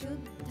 शुद्ध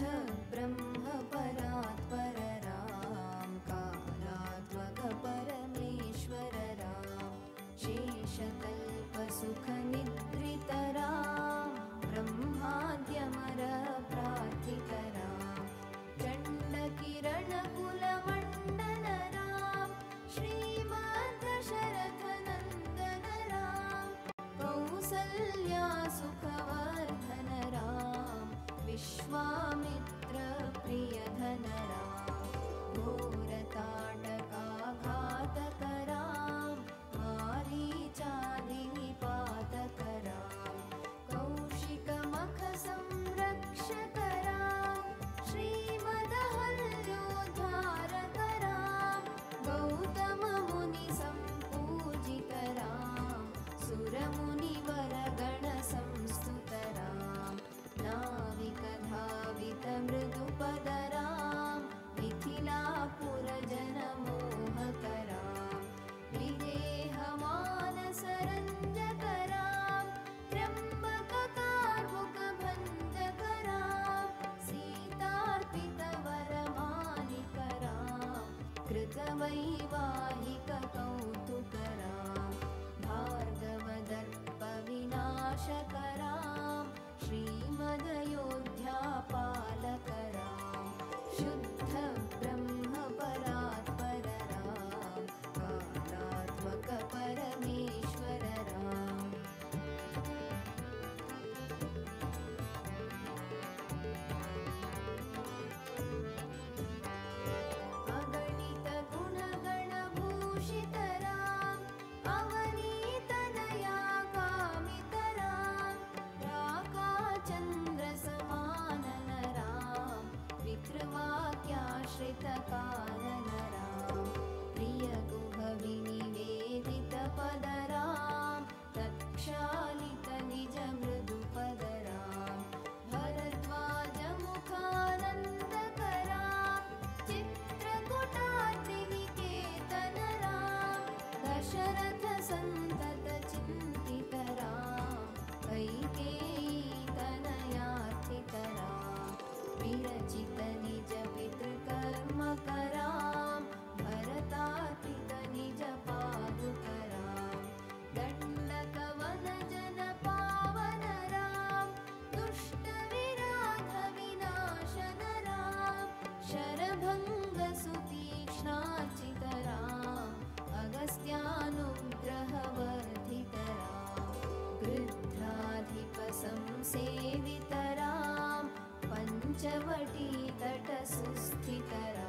टीतटसुस्थितरा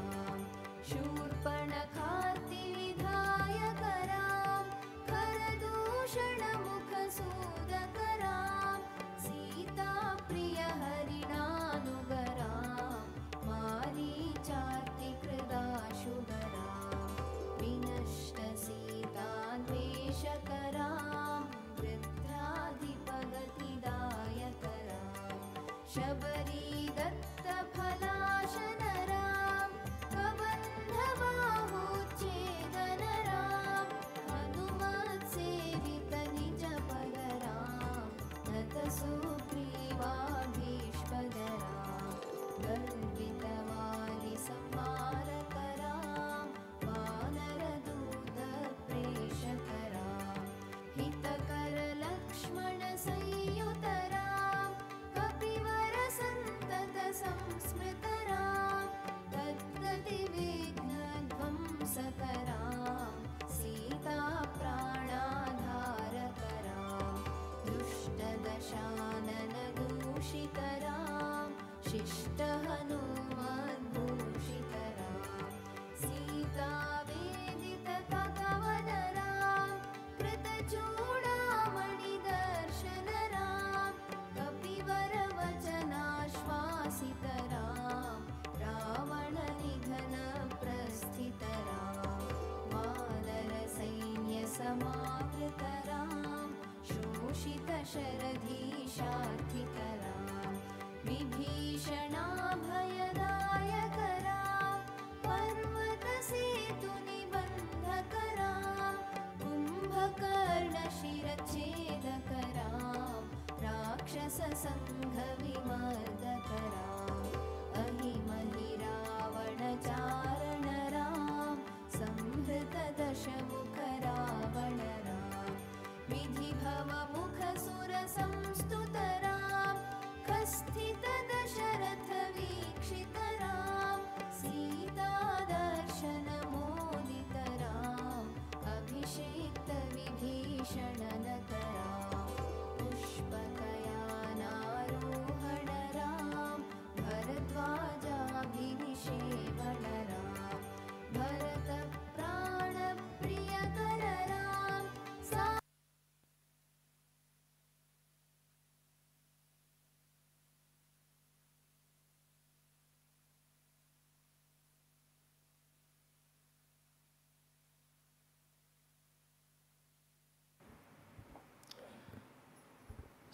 शूर्पणखातिधाय करा करदूषणमुखसूदकरा सीताप्रियहरिणानुकरा मारी चातिकृदाशुकरा विनष्ट सीताद्वेषकरा रावणनिधनप्रस्थितरा मानरसैन्यसमावृतरां शोषितशरधीशाखिकरा विभीषणाभयदायकरा पर्वतसेतुनिबन्धकरा कुम्भकर्णशिरछेदकरा राक्षस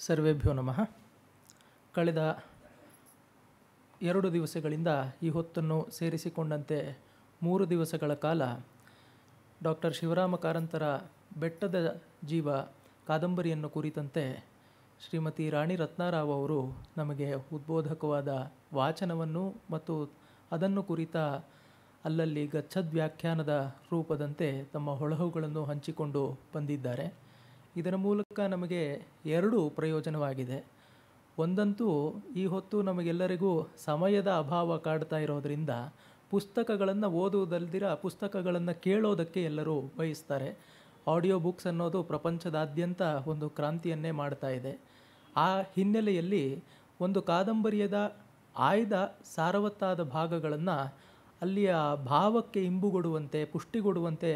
ಸರ್ವೇಭ್ಯೋ ನಮಃ ಕಳೆದ ಎರಡು ದಿವಸಗಳಿಂದ ಈ ಹೊತ್ತನ್ನು ಸೇರಿಸಿಕೊಂಡಂತೆ ಮೂರು ದಿವಸಗಳ ಕಾಲ ಡಾಕ್ಟರ್ ಶಿವರಾಮ ಕಾರಂತರ ಬೆಟ್ಟದ ಜೀವ ಕಾದಂಬರಿಯನ್ನು ಕುರಿತಂತೆ ಶ್ರೀಮತಿ ರಾಣಿ ರತ್ನಾರಾವ್ ಅವರು ನಮಗೆ ಉದ್ಬೋಧಕವಾದ ವಾಚನವನ್ನು ಮತ್ತು ಅದನ್ನು ಕುರಿತ ಅಲ್ಲಲ್ಲಿ ಗಚ್ಚದ್ ವ್ಯಾಖ್ಯಾನದ ರೂಪದಂತೆ ತಮ್ಮ ಹೊಳಹುಗಳನ್ನು ಹಂಚಿಕೊಂಡು ಬಂದಿದ್ದಾರೆ ಇದರ ಮೂಲಕ ನಮಗೆ ಎರಡು ಪ್ರಯೋಜನವಾಗಿದೆ ಒಂದಂತೂ ಈ ಹೊತ್ತು ನಮಗೆಲ್ಲರಿಗೂ ಸಮಯದ ಅಭಾವ ಕಾಡ್ತಾ ಇರೋದರಿಂದ ಪುಸ್ತಕಗಳನ್ನು ಓದುವುದಲ್ದಿರ ಪುಸ್ತಕಗಳನ್ನು ಕೇಳೋದಕ್ಕೆ ಎಲ್ಲರೂ ಬಯಸ್ತಾರೆ ಆಡಿಯೋ ಬುಕ್ಸ್ ಅನ್ನೋದು ಪ್ರಪಂಚದಾದ್ಯಂತ ಒಂದು ಕ್ರಾಂತಿಯನ್ನೇ ಮಾಡ್ತಾ ಇದೆ ಆ ಹಿನ್ನೆಲೆಯಲ್ಲಿ ಒಂದು ಕಾದಂಬರಿಯದ ಆಯ್ದ ಸಾರವತ್ತಾದ ಭಾಗಗಳನ್ನು ಅಲ್ಲಿಯ ಭಾವಕ್ಕೆ ಇಂಬುಗೊಡುವಂತೆ ಪುಷ್ಟಿಗೊಡುವಂತೆ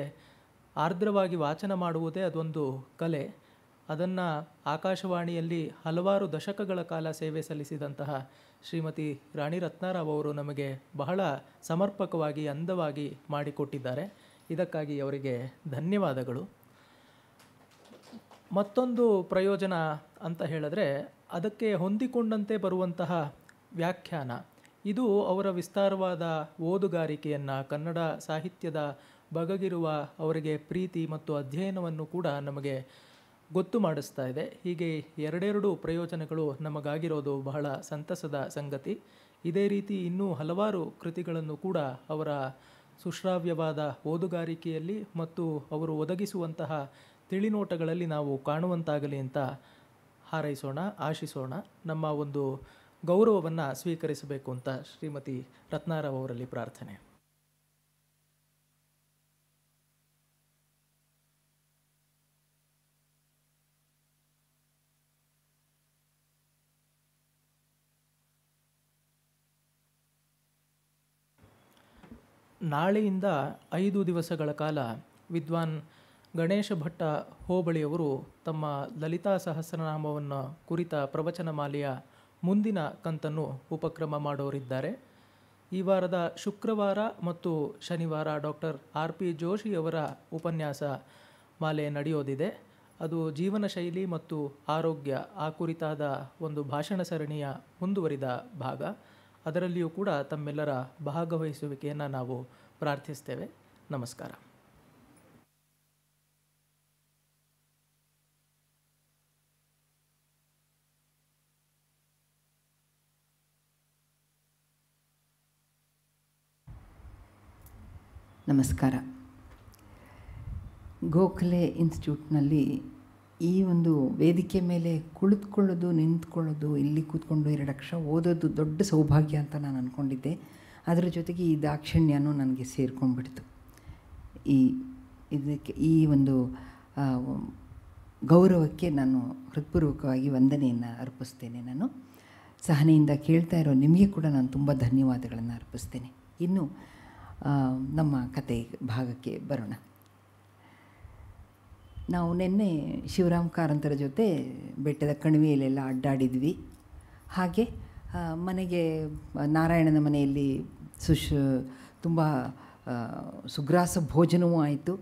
ಆರ್ದ್ರವಾಗಿ ವಾಚನ ಮಾಡುವುದೇ ಅದೊಂದು ಕಲೆ ಅದನ್ನು ಆಕಾಶವಾಣಿಯಲ್ಲಿ ಹಲವಾರು ದಶಕಗಳ ಕಾಲ ಸೇವೆ ಸಲ್ಲಿಸಿದಂತಹ ಶ್ರೀಮತಿ ರಾಣಿ ರತ್ನಾರಾವ್ ಅವರು ನಮಗೆ ಬಹಳ ಸಮರ್ಪಕವಾಗಿ ಅಂದವಾಗಿ ಮಾಡಿಕೊಟ್ಟಿದ್ದಾರೆ ಇದಕ್ಕಾಗಿ ಅವರಿಗೆ ಧನ್ಯವಾದಗಳು ಮತ್ತೊಂದು ಪ್ರಯೋಜನ ಅಂತ ಹೇಳಿದ್ರೆ ಅದಕ್ಕೆ ಹೊಂದಿಕೊಂಡಂತೆ ಬರುವಂತಹ ವ್ಯಾಖ್ಯಾನ ಇದು ಅವರ ವಿಸ್ತಾರವಾದ ಓದುಗಾರಿಕೆಯನ್ನು ಕನ್ನಡ ಸಾಹಿತ್ಯದ ಬಗಗಿರುವ ಅವರಿಗೆ ಪ್ರೀತಿ ಮತ್ತು ಅಧ್ಯಯನವನ್ನು ಕೂಡ ನಮಗೆ ಗೊತ್ತು ಮಾಡಿಸ್ತಾ ಇದೆ ಹೀಗೆ ಎರಡೆರಡು ಪ್ರಯೋಜನಗಳು ನಮಗಾಗಿರೋದು ಬಹಳ ಸಂತಸದ ಸಂಗತಿ ಇದೇ ರೀತಿ ಇನ್ನೂ ಹಲವಾರು ಕೃತಿಗಳನ್ನು ಕೂಡ ಅವರ ಸುಶ್ರಾವ್ಯವಾದ ಓದುಗಾರಿಕೆಯಲ್ಲಿ ಮತ್ತು ಅವರು ಒದಗಿಸುವಂತಹ ತಿಳಿನೋಟಗಳಲ್ಲಿ ನಾವು ಕಾಣುವಂತಾಗಲಿ ಅಂತ ಹಾರೈಸೋಣ ಆಶಿಸೋಣ ನಮ್ಮ ಒಂದು ಗೌರವವನ್ನು ಸ್ವೀಕರಿಸಬೇಕು ಅಂತ ಶ್ರೀಮತಿ ರತ್ನಾರಾವ್ ಅವರಲ್ಲಿ ಪ್ರಾರ್ಥನೆ ನಾಳೆಯಿಂದ ಐದು ದಿವಸಗಳ ಕಾಲ ವಿದ್ವಾನ್ ಗಣೇಶ ಭಟ್ಟ ಹೋಬಳಿಯವರು ತಮ್ಮ ಲಲಿತಾ ಸಹಸ್ರನಾಮವನ್ನು ಕುರಿತ ಪ್ರವಚನ ಮಾಲೆಯ ಮುಂದಿನ ಕಂತನ್ನು ಉಪಕ್ರಮ ಮಾಡೋರಿದ್ದಾರೆ ಈ ವಾರದ ಶುಕ್ರವಾರ ಮತ್ತು ಶನಿವಾರ ಡಾಕ್ಟರ್ ಆರ್ ಪಿ ಜೋಶಿಯವರ ಉಪನ್ಯಾಸ ಮಾಲೆ ನಡೆಯೋದಿದೆ ಅದು ಜೀವನ ಶೈಲಿ ಮತ್ತು ಆರೋಗ್ಯ ಆ ಕುರಿತಾದ ಒಂದು ಭಾಷಣ ಸರಣಿಯ ಮುಂದುವರಿದ ಭಾಗ ಅದರಲ್ಲಿಯೂ ಕೂಡ ತಮ್ಮೆಲ್ಲರ ಭಾಗವಹಿಸುವಿಕೆಯನ್ನು ನಾವು ಪ್ರಾರ್ಥಿಸ್ತೇವೆ ನಮಸ್ಕಾರ ನಮಸ್ಕಾರ ಗೋಖಲೆ ಇನ್ಸ್ಟಿಟ್ಯೂಟ್ನಲ್ಲಿ ಈ ಒಂದು ವೇದಿಕೆ ಮೇಲೆ ಕುಳಿತುಕೊಳ್ಳೋದು ನಿಂತ್ಕೊಳ್ಳೋದು ಇಲ್ಲಿ ಕೂತ್ಕೊಂಡು ಎರಡು ಅಕ್ಷರ ಓದೋದು ದೊಡ್ಡ ಸೌಭಾಗ್ಯ ಅಂತ ನಾನು ಅಂದ್ಕೊಂಡಿದ್ದೆ ಅದರ ಜೊತೆಗೆ ಈ ದಾಕ್ಷಿಣ್ಯನೂ ನನಗೆ ಸೇರ್ಕೊಂಡ್ಬಿಡ್ತು ಈ ಇದಕ್ಕೆ ಈ ಒಂದು ಗೌರವಕ್ಕೆ ನಾನು ಹೃತ್ಪೂರ್ವಕವಾಗಿ ವಂದನೆಯನ್ನು ಅರ್ಪಿಸ್ತೇನೆ ನಾನು ಸಹನೆಯಿಂದ ಕೇಳ್ತಾ ಇರೋ ನಿಮಗೆ ಕೂಡ ನಾನು ತುಂಬ ಧನ್ಯವಾದಗಳನ್ನು ಅರ್ಪಿಸ್ತೇನೆ ಇನ್ನು ನಮ್ಮ ಕತೆ ಭಾಗಕ್ಕೆ ಬರೋಣ ನಾವು ನಿನ್ನೆ ಶಿವರಾಮ್ ಕಾರಂತರ ಜೊತೆ ಬೆಟ್ಟದ ಕಣಿವೆಯಲ್ಲೆಲ್ಲ ಅಡ್ಡಾಡಿದ್ವಿ ಹಾಗೆ ಮನೆಗೆ ನಾರಾಯಣನ ಮನೆಯಲ್ಲಿ ಸುಶ್ ತುಂಬ ಸುಗ್ರಾಸ ಭೋಜನವೂ ಆಯಿತು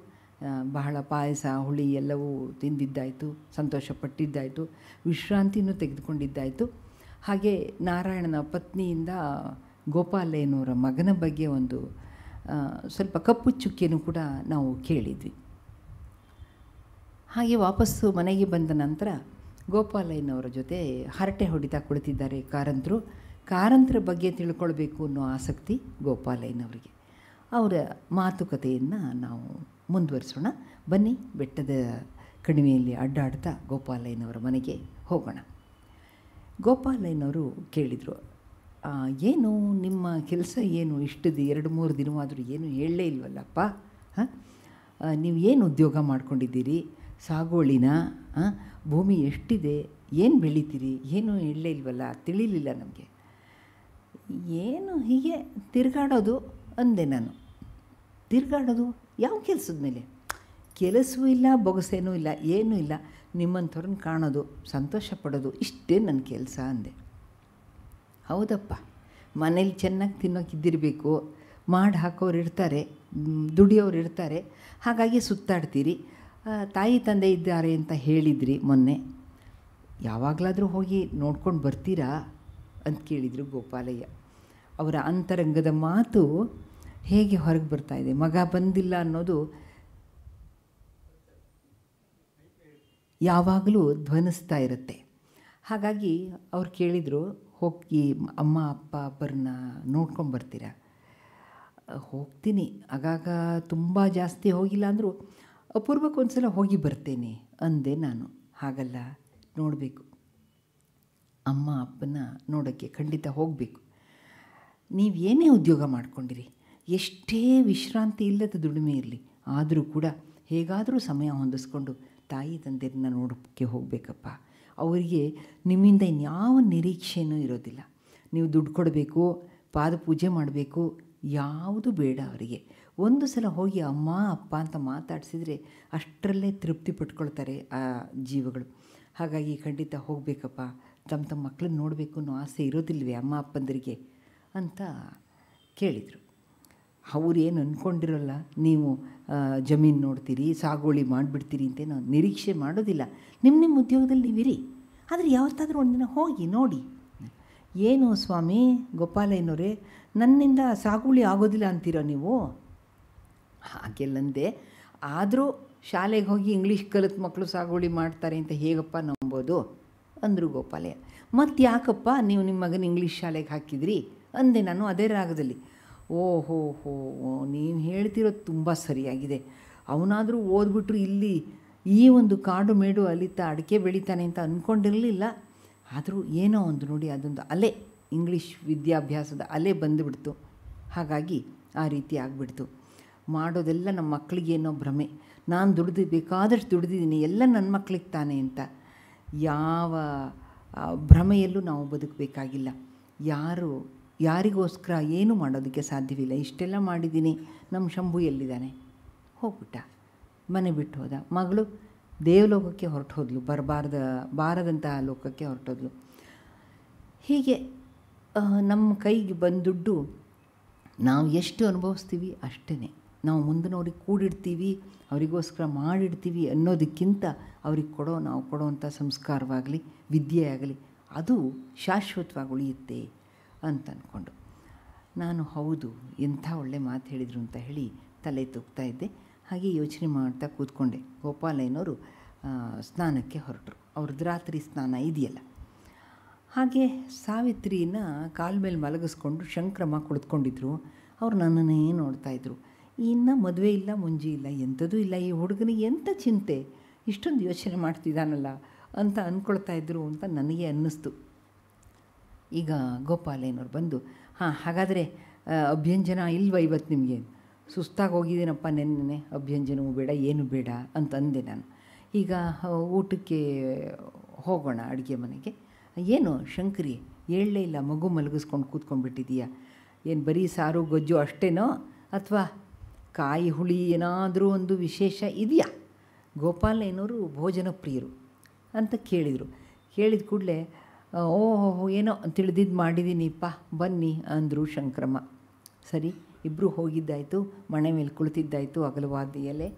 ಬಹಳ ಪಾಯಸ ಹುಳಿ ಎಲ್ಲವೂ ತಿಂದಿದ್ದಾಯಿತು ಸಂತೋಷ ಪಟ್ಟಿದ್ದಾಯಿತು ವಿಶ್ರಾಂತಿನೂ ತೆಗೆದುಕೊಂಡಿದ್ದಾಯಿತು ಹಾಗೆ ನಾರಾಯಣನ ಪತ್ನಿಯಿಂದ ಗೋಪಾಲಯ್ಯನವರ ಮಗನ ಬಗ್ಗೆ ಒಂದು ಸ್ವಲ್ಪ ಕಪ್ಪು ಚುಕ್ಕಿಯನ್ನು ಕೂಡ ನಾವು ಕೇಳಿದ್ವಿ ಹಾಗೆ ವಾಪಸ್ಸು ಮನೆಗೆ ಬಂದ ನಂತರ ಗೋಪಾಲಯ್ಯನವರ ಜೊತೆ ಹರಟೆ ಹೊಡಿತಾ ಕುಳಿತಿದ್ದಾರೆ ಕಾರಂತರು ಕಾರಂತರ ಬಗ್ಗೆ ತಿಳ್ಕೊಳ್ಬೇಕು ಅನ್ನೋ ಆಸಕ್ತಿ ಗೋಪಾಲಯ್ಯನವರಿಗೆ ಅವರ ಮಾತುಕತೆಯನ್ನು ನಾವು ಮುಂದುವರಿಸೋಣ ಬನ್ನಿ ಬೆಟ್ಟದ ಕಣಿವೆಯಲ್ಲಿ ಅಡ್ಡಾಡ್ತಾ ಗೋಪಾಲಯ್ಯನವರ ಮನೆಗೆ ಹೋಗೋಣ ಗೋಪಾಲಯ್ಯನವರು ಕೇಳಿದರು ಏನು ನಿಮ್ಮ ಕೆಲಸ ಏನು ಇಷ್ಟದ ಎರಡು ಮೂರು ದಿನವಾದರೂ ಏನು ಹೇಳಲೇ ಇಲ್ವಲ್ಲಪ್ಪ ಹಾಂ ನೀವು ಏನು ಉದ್ಯೋಗ ಮಾಡ್ಕೊಂಡಿದ್ದೀರಿ ಸಾಗೋಳಿನ ಭೂಮಿ ಎಷ್ಟಿದೆ ಏನು ಬೆಳಿತೀರಿ ಏನು ಹೇಳಲೇ ಇಲ್ವಲ್ಲ ತಿಳಿಲಿಲ್ಲ ನಮಗೆ ಏನು ಹೀಗೆ ತಿರುಗಾಡೋದು ಅಂದೆ ನಾನು ತಿರುಗಾಡೋದು ಯಾವ ಕೆಲಸದ ಮೇಲೆ ಕೆಲಸವೂ ಇಲ್ಲ ಬೊಗಸೇನೂ ಇಲ್ಲ ಏನೂ ಇಲ್ಲ ನಿಮ್ಮಂಥವ್ರನ್ನ ಕಾಣೋದು ಸಂತೋಷ ಪಡೋದು ಇಷ್ಟೇ ನನ್ನ ಕೆಲಸ ಅಂದೆ ಹೌದಪ್ಪ ಮನೇಲಿ ಚೆನ್ನಾಗಿ ತಿನ್ನೋಕ್ಕಿದ್ದಿರಬೇಕು ಮಾಡಿ ಹಾಕೋರು ಇರ್ತಾರೆ ದುಡಿಯೋರು ಇರ್ತಾರೆ ಹಾಗಾಗಿ ಸುತ್ತಾಡ್ತೀರಿ ತಾಯಿ ತಂದೆ ಇದ್ದಾರೆ ಅಂತ ಹೇಳಿದ್ರಿ ಮೊನ್ನೆ ಯಾವಾಗಲಾದರೂ ಹೋಗಿ ನೋಡ್ಕೊಂಡು ಬರ್ತೀರಾ ಅಂತ ಕೇಳಿದರು ಗೋಪಾಲಯ್ಯ ಅವರ ಅಂತರಂಗದ ಮಾತು ಹೇಗೆ ಹೊರಗೆ ಬರ್ತಾ ಇದೆ ಮಗ ಬಂದಿಲ್ಲ ಅನ್ನೋದು ಯಾವಾಗಲೂ ಧ್ವನಿಸ್ತಾ ಇರುತ್ತೆ ಹಾಗಾಗಿ ಅವ್ರು ಕೇಳಿದರು ಹೋಗಿ ಅಮ್ಮ ಅಪ್ಪ ಅಬ್ಬರನ್ನ ನೋಡ್ಕೊಂಡು ಬರ್ತೀರಾ ಹೋಗ್ತೀನಿ ಆಗಾಗ ತುಂಬ ಜಾಸ್ತಿ ಹೋಗಿಲ್ಲ ಅಂದರೂ ಅಪೂರ್ವಕ್ಕೊಂದು ಸಲ ಹೋಗಿ ಬರ್ತೇನೆ ಅಂದೆ ನಾನು ಹಾಗಲ್ಲ ನೋಡಬೇಕು ಅಮ್ಮ ಅಪ್ಪನ ನೋಡೋಕ್ಕೆ ಖಂಡಿತ ಹೋಗಬೇಕು ನೀವು ಏನೇ ಉದ್ಯೋಗ ಮಾಡ್ಕೊಂಡಿರಿ ಎಷ್ಟೇ ವಿಶ್ರಾಂತಿ ಇಲ್ಲದ ದುಡಿಮೆ ಇರಲಿ ಆದರೂ ಕೂಡ ಹೇಗಾದರೂ ಸಮಯ ಹೊಂದಿಸ್ಕೊಂಡು ತಾಯಿ ತಂದೆಯನ್ನ ನೋಡೋಕ್ಕೆ ಹೋಗಬೇಕಪ್ಪ ಅವರಿಗೆ ನಿಮ್ಮಿಂದ ಇನ್ಯಾವ ನಿರೀಕ್ಷೆಯೂ ಇರೋದಿಲ್ಲ ನೀವು ದುಡ್ಡು ಕೊಡಬೇಕು ಪಾದ ಪೂಜೆ ಮಾಡಬೇಕು ಯಾವುದು ಬೇಡ ಅವರಿಗೆ ಒಂದು ಸಲ ಹೋಗಿ ಅಮ್ಮ ಅಪ್ಪ ಅಂತ ಮಾತಾಡಿಸಿದರೆ ಅಷ್ಟರಲ್ಲೇ ತೃಪ್ತಿ ಪಟ್ಕೊಳ್ತಾರೆ ಆ ಜೀವಗಳು ಹಾಗಾಗಿ ಖಂಡಿತ ಹೋಗಬೇಕಪ್ಪ ತಮ್ಮ ತಮ್ಮ ಮಕ್ಕಳನ್ನ ನೋಡಬೇಕು ಅನ್ನೋ ಆಸೆ ಇರೋದಿಲ್ವೇ ಅಮ್ಮ ಅಪ್ಪಂದರಿಗೆ ಅಂತ ಕೇಳಿದರು ಅವ್ರು ಏನು ಅಂದ್ಕೊಂಡಿರಲ್ಲ ನೀವು ಜಮೀನು ನೋಡ್ತೀರಿ ಸಾಗುವಳಿ ಮಾಡಿಬಿಡ್ತೀರಿ ಅಂತ ನಾವು ನಿರೀಕ್ಷೆ ಮಾಡೋದಿಲ್ಲ ನಿಮ್ಮ ನಿಮ್ಮ ಉದ್ಯೋಗದಲ್ಲಿ ನೀವಿರಿ ಆದರೆ ಯಾವತ್ತಾದರೂ ಒಂದಿನ ಹೋಗಿ ನೋಡಿ ಏನು ಸ್ವಾಮಿ ಗೋಪಾಲಯ್ಯನವರೇ ನನ್ನಿಂದ ಸಾಗುವಳಿ ಆಗೋದಿಲ್ಲ ಅಂತೀರೋ ನೀವು ಹಾಗೆಲ್ಲಂದೆ ಆದರೂ ಶಾಲೆಗೆ ಹೋಗಿ ಇಂಗ್ಲೀಷ್ ಕಲಿತ ಮಕ್ಕಳು ಸಾಗುವಳಿ ಮಾಡ್ತಾರೆ ಅಂತ ಹೇಗಪ್ಪ ನಂಬೋದು ಅಂದರು ಗೋಪಾಲಯ್ಯ ಮತ್ತು ಯಾಕಪ್ಪ ನೀವು ನಿಮ್ಮ ಮಗನ ಇಂಗ್ಲೀಷ್ ಶಾಲೆಗೆ ಹಾಕಿದ್ರಿ ಅಂದೆ ನಾನು ಅದೇ ರಾಗದಲ್ಲಿ ಓ ಹೋ ನೀವು ಹೇಳ್ತಿರೋದು ತುಂಬ ಸರಿಯಾಗಿದೆ ಅವನಾದರೂ ಓದ್ಬಿಟ್ರು ಇಲ್ಲಿ ಈ ಒಂದು ಕಾಡು ಮೇಡು ಅಲಿತ ಅಡಿಕೆ ಬೆಳಿತಾನೆ ಅಂತ ಅಂದ್ಕೊಂಡಿರಲಿಲ್ಲ ಆದರೂ ಏನೋ ಒಂದು ನೋಡಿ ಅದೊಂದು ಅಲೆ ಇಂಗ್ಲೀಷ್ ವಿದ್ಯಾಭ್ಯಾಸದ ಅಲೆ ಬಂದುಬಿಡ್ತು ಹಾಗಾಗಿ ಆ ರೀತಿ ಆಗಿಬಿಡ್ತು ಮಾಡೋದೆಲ್ಲ ನಮ್ಮ ಮಕ್ಕಳಿಗೆ ಏನೋ ಭ್ರಮೆ ನಾನು ದುಡ್ದು ಬೇಕಾದಷ್ಟು ದುಡಿದಿದ್ದೀನಿ ಎಲ್ಲ ನನ್ನ ಮಕ್ಕಳಿಗೆ ತಾನೆ ಅಂತ ಯಾವ ಭ್ರಮೆಯಲ್ಲೂ ನಾವು ಬದುಕಬೇಕಾಗಿಲ್ಲ ಯಾರು ಯಾರಿಗೋಸ್ಕರ ಏನು ಮಾಡೋದಕ್ಕೆ ಸಾಧ್ಯವಿಲ್ಲ ಇಷ್ಟೆಲ್ಲ ಮಾಡಿದ್ದೀನಿ ನಮ್ಮ ಶಂಭು ಎಲ್ಲಿದ್ದಾನೆ ಹೋಗ್ಬಿಟ್ಟ ಮನೆ ಬಿಟ್ಟು ಹೋದ ಮಗಳು ದೇವಲೋಕಕ್ಕೆ ಹೊರಟು ಹೋದ್ಲು ಬರಬಾರ್ದ ಬಾರದಂತಹ ಲೋಕಕ್ಕೆ ಹೊರಟೋದ್ಲು ಹೀಗೆ ನಮ್ಮ ಕೈಗೆ ಬಂದ ದುಡ್ಡು ನಾವು ಎಷ್ಟು ಅನುಭವಿಸ್ತೀವಿ ಅಷ್ಟೇ ನಾವು ಮುಂದಿನವ್ರಿಗೆ ಕೂಡಿಡ್ತೀವಿ ಅವರಿಗೋಸ್ಕರ ಮಾಡಿಡ್ತೀವಿ ಅನ್ನೋದಕ್ಕಿಂತ ಅವ್ರಿಗೆ ಕೊಡೋ ನಾವು ಅಂಥ ಸಂಸ್ಕಾರವಾಗಲಿ ವಿದ್ಯೆ ಆಗಲಿ ಅದು ಶಾಶ್ವತವಾಗಿ ಉಳಿಯುತ್ತೆ ಅಂತ ಅಂದ್ಕೊಂಡು ನಾನು ಹೌದು ಎಂಥ ಒಳ್ಳೆ ಮಾತು ಹೇಳಿದರು ಅಂತ ಹೇಳಿ ತಲೆ ತೂಗ್ತಾ ಇದ್ದೆ ಹಾಗೆ ಯೋಚನೆ ಮಾಡ್ತಾ ಕೂತ್ಕೊಂಡೆ ಗೋಪಾಲಯ್ಯನವರು ಸ್ನಾನಕ್ಕೆ ಹೊರಟರು ಅವ್ರದ್ದು ರಾತ್ರಿ ಸ್ನಾನ ಇದೆಯಲ್ಲ ಹಾಗೆ ಸಾವಿತ್ರಿನ ಕಾಲು ಮೇಲೆ ಮಲಗಿಸ್ಕೊಂಡು ಶಂಕ್ರಮ ಕುಳಿತುಕೊಂಡಿದ್ರು ಅವ್ರು ನನ್ನನ್ನೇ ನೋಡ್ತಾಯಿದ್ರು ಇನ್ನು ಮದುವೆ ಇಲ್ಲ ಮುಂಜಿ ಇಲ್ಲ ಎಂಥದೂ ಇಲ್ಲ ಈ ಹುಡುಗನಿಗೆ ಎಂಥ ಚಿಂತೆ ಇಷ್ಟೊಂದು ಯೋಚನೆ ಮಾಡ್ತಿದ್ದಾನಲ್ಲ ಅಂತ ಅಂದ್ಕೊಳ್ತಾ ಇದ್ರು ಅಂತ ನನಗೆ ಅನ್ನಿಸ್ತು ಈಗ ಗೋಪಾಲೇನವ್ರು ಬಂದು ಹಾಂ ಹಾಗಾದರೆ ಅಭ್ಯಂಜನ ಇಲ್ವ ಇವತ್ತು ನಿಮಗೆ ಸುಸ್ತಾಗಿ ಹೋಗಿದ್ದೀನಪ್ಪ ನೆನ್ನೆ ಅಭ್ಯಂಜನವೂ ಬೇಡ ಏನು ಬೇಡ ಅಂತ ಅಂದೆ ನಾನು ಈಗ ಊಟಕ್ಕೆ ಹೋಗೋಣ ಅಡುಗೆ ಮನೆಗೆ ಏನು ಶಂಕರಿ ಹೇಳಲೇ ಇಲ್ಲ ಮಗು ಮಲಗಿಸ್ಕೊಂಡು ಕೂತ್ಕೊಂಡ್ಬಿಟ್ಟಿದೀಯಾ ಏನು ಬರೀ ಸಾರು ಗೊಜ್ಜು ಅಷ್ಟೇನೋ ಅಥವಾ ಕಾಯಿ ಹುಳಿ ಏನಾದರೂ ಒಂದು ವಿಶೇಷ ಇದೆಯಾ ಗೋಪಾಲಯ್ಯನವರು ಭೋಜನ ಪ್ರಿಯರು ಅಂತ ಕೇಳಿದರು ಕೇಳಿದ ಕೂಡಲೇ ಓಹೋ ಏನೋ ತಿಳಿದಿದ್ದು ಮಾಡಿದ್ದೀನಿಪ್ಪ ಬನ್ನಿ ಅಂದರು ಶಂಕ್ರಮ್ಮ ಸರಿ ಇಬ್ಬರು ಹೋಗಿದ್ದಾಯಿತು ಮಣೆ ಮೇಲೆ ಕುಳಿತಿದ್ದಾಯಿತು ಅಗಲವಾದ ಎಲೆ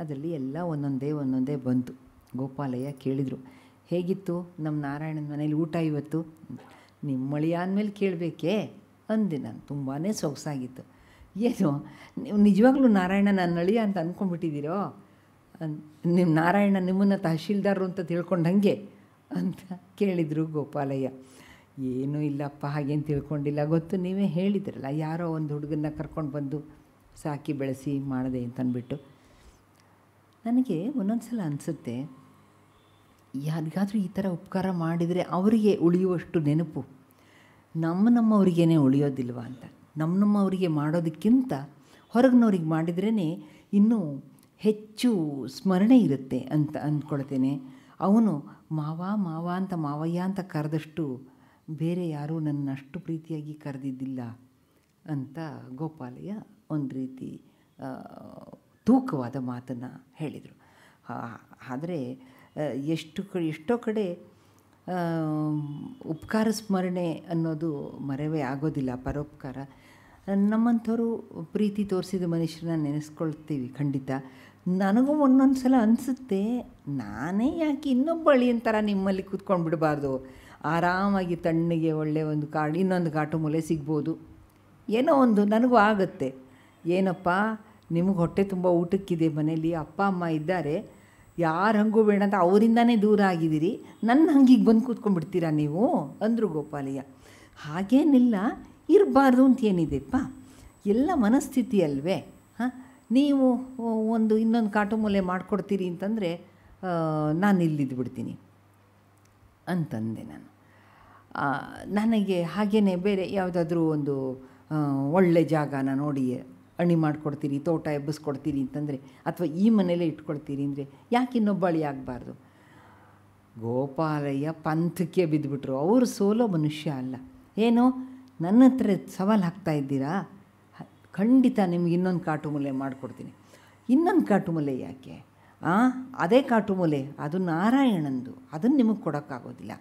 ಅದರಲ್ಲಿ ಎಲ್ಲ ಒಂದೊಂದೇ ಒಂದೊಂದೇ ಬಂತು ಗೋಪಾಲಯ್ಯ ಕೇಳಿದರು ಹೇಗಿತ್ತು ನಮ್ಮ ನಾರಾಯಣನ ಮನೇಲಿ ಊಟ ಇವತ್ತು ನಿಮ್ಮ ಮಳಿ ಆದಮೇಲೆ ಕೇಳಬೇಕೇ ಅಂದೆ ನಾನು ತುಂಬಾ ಸೊಗಸಾಗಿತ್ತು ಏನು ನೀವು ನಿಜವಾಗ್ಲೂ ನಾರಾಯಣ ನಾನು ಅಳಿಯ ಅಂತ ಅಂದ್ಕೊಂಡ್ಬಿಟ್ಟಿದ್ದೀರೋ ನಿಮ್ಮ ನಾರಾಯಣ ನಿಮ್ಮನ್ನು ತಹಶೀಲ್ದಾರರು ಅಂತ ತಿಳ್ಕೊಂಡಂಗೆ ಅಂತ ಕೇಳಿದರು ಗೋಪಾಲಯ್ಯ ಏನೂ ಇಲ್ಲಪ್ಪ ಹಾಗೇನು ತಿಳ್ಕೊಂಡಿಲ್ಲ ಗೊತ್ತು ನೀವೇ ಹೇಳಿದ್ರಲ್ಲ ಯಾರೋ ಒಂದು ಹುಡುಗನ್ನ ಕರ್ಕೊಂಡು ಬಂದು ಸಾಕಿ ಬೆಳೆಸಿ ಮಾಡಿದೆ ಅಂತನ್ಬಿಟ್ಟು ನನಗೆ ಒಂದೊಂದು ಸಲ ಅನಿಸುತ್ತೆ ಯಾರಿಗಾದರೂ ಈ ಥರ ಉಪಕಾರ ಮಾಡಿದರೆ ಅವರಿಗೆ ಉಳಿಯುವಷ್ಟು ನೆನಪು ನಮ್ಮ ನಮ್ಮವರಿಗೇನೆ ಉಳಿಯೋದಿಲ್ವ ಅಂತ ನಮ್ಮ ನಮ್ಮವರಿಗೆ ಮಾಡೋದಕ್ಕಿಂತ ಹೊರಗಿನವ್ರಿಗೆ ಮಾಡಿದ್ರೇ ಇನ್ನೂ ಹೆಚ್ಚು ಸ್ಮರಣೆ ಇರುತ್ತೆ ಅಂತ ಅಂದ್ಕೊಳ್ತೇನೆ ಅವನು ಮಾವ ಮಾವ ಅಂತ ಮಾವಯ್ಯ ಅಂತ ಕರೆದಷ್ಟು ಬೇರೆ ಯಾರೂ ನನ್ನ ಅಷ್ಟು ಪ್ರೀತಿಯಾಗಿ ಕರೆದಿದ್ದಿಲ್ಲ ಅಂತ ಗೋಪಾಲಯ್ಯ ಒಂದು ರೀತಿ ತೂಕವಾದ ಮಾತನ್ನು ಹೇಳಿದರು ಆದರೆ ಎಷ್ಟು ಎಷ್ಟೋ ಕಡೆ ಉಪಕಾರ ಸ್ಮರಣೆ ಅನ್ನೋದು ಮರವೇ ಆಗೋದಿಲ್ಲ ಪರೋಪಕಾರ ನಮ್ಮಂಥವರು ಪ್ರೀತಿ ತೋರಿಸಿದ ಮನುಷ್ಯರನ್ನ ನೆನೆಸ್ಕೊಳ್ತೀವಿ ಖಂಡಿತ ನನಗೂ ಒಂದೊಂದು ಸಲ ಅನಿಸುತ್ತೆ ನಾನೇ ಯಾಕೆ ಇನ್ನೊಬ್ಬ ಅಂತಾರ ನಿಮ್ಮಲ್ಲಿ ಕೂತ್ಕೊಂಡು ಬಿಡಬಾರ್ದು ಆರಾಮಾಗಿ ತಣ್ಣಗೆ ಒಳ್ಳೆಯ ಒಂದು ಕಾಡು ಇನ್ನೊಂದು ಕಾಟು ಮೂಲೆ ಸಿಗ್ಬೋದು ಏನೋ ಒಂದು ನನಗೂ ಆಗುತ್ತೆ ಏನಪ್ಪ ನಿಮಗೆ ಹೊಟ್ಟೆ ತುಂಬ ಊಟಕ್ಕಿದೆ ಮನೆಯಲ್ಲಿ ಅಪ್ಪ ಅಮ್ಮ ಇದ್ದಾರೆ ಯಾರು ಹಂಗೂ ಬೇಡ ಅಂತ ಅವರಿಂದನೇ ದೂರ ಆಗಿದ್ದೀರಿ ನನ್ನ ಹಂಗಿಗೆ ಬಂದು ಕೂತ್ಕೊಂಡ್ಬಿಡ್ತೀರಾ ನೀವು ಅಂದರು ಗೋಪಾಲಯ್ಯ ಹಾಗೇನಿಲ್ಲ ಇರಬಾರ್ದು ಅಂತ ಏನಿದೆಪ್ಪ ಎಲ್ಲ ಮನಸ್ಥಿತಿ ಅಲ್ವೇ ಹಾಂ ನೀವು ಒಂದು ಇನ್ನೊಂದು ಕಾಟು ಮೂಲೆ ಮಾಡಿಕೊಡ್ತೀರಿ ಅಂತಂದರೆ ನಾನು ಇಲ್ಲಿದ್ದು ಬಿಡ್ತೀನಿ ಅಂತಂದೆ ನಾನು ನನಗೆ ಹಾಗೇ ಬೇರೆ ಯಾವುದಾದ್ರೂ ಒಂದು ಒಳ್ಳೆ ಜಾಗನ ನೋಡಿ ಅಣಿ ಮಾಡಿಕೊಡ್ತೀರಿ ತೋಟ ಎಬ್ಬಿಸ್ಕೊಡ್ತೀರಿ ಅಂತಂದರೆ ಅಥವಾ ಈ ಮನೇಲೇ ಇಟ್ಕೊಡ್ತೀರಿ ಅಂದರೆ ಯಾಕೆ ಇನ್ನೊಬ್ಬಳಿ ಆಗಬಾರ್ದು ಗೋಪಾಲಯ್ಯ ಪಂಥಕ್ಕೆ ಬಿದ್ದುಬಿಟ್ರು ಅವರು ಸೋಲೋ ಮನುಷ್ಯ ಅಲ್ಲ ಏನೋ ನನ್ನ ಹತ್ರ ಸವಾಲು ಹಾಕ್ತಾ ಇದ್ದೀರಾ ಖಂಡಿತ ನಿಮ್ಗೆ ಇನ್ನೊಂದು ಕಾಟು ಮೂಲೆ ಮಾಡಿಕೊಡ್ತೀನಿ ಇನ್ನೊಂದು ಕಾಟು ಯಾಕೆ ಯಾಕೆ ಅದೇ ಕಾಟು ಅದು ನಾರಾಯಣಂದು ಅದನ್ನು ನಿಮಗೆ ಕೊಡೋಕ್ಕಾಗೋದಿಲ್ಲ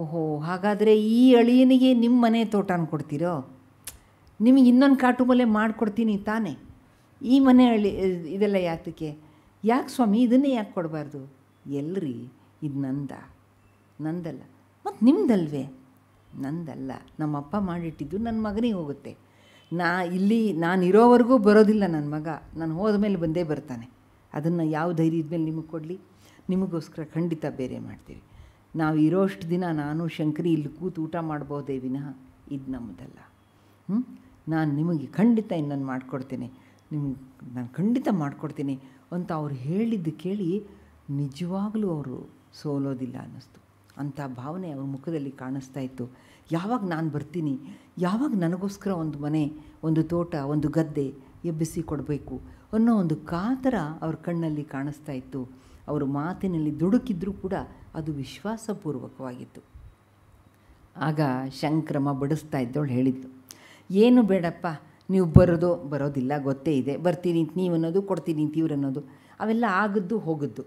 ಓಹೋ ಹಾಗಾದರೆ ಈ ಅಳಿಯನಿಗೆ ನಿಮ್ಮ ಮನೆ ತೋಟನ ಕೊಡ್ತೀರೋ ನಿಮಗೆ ಇನ್ನೊಂದು ಕಾಟು ಮೂಲೆ ಮಾಡಿಕೊಡ್ತೀನಿ ತಾನೇ ಈ ಮನೆ ಅಳಿ ಇದೆಲ್ಲ ಯಾತಕ್ಕೆ ಯಾಕೆ ಸ್ವಾಮಿ ಇದನ್ನೇ ಯಾಕೆ ಕೊಡಬಾರ್ದು ಎಲ್ರಿ ಇದು ನಂದ ನಂದಲ್ಲ ಮತ್ತು ನಿಮ್ಮದಲ್ವೇ ನಂದಲ್ಲ ನಮ್ಮಪ್ಪ ಮಾಡಿಟ್ಟಿದ್ದು ನನ್ನ ಮಗನಿಗೆ ಹೋಗುತ್ತೆ ನಾ ಇಲ್ಲಿ ನಾನು ಇರೋವರೆಗೂ ಬರೋದಿಲ್ಲ ನನ್ನ ಮಗ ನಾನು ಹೋದ ಮೇಲೆ ಬಂದೇ ಬರ್ತಾನೆ ಅದನ್ನು ಯಾವ ಧೈರ್ಯದ ಮೇಲೆ ನಿಮಗೆ ಕೊಡಲಿ ನಿಮಗೋಸ್ಕರ ಖಂಡಿತ ಬೇರೆ ಮಾಡ್ತೀವಿ ನಾವು ಇರೋಷ್ಟು ದಿನ ನಾನು ಶಂಕರಿ ಇಲ್ಲಿ ಕೂತು ಊಟ ಮಾಡ್ಬೋದೇ ವಿನಃ ಇದು ನಮ್ಮದಲ್ಲ ಹ್ಞೂ ನಾನು ನಿಮಗೆ ಖಂಡಿತ ಇನ್ನೊಂದು ಮಾಡಿಕೊಡ್ತೇನೆ ನಿಮಗೆ ನಾನು ಖಂಡಿತ ಮಾಡಿಕೊಡ್ತೀನಿ ಅಂತ ಅವ್ರು ಹೇಳಿದ್ದು ಕೇಳಿ ನಿಜವಾಗಲೂ ಅವರು ಸೋಲೋದಿಲ್ಲ ಅನ್ನಿಸ್ತು ಅಂಥ ಭಾವನೆ ಅವ್ರ ಮುಖದಲ್ಲಿ ಕಾಣಿಸ್ತಾ ಇತ್ತು ಯಾವಾಗ ನಾನು ಬರ್ತೀನಿ ಯಾವಾಗ ನನಗೋಸ್ಕರ ಒಂದು ಮನೆ ಒಂದು ತೋಟ ಒಂದು ಗದ್ದೆ ಎಬ್ಬಿಸಿ ಕೊಡಬೇಕು ಅನ್ನೋ ಒಂದು ಕಾತರ ಅವ್ರ ಕಣ್ಣಲ್ಲಿ ಕಾಣಿಸ್ತಾ ಇತ್ತು ಅವರ ಮಾತಿನಲ್ಲಿ ದುಡುಕಿದ್ರೂ ಕೂಡ ಅದು ವಿಶ್ವಾಸಪೂರ್ವಕವಾಗಿತ್ತು ಆಗ ಶಂಕ್ರಮ ಬಡಿಸ್ತಾ ಇದ್ದವಳು ಹೇಳಿದ್ದು ಏನು ಬೇಡಪ್ಪ ನೀವು ಬರೋದು ಬರೋದಿಲ್ಲ ಗೊತ್ತೇ ಇದೆ ಬರ್ತೀನಿ ನೀವು ಅನ್ನೋದು ಕೊಡ್ತೀನಿ ತೀವ್ರ ಅನ್ನೋದು ಅವೆಲ್ಲ ಆಗದ್ದು ಹೋಗದ್ದು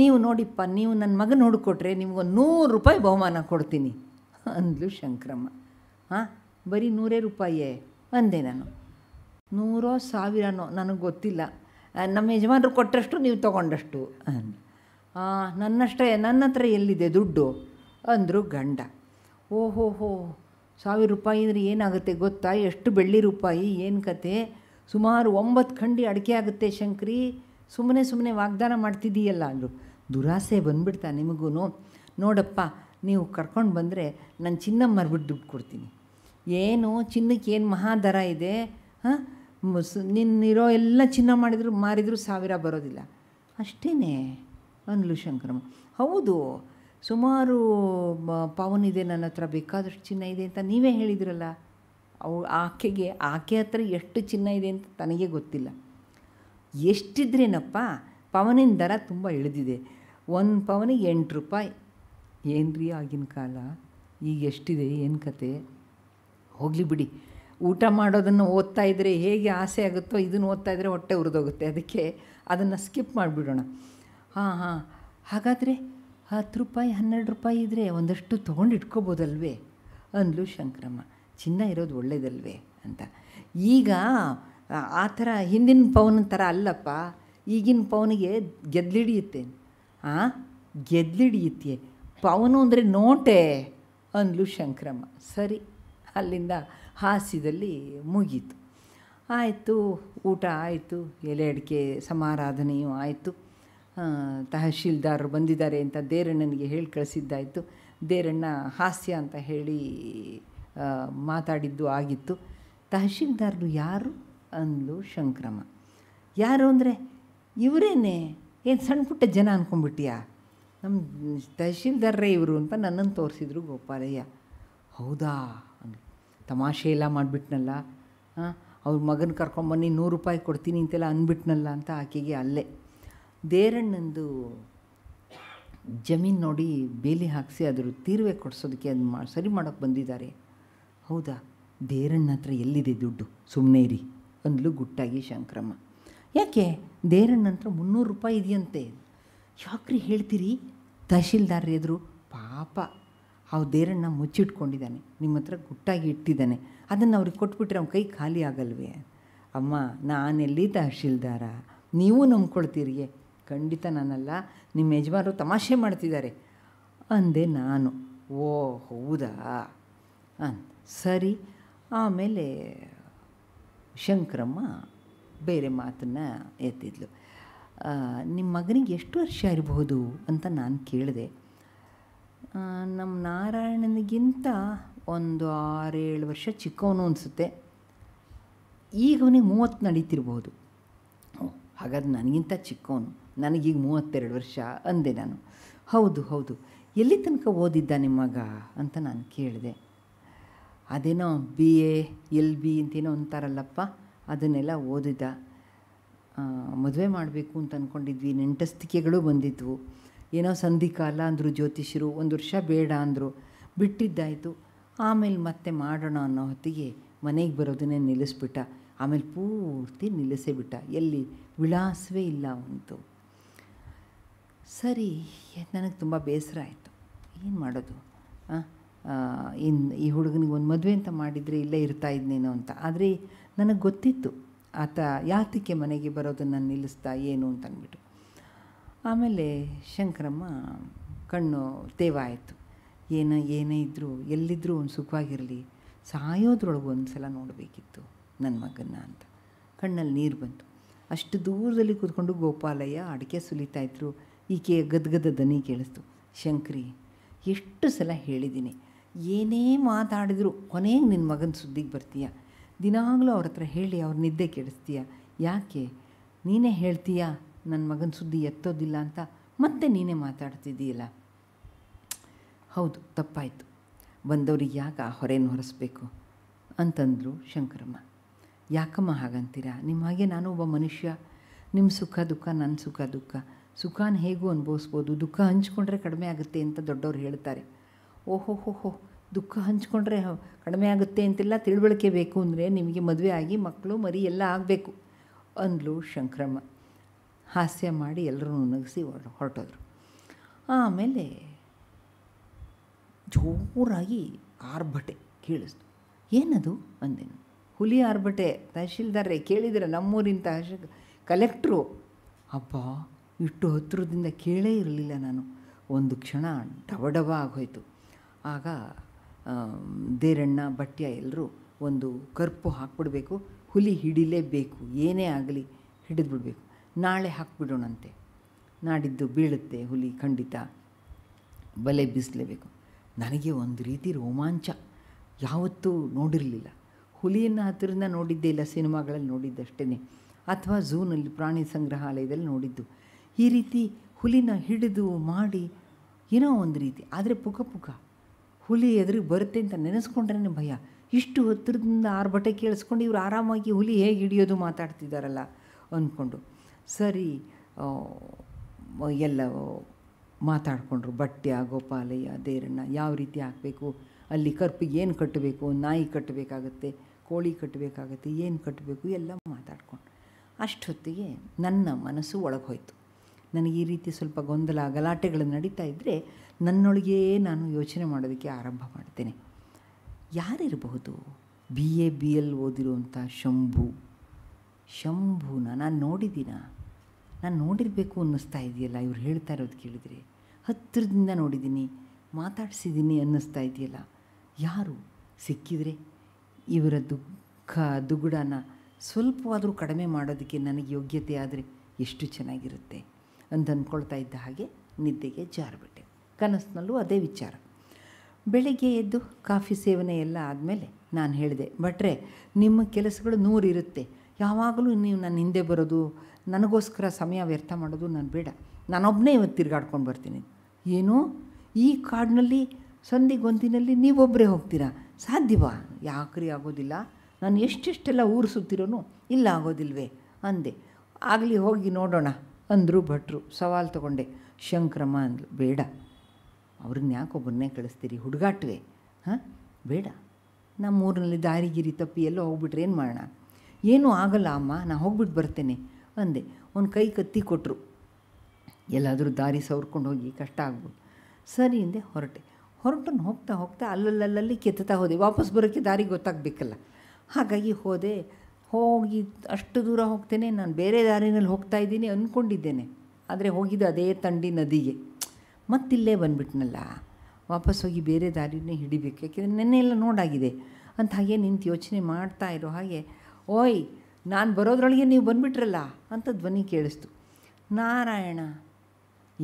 ನೀವು ನೋಡಿಪ್ಪ ನೀವು ನನ್ನ ಮಗ ನೋಡಿಕೊಟ್ರೆ ನಿಮ್ಗೊಂದು ನೂರು ರೂಪಾಯಿ ಬಹುಮಾನ ಕೊಡ್ತೀನಿ ಅಂದ್ಲು ಶಂಕ್ರಮ್ಮ ಹಾಂ ಬರೀ ನೂರೇ ರೂಪಾಯಿಯೇ ಅಂದೆ ನಾನು ನೂರೋ ಸಾವಿರನೋ ನನಗೆ ಗೊತ್ತಿಲ್ಲ ನಮ್ಮ ಯಜಮಾನರು ಕೊಟ್ಟಷ್ಟು ನೀವು ತೊಗೊಂಡಷ್ಟು ನನ್ನಷ್ಟೇ ನನ್ನ ಹತ್ರ ಎಲ್ಲಿದೆ ದುಡ್ಡು ಅಂದರು ಗಂಡ ಓಹೋ ಹೋ ಸಾವಿರ ರೂಪಾಯಿ ಅಂದರೆ ಏನಾಗುತ್ತೆ ಗೊತ್ತಾ ಎಷ್ಟು ಬೆಳ್ಳಿ ರೂಪಾಯಿ ಏನು ಕತೆ ಸುಮಾರು ಒಂಬತ್ತು ಖಂಡಿ ಅಡಿಕೆ ಆಗುತ್ತೆ ಶಂಕ್ರಿ ಸುಮ್ಮನೆ ಸುಮ್ಮನೆ ವಾಗ್ದಾನ ಮಾಡ್ತಿದ್ದೀಯಲ್ಲ ಅಂದರು ದುರಾಸೆ ಬಂದುಬಿಡ್ತಾ ನಿಮಗೂ ನೋಡಪ್ಪ ನೀವು ಕರ್ಕೊಂಡು ಬಂದರೆ ನಾನು ಚಿನ್ನ ಮರಿಬಿಟ್ಟು ದುಡ್ಡು ಕೊಡ್ತೀನಿ ಏನು ಚಿನ್ನಕ್ಕೆ ಏನು ಮಹಾ ದರ ಇದೆ ಹಾಂ ನಿನ್ನಿರೋ ಎಲ್ಲ ಚಿನ್ನ ಮಾಡಿದ್ರು ಮಾರಿದರೂ ಸಾವಿರ ಬರೋದಿಲ್ಲ ಅಷ್ಟೇ ಅಂದ್ಲು ಶಂಕರಮ್ಮ ಹೌದು ಸುಮಾರು ಇದೆ ನನ್ನ ಹತ್ರ ಬೇಕಾದಷ್ಟು ಚಿನ್ನ ಇದೆ ಅಂತ ನೀವೇ ಹೇಳಿದ್ರಲ್ಲ ಅವು ಆಕೆಗೆ ಆಕೆ ಹತ್ರ ಎಷ್ಟು ಚಿನ್ನ ಇದೆ ಅಂತ ತನಗೆ ಗೊತ್ತಿಲ್ಲ ಎಷ್ಟಿದ್ರೇನಪ್ಪ ಪವನಿನ ದರ ತುಂಬ ಇಳಿದಿದೆ ಒಂದು ಪವನಿಗೆ ಎಂಟು ರೂಪಾಯಿ ಏನು ರೀ ಆಗಿನ ಕಾಲ ಈಗ ಎಷ್ಟಿದೆ ಏನು ಕತೆ ಹೋಗಲಿ ಬಿಡಿ ಊಟ ಮಾಡೋದನ್ನು ಓದ್ತಾ ಇದ್ದರೆ ಹೇಗೆ ಆಸೆ ಆಗುತ್ತೋ ಇದನ್ನು ಓದ್ತಾ ಇದ್ದರೆ ಹೊಟ್ಟೆ ಉರಿದೋಗುತ್ತೆ ಅದಕ್ಕೆ ಅದನ್ನು ಸ್ಕಿಪ್ ಮಾಡಿಬಿಡೋಣ ಹಾಂ ಹಾಂ ಹಾಗಾದರೆ ಹತ್ತು ರೂಪಾಯಿ ಹನ್ನೆರಡು ರೂಪಾಯಿ ಇದ್ದರೆ ಒಂದಷ್ಟು ತೊಗೊಂಡು ಇಟ್ಕೋಬೋದಲ್ವೇ ಅಂದ್ಲು ಶಂಕರಮ್ಮ ಚಿನ್ನ ಇರೋದು ಒಳ್ಳೇದಲ್ವೇ ಅಂತ ಈಗ ಆ ಥರ ಹಿಂದಿನ ಪೌನ ಥರ ಅಲ್ಲಪ್ಪ ಈಗಿನ ಪೌನಿಗೆ ಗೆದ್ಲಿಡಿಯುತ್ತೆ ಹಾಂ ಗೆದ್ಲಿಡಿಯುತ್ತೆ ಪವನು ಅಂದರೆ ನೋಟೆ ಅಂದ್ಲು ಶಂಕ್ರಮ್ಮ ಸರಿ ಅಲ್ಲಿಂದ ಹಾಸ್ಯದಲ್ಲಿ ಮುಗೀತು ಆಯಿತು ಊಟ ಆಯಿತು ಎಲೆ ಅಡಿಕೆ ಸಮಾರಾಧನೆಯೂ ಆಯಿತು ತಹಶೀಲ್ದಾರರು ಬಂದಿದ್ದಾರೆ ಅಂತ ದೇರಣ್ಣನಿಗೆ ಹೇಳಿ ಕಳಿಸಿದ್ದಾಯಿತು ದೇರಣ್ಣ ಹಾಸ್ಯ ಅಂತ ಹೇಳಿ ಮಾತಾಡಿದ್ದು ಆಗಿತ್ತು ತಹಶೀಲ್ದಾರರು ಯಾರು ಅಂದ್ಲು ಶಂಕ್ರಮ ಯಾರು ಅಂದರೆ ಇವರೇನೆ ಏನು ಸಣ್ಣ ಪುಟ್ಟ ಜನ ಅಂದ್ಕೊಂಡ್ಬಿಟ್ಟಿಯಾ ನಮ್ಮ ತಹಶೀಲ್ದಾರ್ರೇ ಇವರು ಅಂತ ನನ್ನನ್ನು ತೋರಿಸಿದ್ರು ಗೋಪಾಲಯ್ಯ ಹೌದಾ ತಮಾಷೆ ಎಲ್ಲ ಮಾಡಿಬಿಟ್ನಲ್ಲ ಹಾಂ ಅವ್ರ ಮಗನ ಕರ್ಕೊಂಬನ್ನಿ ನೂರು ರೂಪಾಯಿ ಕೊಡ್ತೀನಿ ಅಂತೆಲ್ಲ ಅಂದ್ಬಿಟ್ನಲ್ಲ ಅಂತ ಆಕೆಗೆ ಅಲ್ಲೇ ದೇರಣ್ಣಂದು ಜಮೀನು ನೋಡಿ ಬೇಲಿ ಹಾಕಿಸಿ ಅದ್ರ ತೀರ್ವೆ ಕೊಡಿಸೋದಕ್ಕೆ ಅದು ಮಾ ಸರಿ ಮಾಡೋಕ್ಕೆ ಬಂದಿದ್ದಾರೆ ಹೌದಾ ದೇರಣ್ಣ ಹತ್ರ ಎಲ್ಲಿದೆ ದುಡ್ಡು ಸುಮ್ಮನೆ ಇರಿ ಅಂದಲು ಗುಟ್ಟಾಗಿ ಶಂಕ್ರಮ್ಮ ಯಾಕೆ ದೇರಣ್ಣ ಹತ್ರ ಮುನ್ನೂರು ರೂಪಾಯಿ ಇದೆಯಂತೆ ಯಾಕ್ರಿ ಹೇಳ್ತೀರಿ ತಹಶೀಲ್ದಾರ್ ಎದುರು ಪಾಪ ಅವ ದೇರನ್ನ ಮುಚ್ಚಿಟ್ಕೊಂಡಿದ್ದಾನೆ ನಿಮ್ಮ ಹತ್ರ ಗುಟ್ಟಾಗಿ ಇಟ್ಟಿದ್ದಾನೆ ಅದನ್ನು ಅವ್ರಿಗೆ ಕೊಟ್ಬಿಟ್ರೆ ಅವ್ನ ಕೈ ಖಾಲಿ ಆಗಲ್ವೇ ಅಮ್ಮ ನಾನೆಲ್ಲಿ ತಹಶೀಲ್ದಾರ ನೀವು ನಂಬ್ಕೊಳ್ತೀರಿ ಖಂಡಿತ ನಾನಲ್ಲ ನಿಮ್ಮ ಯಜಮಾನರು ತಮಾಷೆ ಮಾಡ್ತಿದ್ದಾರೆ ಅಂದೆ ನಾನು ಓ ಹೌದಾ ಅಂತ ಸರಿ ಆಮೇಲೆ ಶಂಕರಮ್ಮ ಬೇರೆ ಮಾತನ್ನು ಎತ್ತಿದ್ಲು ನಿಮ್ಮ ಮಗನಿಗೆ ಎಷ್ಟು ವರ್ಷ ಇರಬಹುದು ಅಂತ ನಾನು ಕೇಳಿದೆ ನಮ್ಮ ನಾರಾಯಣನಿಗಿಂತ ಒಂದು ಆರೇಳು ವರ್ಷ ಚಿಕ್ಕವನು ಅನಿಸುತ್ತೆ ಈಗ ಅವನಿಗೆ ಮೂವತ್ತು ನಡೀತಿರ್ಬೋದು ಹಾಗಾದ್ರೆ ನನಗಿಂತ ಚಿಕ್ಕವನು ನನಗೀಗ ಮೂವತ್ತೆರಡು ವರ್ಷ ಅಂದೆ ನಾನು ಹೌದು ಹೌದು ಎಲ್ಲಿ ತನಕ ಓದಿದ್ದ ನಿಮ್ಮ ಮಗ ಅಂತ ನಾನು ಕೇಳಿದೆ ಅದೇನೋ ಬಿ ಎ ಎಲ್ ಬಿ ಅಂತೇನೋ ಅಂತಾರಲ್ಲಪ್ಪ ಅದನ್ನೆಲ್ಲ ಓದಿದ್ದ ಮದುವೆ ಮಾಡಬೇಕು ಅಂತ ಅಂದ್ಕೊಂಡಿದ್ವಿ ನೆಂಟಸ್ತಿಕೆಗಳು ಬಂದಿದ್ವು ಏನೋ ಸಂಧಿಕಾಲ ಅಂದರು ಜ್ಯೋತಿಷರು ಒಂದು ವರ್ಷ ಬೇಡ ಅಂದರು ಬಿಟ್ಟಿದ್ದಾಯಿತು ಆಮೇಲೆ ಮತ್ತೆ ಮಾಡೋಣ ಅನ್ನೋ ಹೊತ್ತಿಗೆ ಮನೆಗೆ ಬರೋದನ್ನೇ ನಿಲ್ಲಿಸ್ಬಿಟ್ಟ ಆಮೇಲೆ ಪೂರ್ತಿ ನಿಲ್ಲಿಸೇ ಬಿಟ್ಟ ಎಲ್ಲಿ ವಿಳಾಸವೇ ಇಲ್ಲ ಅವನದು ಸರಿ ನನಗೆ ತುಂಬ ಬೇಸರ ಆಯಿತು ಏನು ಮಾಡೋದು ಇನ್ನು ಈ ಹುಡುಗನಿಗೆ ಒಂದು ಮದುವೆ ಅಂತ ಮಾಡಿದರೆ ಇಲ್ಲೇ ಇರ್ತಾ ಇದ್ನೇನೋ ಅಂತ ಆದರೆ ನನಗೆ ಗೊತ್ತಿತ್ತು ಆತ ಯಾತಕ್ಕೆ ಮನೆಗೆ ಬರೋದನ್ನು ನಿಲ್ಲಿಸ್ತಾ ಏನು ಅಂತ ಅಂದ್ಬಿಟ್ಟು ಆಮೇಲೆ ಶಂಕರಮ್ಮ ಕಣ್ಣು ತೇವ ಆಯಿತು ಏನೋ ಏನೇ ಇದ್ದರೂ ಎಲ್ಲಿದ್ದರೂ ಒಂದು ಸುಖವಾಗಿರಲಿ ಸಾಯೋದ್ರೊಳಗೆ ಒಂದು ಸಲ ನೋಡಬೇಕಿತ್ತು ನನ್ನ ಮಗನ ಅಂತ ಕಣ್ಣಲ್ಲಿ ನೀರು ಬಂತು ಅಷ್ಟು ದೂರದಲ್ಲಿ ಕೂತ್ಕೊಂಡು ಗೋಪಾಲಯ್ಯ ಅಡಿಕೆ ಸುಲಿತಾಯಿದ್ರು ಈಕೆ ಗದ್ಗದ ದನಿ ಕೇಳಿಸ್ತು ಶಂಕರಿ ಎಷ್ಟು ಸಲ ಹೇಳಿದ್ದೀನಿ ಏನೇ ಮಾತಾಡಿದ್ರು ಕೊನೆಗೆ ನಿನ್ನ ಮಗನ ಸುದ್ದಿಗೆ ಬರ್ತೀಯಾ ದಿನಾಗಲೂ ಅವ್ರ ಹತ್ರ ಹೇಳಿ ಅವ್ರ ನಿದ್ದೆ ಕೆಡಿಸ್ತೀಯ ಯಾಕೆ ನೀನೇ ಹೇಳ್ತೀಯ ನನ್ನ ಮಗನ ಸುದ್ದಿ ಎತ್ತೋದಿಲ್ಲ ಅಂತ ಮತ್ತೆ ನೀನೇ ಮಾತಾಡ್ತಿದ್ದೀಯಲ್ಲ ಹೌದು ತಪ್ಪಾಯಿತು ಬಂದವ್ರಿಗೆ ಯಾಕೆ ಆ ಹೊರೆಯನ್ನು ಹೊರಿಸ್ಬೇಕು ಅಂತಂದರು ಶಂಕರಮ್ಮ ಯಾಕಮ್ಮ ಹಾಗಂತೀರಾ ನಿಮ್ಮ ಹಾಗೆ ನಾನು ಒಬ್ಬ ಮನುಷ್ಯ ನಿಮ್ಮ ಸುಖ ದುಃಖ ನನ್ನ ಸುಖ ದುಃಖ ಸುಖಾನ ಹೇಗೂ ಅನುಭವಿಸ್ಬೋದು ದುಃಖ ಹಂಚ್ಕೊಂಡ್ರೆ ಕಡಿಮೆ ಆಗುತ್ತೆ ಅಂತ ದೊಡ್ಡವ್ರು ಹೇಳ್ತಾರೆ ಓಹೋ ಹೋ ಹೋ ದುಃಖ ಹಂಚ್ಕೊಂಡ್ರೆ ಕಡಿಮೆ ಆಗುತ್ತೆ ಅಂತೆಲ್ಲ ತಿಳುವಳಿಕೆ ಬೇಕು ಅಂದರೆ ನಿಮಗೆ ಮದುವೆ ಆಗಿ ಮಕ್ಕಳು ಮರಿ ಎಲ್ಲ ಆಗಬೇಕು ಅಂದ್ಲು ಶಂಕ್ರಮ್ಮ ಹಾಸ್ಯ ಮಾಡಿ ಎಲ್ಲರೂ ನಗಿಸಿ ಹೊರಟೋದ್ರು ಆಮೇಲೆ ಜೋರಾಗಿ ಆರ್ಭಟೆ ಕೇಳಿಸ್ತು ಏನದು ಅಂದೇನು ಹುಲಿ ಆರ್ಭಟೆ ತಹಶೀಲ್ದಾರ್ರೆ ಕೇಳಿದರೆ ನಮ್ಮೂರಿನ ಕಲೆಕ್ಟ್ರು ಅಪ್ಪ ಇಷ್ಟು ಹತ್ತಿರದಿಂದ ಕೇಳೇ ಇರಲಿಲ್ಲ ನಾನು ಒಂದು ಕ್ಷಣ ಡಬ ಆಗೋಯ್ತು ಆಗ ದೇರಣ್ಣ ಭಟ್ಯ ಎಲ್ಲರೂ ಒಂದು ಕರ್ಪು ಹಾಕ್ಬಿಡಬೇಕು ಹುಲಿ ಹಿಡಿಲೇಬೇಕು ಏನೇ ಆಗಲಿ ಹಿಡಿದ್ಬಿಡ್ಬೇಕು ನಾಳೆ ಹಾಕ್ಬಿಡೋಣಂತೆ ನಾಡಿದ್ದು ಬೀಳುತ್ತೆ ಹುಲಿ ಖಂಡಿತ ಬಲೆ ಬೀಸಲೇಬೇಕು ನನಗೆ ಒಂದು ರೀತಿ ರೋಮಾಂಚ ಯಾವತ್ತೂ ನೋಡಿರಲಿಲ್ಲ ಹುಲಿಯನ್ನು ಹತ್ತಿರದಿಂದ ನೋಡಿದ್ದೇ ಇಲ್ಲ ಸಿನಿಮಾಗಳಲ್ಲಿ ನೋಡಿದ್ದಷ್ಟೇ ಅಥವಾ ಝೂನಲ್ಲಿ ಪ್ರಾಣಿ ಸಂಗ್ರಹಾಲಯದಲ್ಲಿ ನೋಡಿದ್ದು ಈ ರೀತಿ ಹುಲಿನ ಹಿಡಿದು ಮಾಡಿ ಏನೋ ಒಂದು ರೀತಿ ಆದರೆ ಪುಕ ಪುಕ ಹುಲಿ ಎದುರಿಗೆ ಬರುತ್ತೆ ಅಂತ ನೆನೆಸ್ಕೊಂಡ್ರೇ ಭಯ ಇಷ್ಟು ಹತ್ತಿರದಿಂದ ಆರು ಬಟ್ಟೆ ಕೇಳಿಸ್ಕೊಂಡು ಇವರು ಆರಾಮಾಗಿ ಹುಲಿ ಹೇಗೆ ಹಿಡಿಯೋದು ಮಾತಾಡ್ತಿದ್ದಾರಲ್ಲ ಅಂದ್ಕೊಂಡು ಸರಿ ಎಲ್ಲ ಮಾತಾಡಿಕೊಂಡ್ರು ಬಟ್ಟೆ ಗೋಪಾಲಯ್ಯ ದೇರಣ್ಣ ಯಾವ ರೀತಿ ಹಾಕಬೇಕು ಅಲ್ಲಿ ಕರ್ಪಿಗೆ ಏನು ಕಟ್ಟಬೇಕು ನಾಯಿ ಕಟ್ಟಬೇಕಾಗತ್ತೆ ಕೋಳಿ ಕಟ್ಟಬೇಕಾಗತ್ತೆ ಏನು ಕಟ್ಟಬೇಕು ಎಲ್ಲ ಮಾತಾಡ್ಕೊಂಡು ಅಷ್ಟೊತ್ತಿಗೆ ನನ್ನ ಮನಸ್ಸು ಒಳಗೆ ಹೋಯಿತು ನನಗೆ ಈ ರೀತಿ ಸ್ವಲ್ಪ ಗೊಂದಲ ಗಲಾಟೆಗಳು ನಡೀತಾ ಇದ್ದರೆ ನನ್ನೊಳಗೇ ನಾನು ಯೋಚನೆ ಮಾಡೋದಕ್ಕೆ ಆರಂಭ ಮಾಡ್ತೇನೆ ಯಾರಿರಬಹುದು ಬಿ ಎ ಬಿ ಎಲ್ ಓದಿರುವಂಥ ಶಂಭು ಶಂಭುನ ನಾನು ನೋಡಿದ್ದೀನ ನಾನು ನೋಡಿರಬೇಕು ಅನ್ನಿಸ್ತಾ ಇದೆಯಲ್ಲ ಇವ್ರು ಹೇಳ್ತಾ ಇರೋದು ಕೇಳಿದರೆ ಹತ್ತಿರದಿಂದ ನೋಡಿದ್ದೀನಿ ಮಾತಾಡಿಸಿದ್ದೀನಿ ಅನ್ನಿಸ್ತಾ ಇದೆಯಲ್ಲ ಯಾರು ಸಿಕ್ಕಿದರೆ ಇವರ ದುಃಖ ದುಗುಡನ ಸ್ವಲ್ಪವಾದರೂ ಕಡಿಮೆ ಮಾಡೋದಕ್ಕೆ ನನಗೆ ಯೋಗ್ಯತೆ ಆದರೆ ಎಷ್ಟು ಚೆನ್ನಾಗಿರುತ್ತೆ ಅಂತ ಅಂದ್ಕೊಳ್ತಾ ಇದ್ದ ಹಾಗೆ ನಿದ್ದೆಗೆ ಜಾರ್ಬಿಟ್ಟು ಕನಸಿನಲ್ಲೂ ಅದೇ ವಿಚಾರ ಬೆಳಿಗ್ಗೆ ಎದ್ದು ಕಾಫಿ ಸೇವನೆ ಎಲ್ಲ ಆದಮೇಲೆ ನಾನು ಹೇಳಿದೆ ಭಟ್ರೆ ನಿಮ್ಮ ಕೆಲಸಗಳು ನೂರಿರುತ್ತೆ ಯಾವಾಗಲೂ ನೀವು ನನ್ನ ಹಿಂದೆ ಬರೋದು ನನಗೋಸ್ಕರ ಸಮಯ ವ್ಯರ್ಥ ಮಾಡೋದು ನಾನು ಬೇಡ ನಾನೊಬ್ಬನೇ ಇವತ್ತು ತಿರುಗಾಡ್ಕೊಂಡು ಬರ್ತೀನಿ ಏನು ಈ ಕಾಡಿನಲ್ಲಿ ಸಂಧಿಗೊಂದಿನಲ್ಲಿ ನೀವೊಬ್ಬರೇ ಹೋಗ್ತೀರಾ ಸಾಧ್ಯವಾ ಯಾಕ್ರಿ ಆಗೋದಿಲ್ಲ ನಾನು ಎಷ್ಟೆಷ್ಟೆಲ್ಲ ಊರು ಸುತ್ತಿರೋನು ಇಲ್ಲ ಆಗೋದಿಲ್ವೇ ಅಂದೆ ಆಗಲಿ ಹೋಗಿ ನೋಡೋಣ ಅಂದರು ಭಟ್ರು ಸವಾಲು ತಗೊಂಡೆ ಶಂಕ್ರಮ್ಮ ಅಂದರು ಬೇಡ ಅವ್ರನ್ನ ಒಬ್ಬರನ್ನೇ ಕಳಿಸ್ತೀರಿ ಹುಡುಗಾಟ್ವೆ ಹಾಂ ಬೇಡ ನಮ್ಮ ಊರಿನಲ್ಲಿ ದಾರಿಗಿರಿ ತಪ್ಪಿ ಎಲ್ಲೋ ಹೋಗ್ಬಿಟ್ರೆ ಏನು ಮಾಡೋಣ ಏನೂ ಆಗಲ್ಲ ಅಮ್ಮ ನಾನು ಹೋಗ್ಬಿಟ್ಟು ಬರ್ತೇನೆ ಅಂದೆ ಒಂದು ಕೈ ಕತ್ತಿ ಕೊಟ್ಟರು ಎಲ್ಲಾದರೂ ದಾರಿ ಸವರ್ಕೊಂಡು ಹೋಗಿ ಕಷ್ಟ ಆಗ್ಬೋದು ಸರಿ ಹಿಂದೆ ಹೊರಟೆ ಹೊರಟನ್ನು ಹೋಗ್ತಾ ಹೋಗ್ತಾ ಅಲ್ಲಲ್ಲಲ್ಲಿ ಕೆತ್ತುತ್ತಾ ಹೋದೆ ವಾಪಸ್ ಬರೋಕ್ಕೆ ದಾರಿ ಗೊತ್ತಾಗಬೇಕಲ್ಲ ಹಾಗಾಗಿ ಹೋದೆ ಹೋಗಿ ಅಷ್ಟು ದೂರ ಹೋಗ್ತೇನೆ ನಾನು ಬೇರೆ ದಾರಿನಲ್ಲಿ ಹೋಗ್ತಾ ಇದ್ದೀನಿ ಅಂದ್ಕೊಂಡಿದ್ದೇನೆ ಆದರೆ ಹೋಗಿದ್ದು ಅದೇ ತಂಡಿ ನದಿಗೆ ಮತ್ತಿಲ್ಲೇ ಬಂದುಬಿಟ್ನಲ್ಲ ವಾಪಸ್ ಹೋಗಿ ಬೇರೆ ದಾರಿನೇ ಹಿಡಿಬೇಕು ಯಾಕೆಂದರೆ ನೆನ್ನೆ ಎಲ್ಲ ನೋಡಾಗಿದೆ ಅಂತ ಹಾಗೆ ನಿಂತು ಯೋಚನೆ ಮಾಡ್ತಾ ಇರೋ ಹಾಗೆ ಓಯ್ ನಾನು ಬರೋದ್ರೊಳಗೆ ನೀವು ಬಂದುಬಿಟ್ರಲ್ಲ ಅಂತ ಧ್ವನಿ ಕೇಳಿಸ್ತು ನಾರಾಯಣ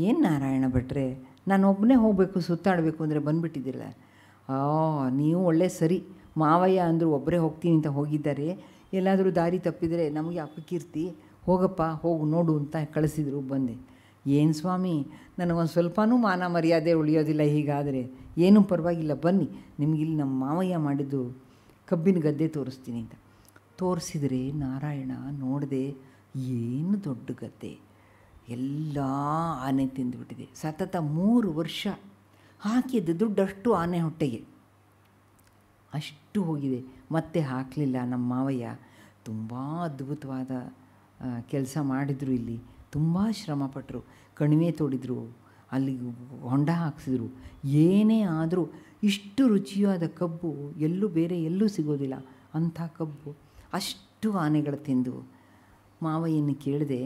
ಏನು ನಾರಾಯಣ ಭಟ್ರೆ ನಾನು ಒಬ್ಬನೇ ಹೋಗಬೇಕು ಸುತ್ತಾಡಬೇಕು ಅಂದರೆ ಬಂದುಬಿಟ್ಟಿದ್ದಿಲ್ಲ ಆ ನೀವು ಒಳ್ಳೆ ಸರಿ ಮಾವಯ್ಯ ಅಂದರು ಒಬ್ಬರೇ ಹೋಗ್ತೀನಿ ಅಂತ ಹೋಗಿದ್ದಾರೆ ಎಲ್ಲಾದರೂ ದಾರಿ ತಪ್ಪಿದರೆ ನಮಗೆ ಅಪಕೀರ್ತಿ ಹೋಗಪ್ಪ ಹೋಗು ನೋಡು ಅಂತ ಕಳಿಸಿದ್ರು ಬಂದೆ ಏನು ಸ್ವಾಮಿ ನನಗೊಂದು ಸ್ವಲ್ಪನೂ ಮಾನ ಮರ್ಯಾದೆ ಉಳಿಯೋದಿಲ್ಲ ಹೀಗಾದರೆ ಏನೂ ಪರವಾಗಿಲ್ಲ ಬನ್ನಿ ನಿಮಗಿಲ್ಲಿ ನಮ್ಮ ಮಾವಯ್ಯ ಮಾಡಿದ್ದು ಕಬ್ಬಿನ ಗದ್ದೆ ತೋರಿಸ್ತೀನಿ ಅಂತ ತೋರಿಸಿದರೆ ನಾರಾಯಣ ನೋಡದೆ ಏನು ದೊಡ್ಡ ಗದ್ದೆ ಎಲ್ಲ ಆನೆ ತಿಂದುಬಿಟ್ಟಿದೆ ಸತತ ಮೂರು ವರ್ಷ ಹಾಕಿದ್ದು ದುಡ್ಡಷ್ಟು ಆನೆ ಹೊಟ್ಟೆಗೆ ಅಷ್ಟು ಹೋಗಿದೆ ಮತ್ತೆ ಹಾಕಲಿಲ್ಲ ನಮ್ಮ ಮಾವಯ್ಯ ತುಂಬ ಅದ್ಭುತವಾದ ಕೆಲಸ ಮಾಡಿದರು ಇಲ್ಲಿ ತುಂಬ ಶ್ರಮಪಟ್ಟರು ಕಣಿವೆ ತೋಡಿದರು ಅಲ್ಲಿ ಹೊಂಡ ಹಾಕ್ಸಿದ್ರು ಏನೇ ಆದರೂ ಇಷ್ಟು ರುಚಿಯಾದ ಕಬ್ಬು ಎಲ್ಲೂ ಬೇರೆ ಎಲ್ಲೂ ಸಿಗೋದಿಲ್ಲ ಅಂಥ ಕಬ್ಬು ಅಷ್ಟು ಆನೆಗಳು ತಿಂದು ಮಾವಯ್ಯನ ಕೇಳಿದೆ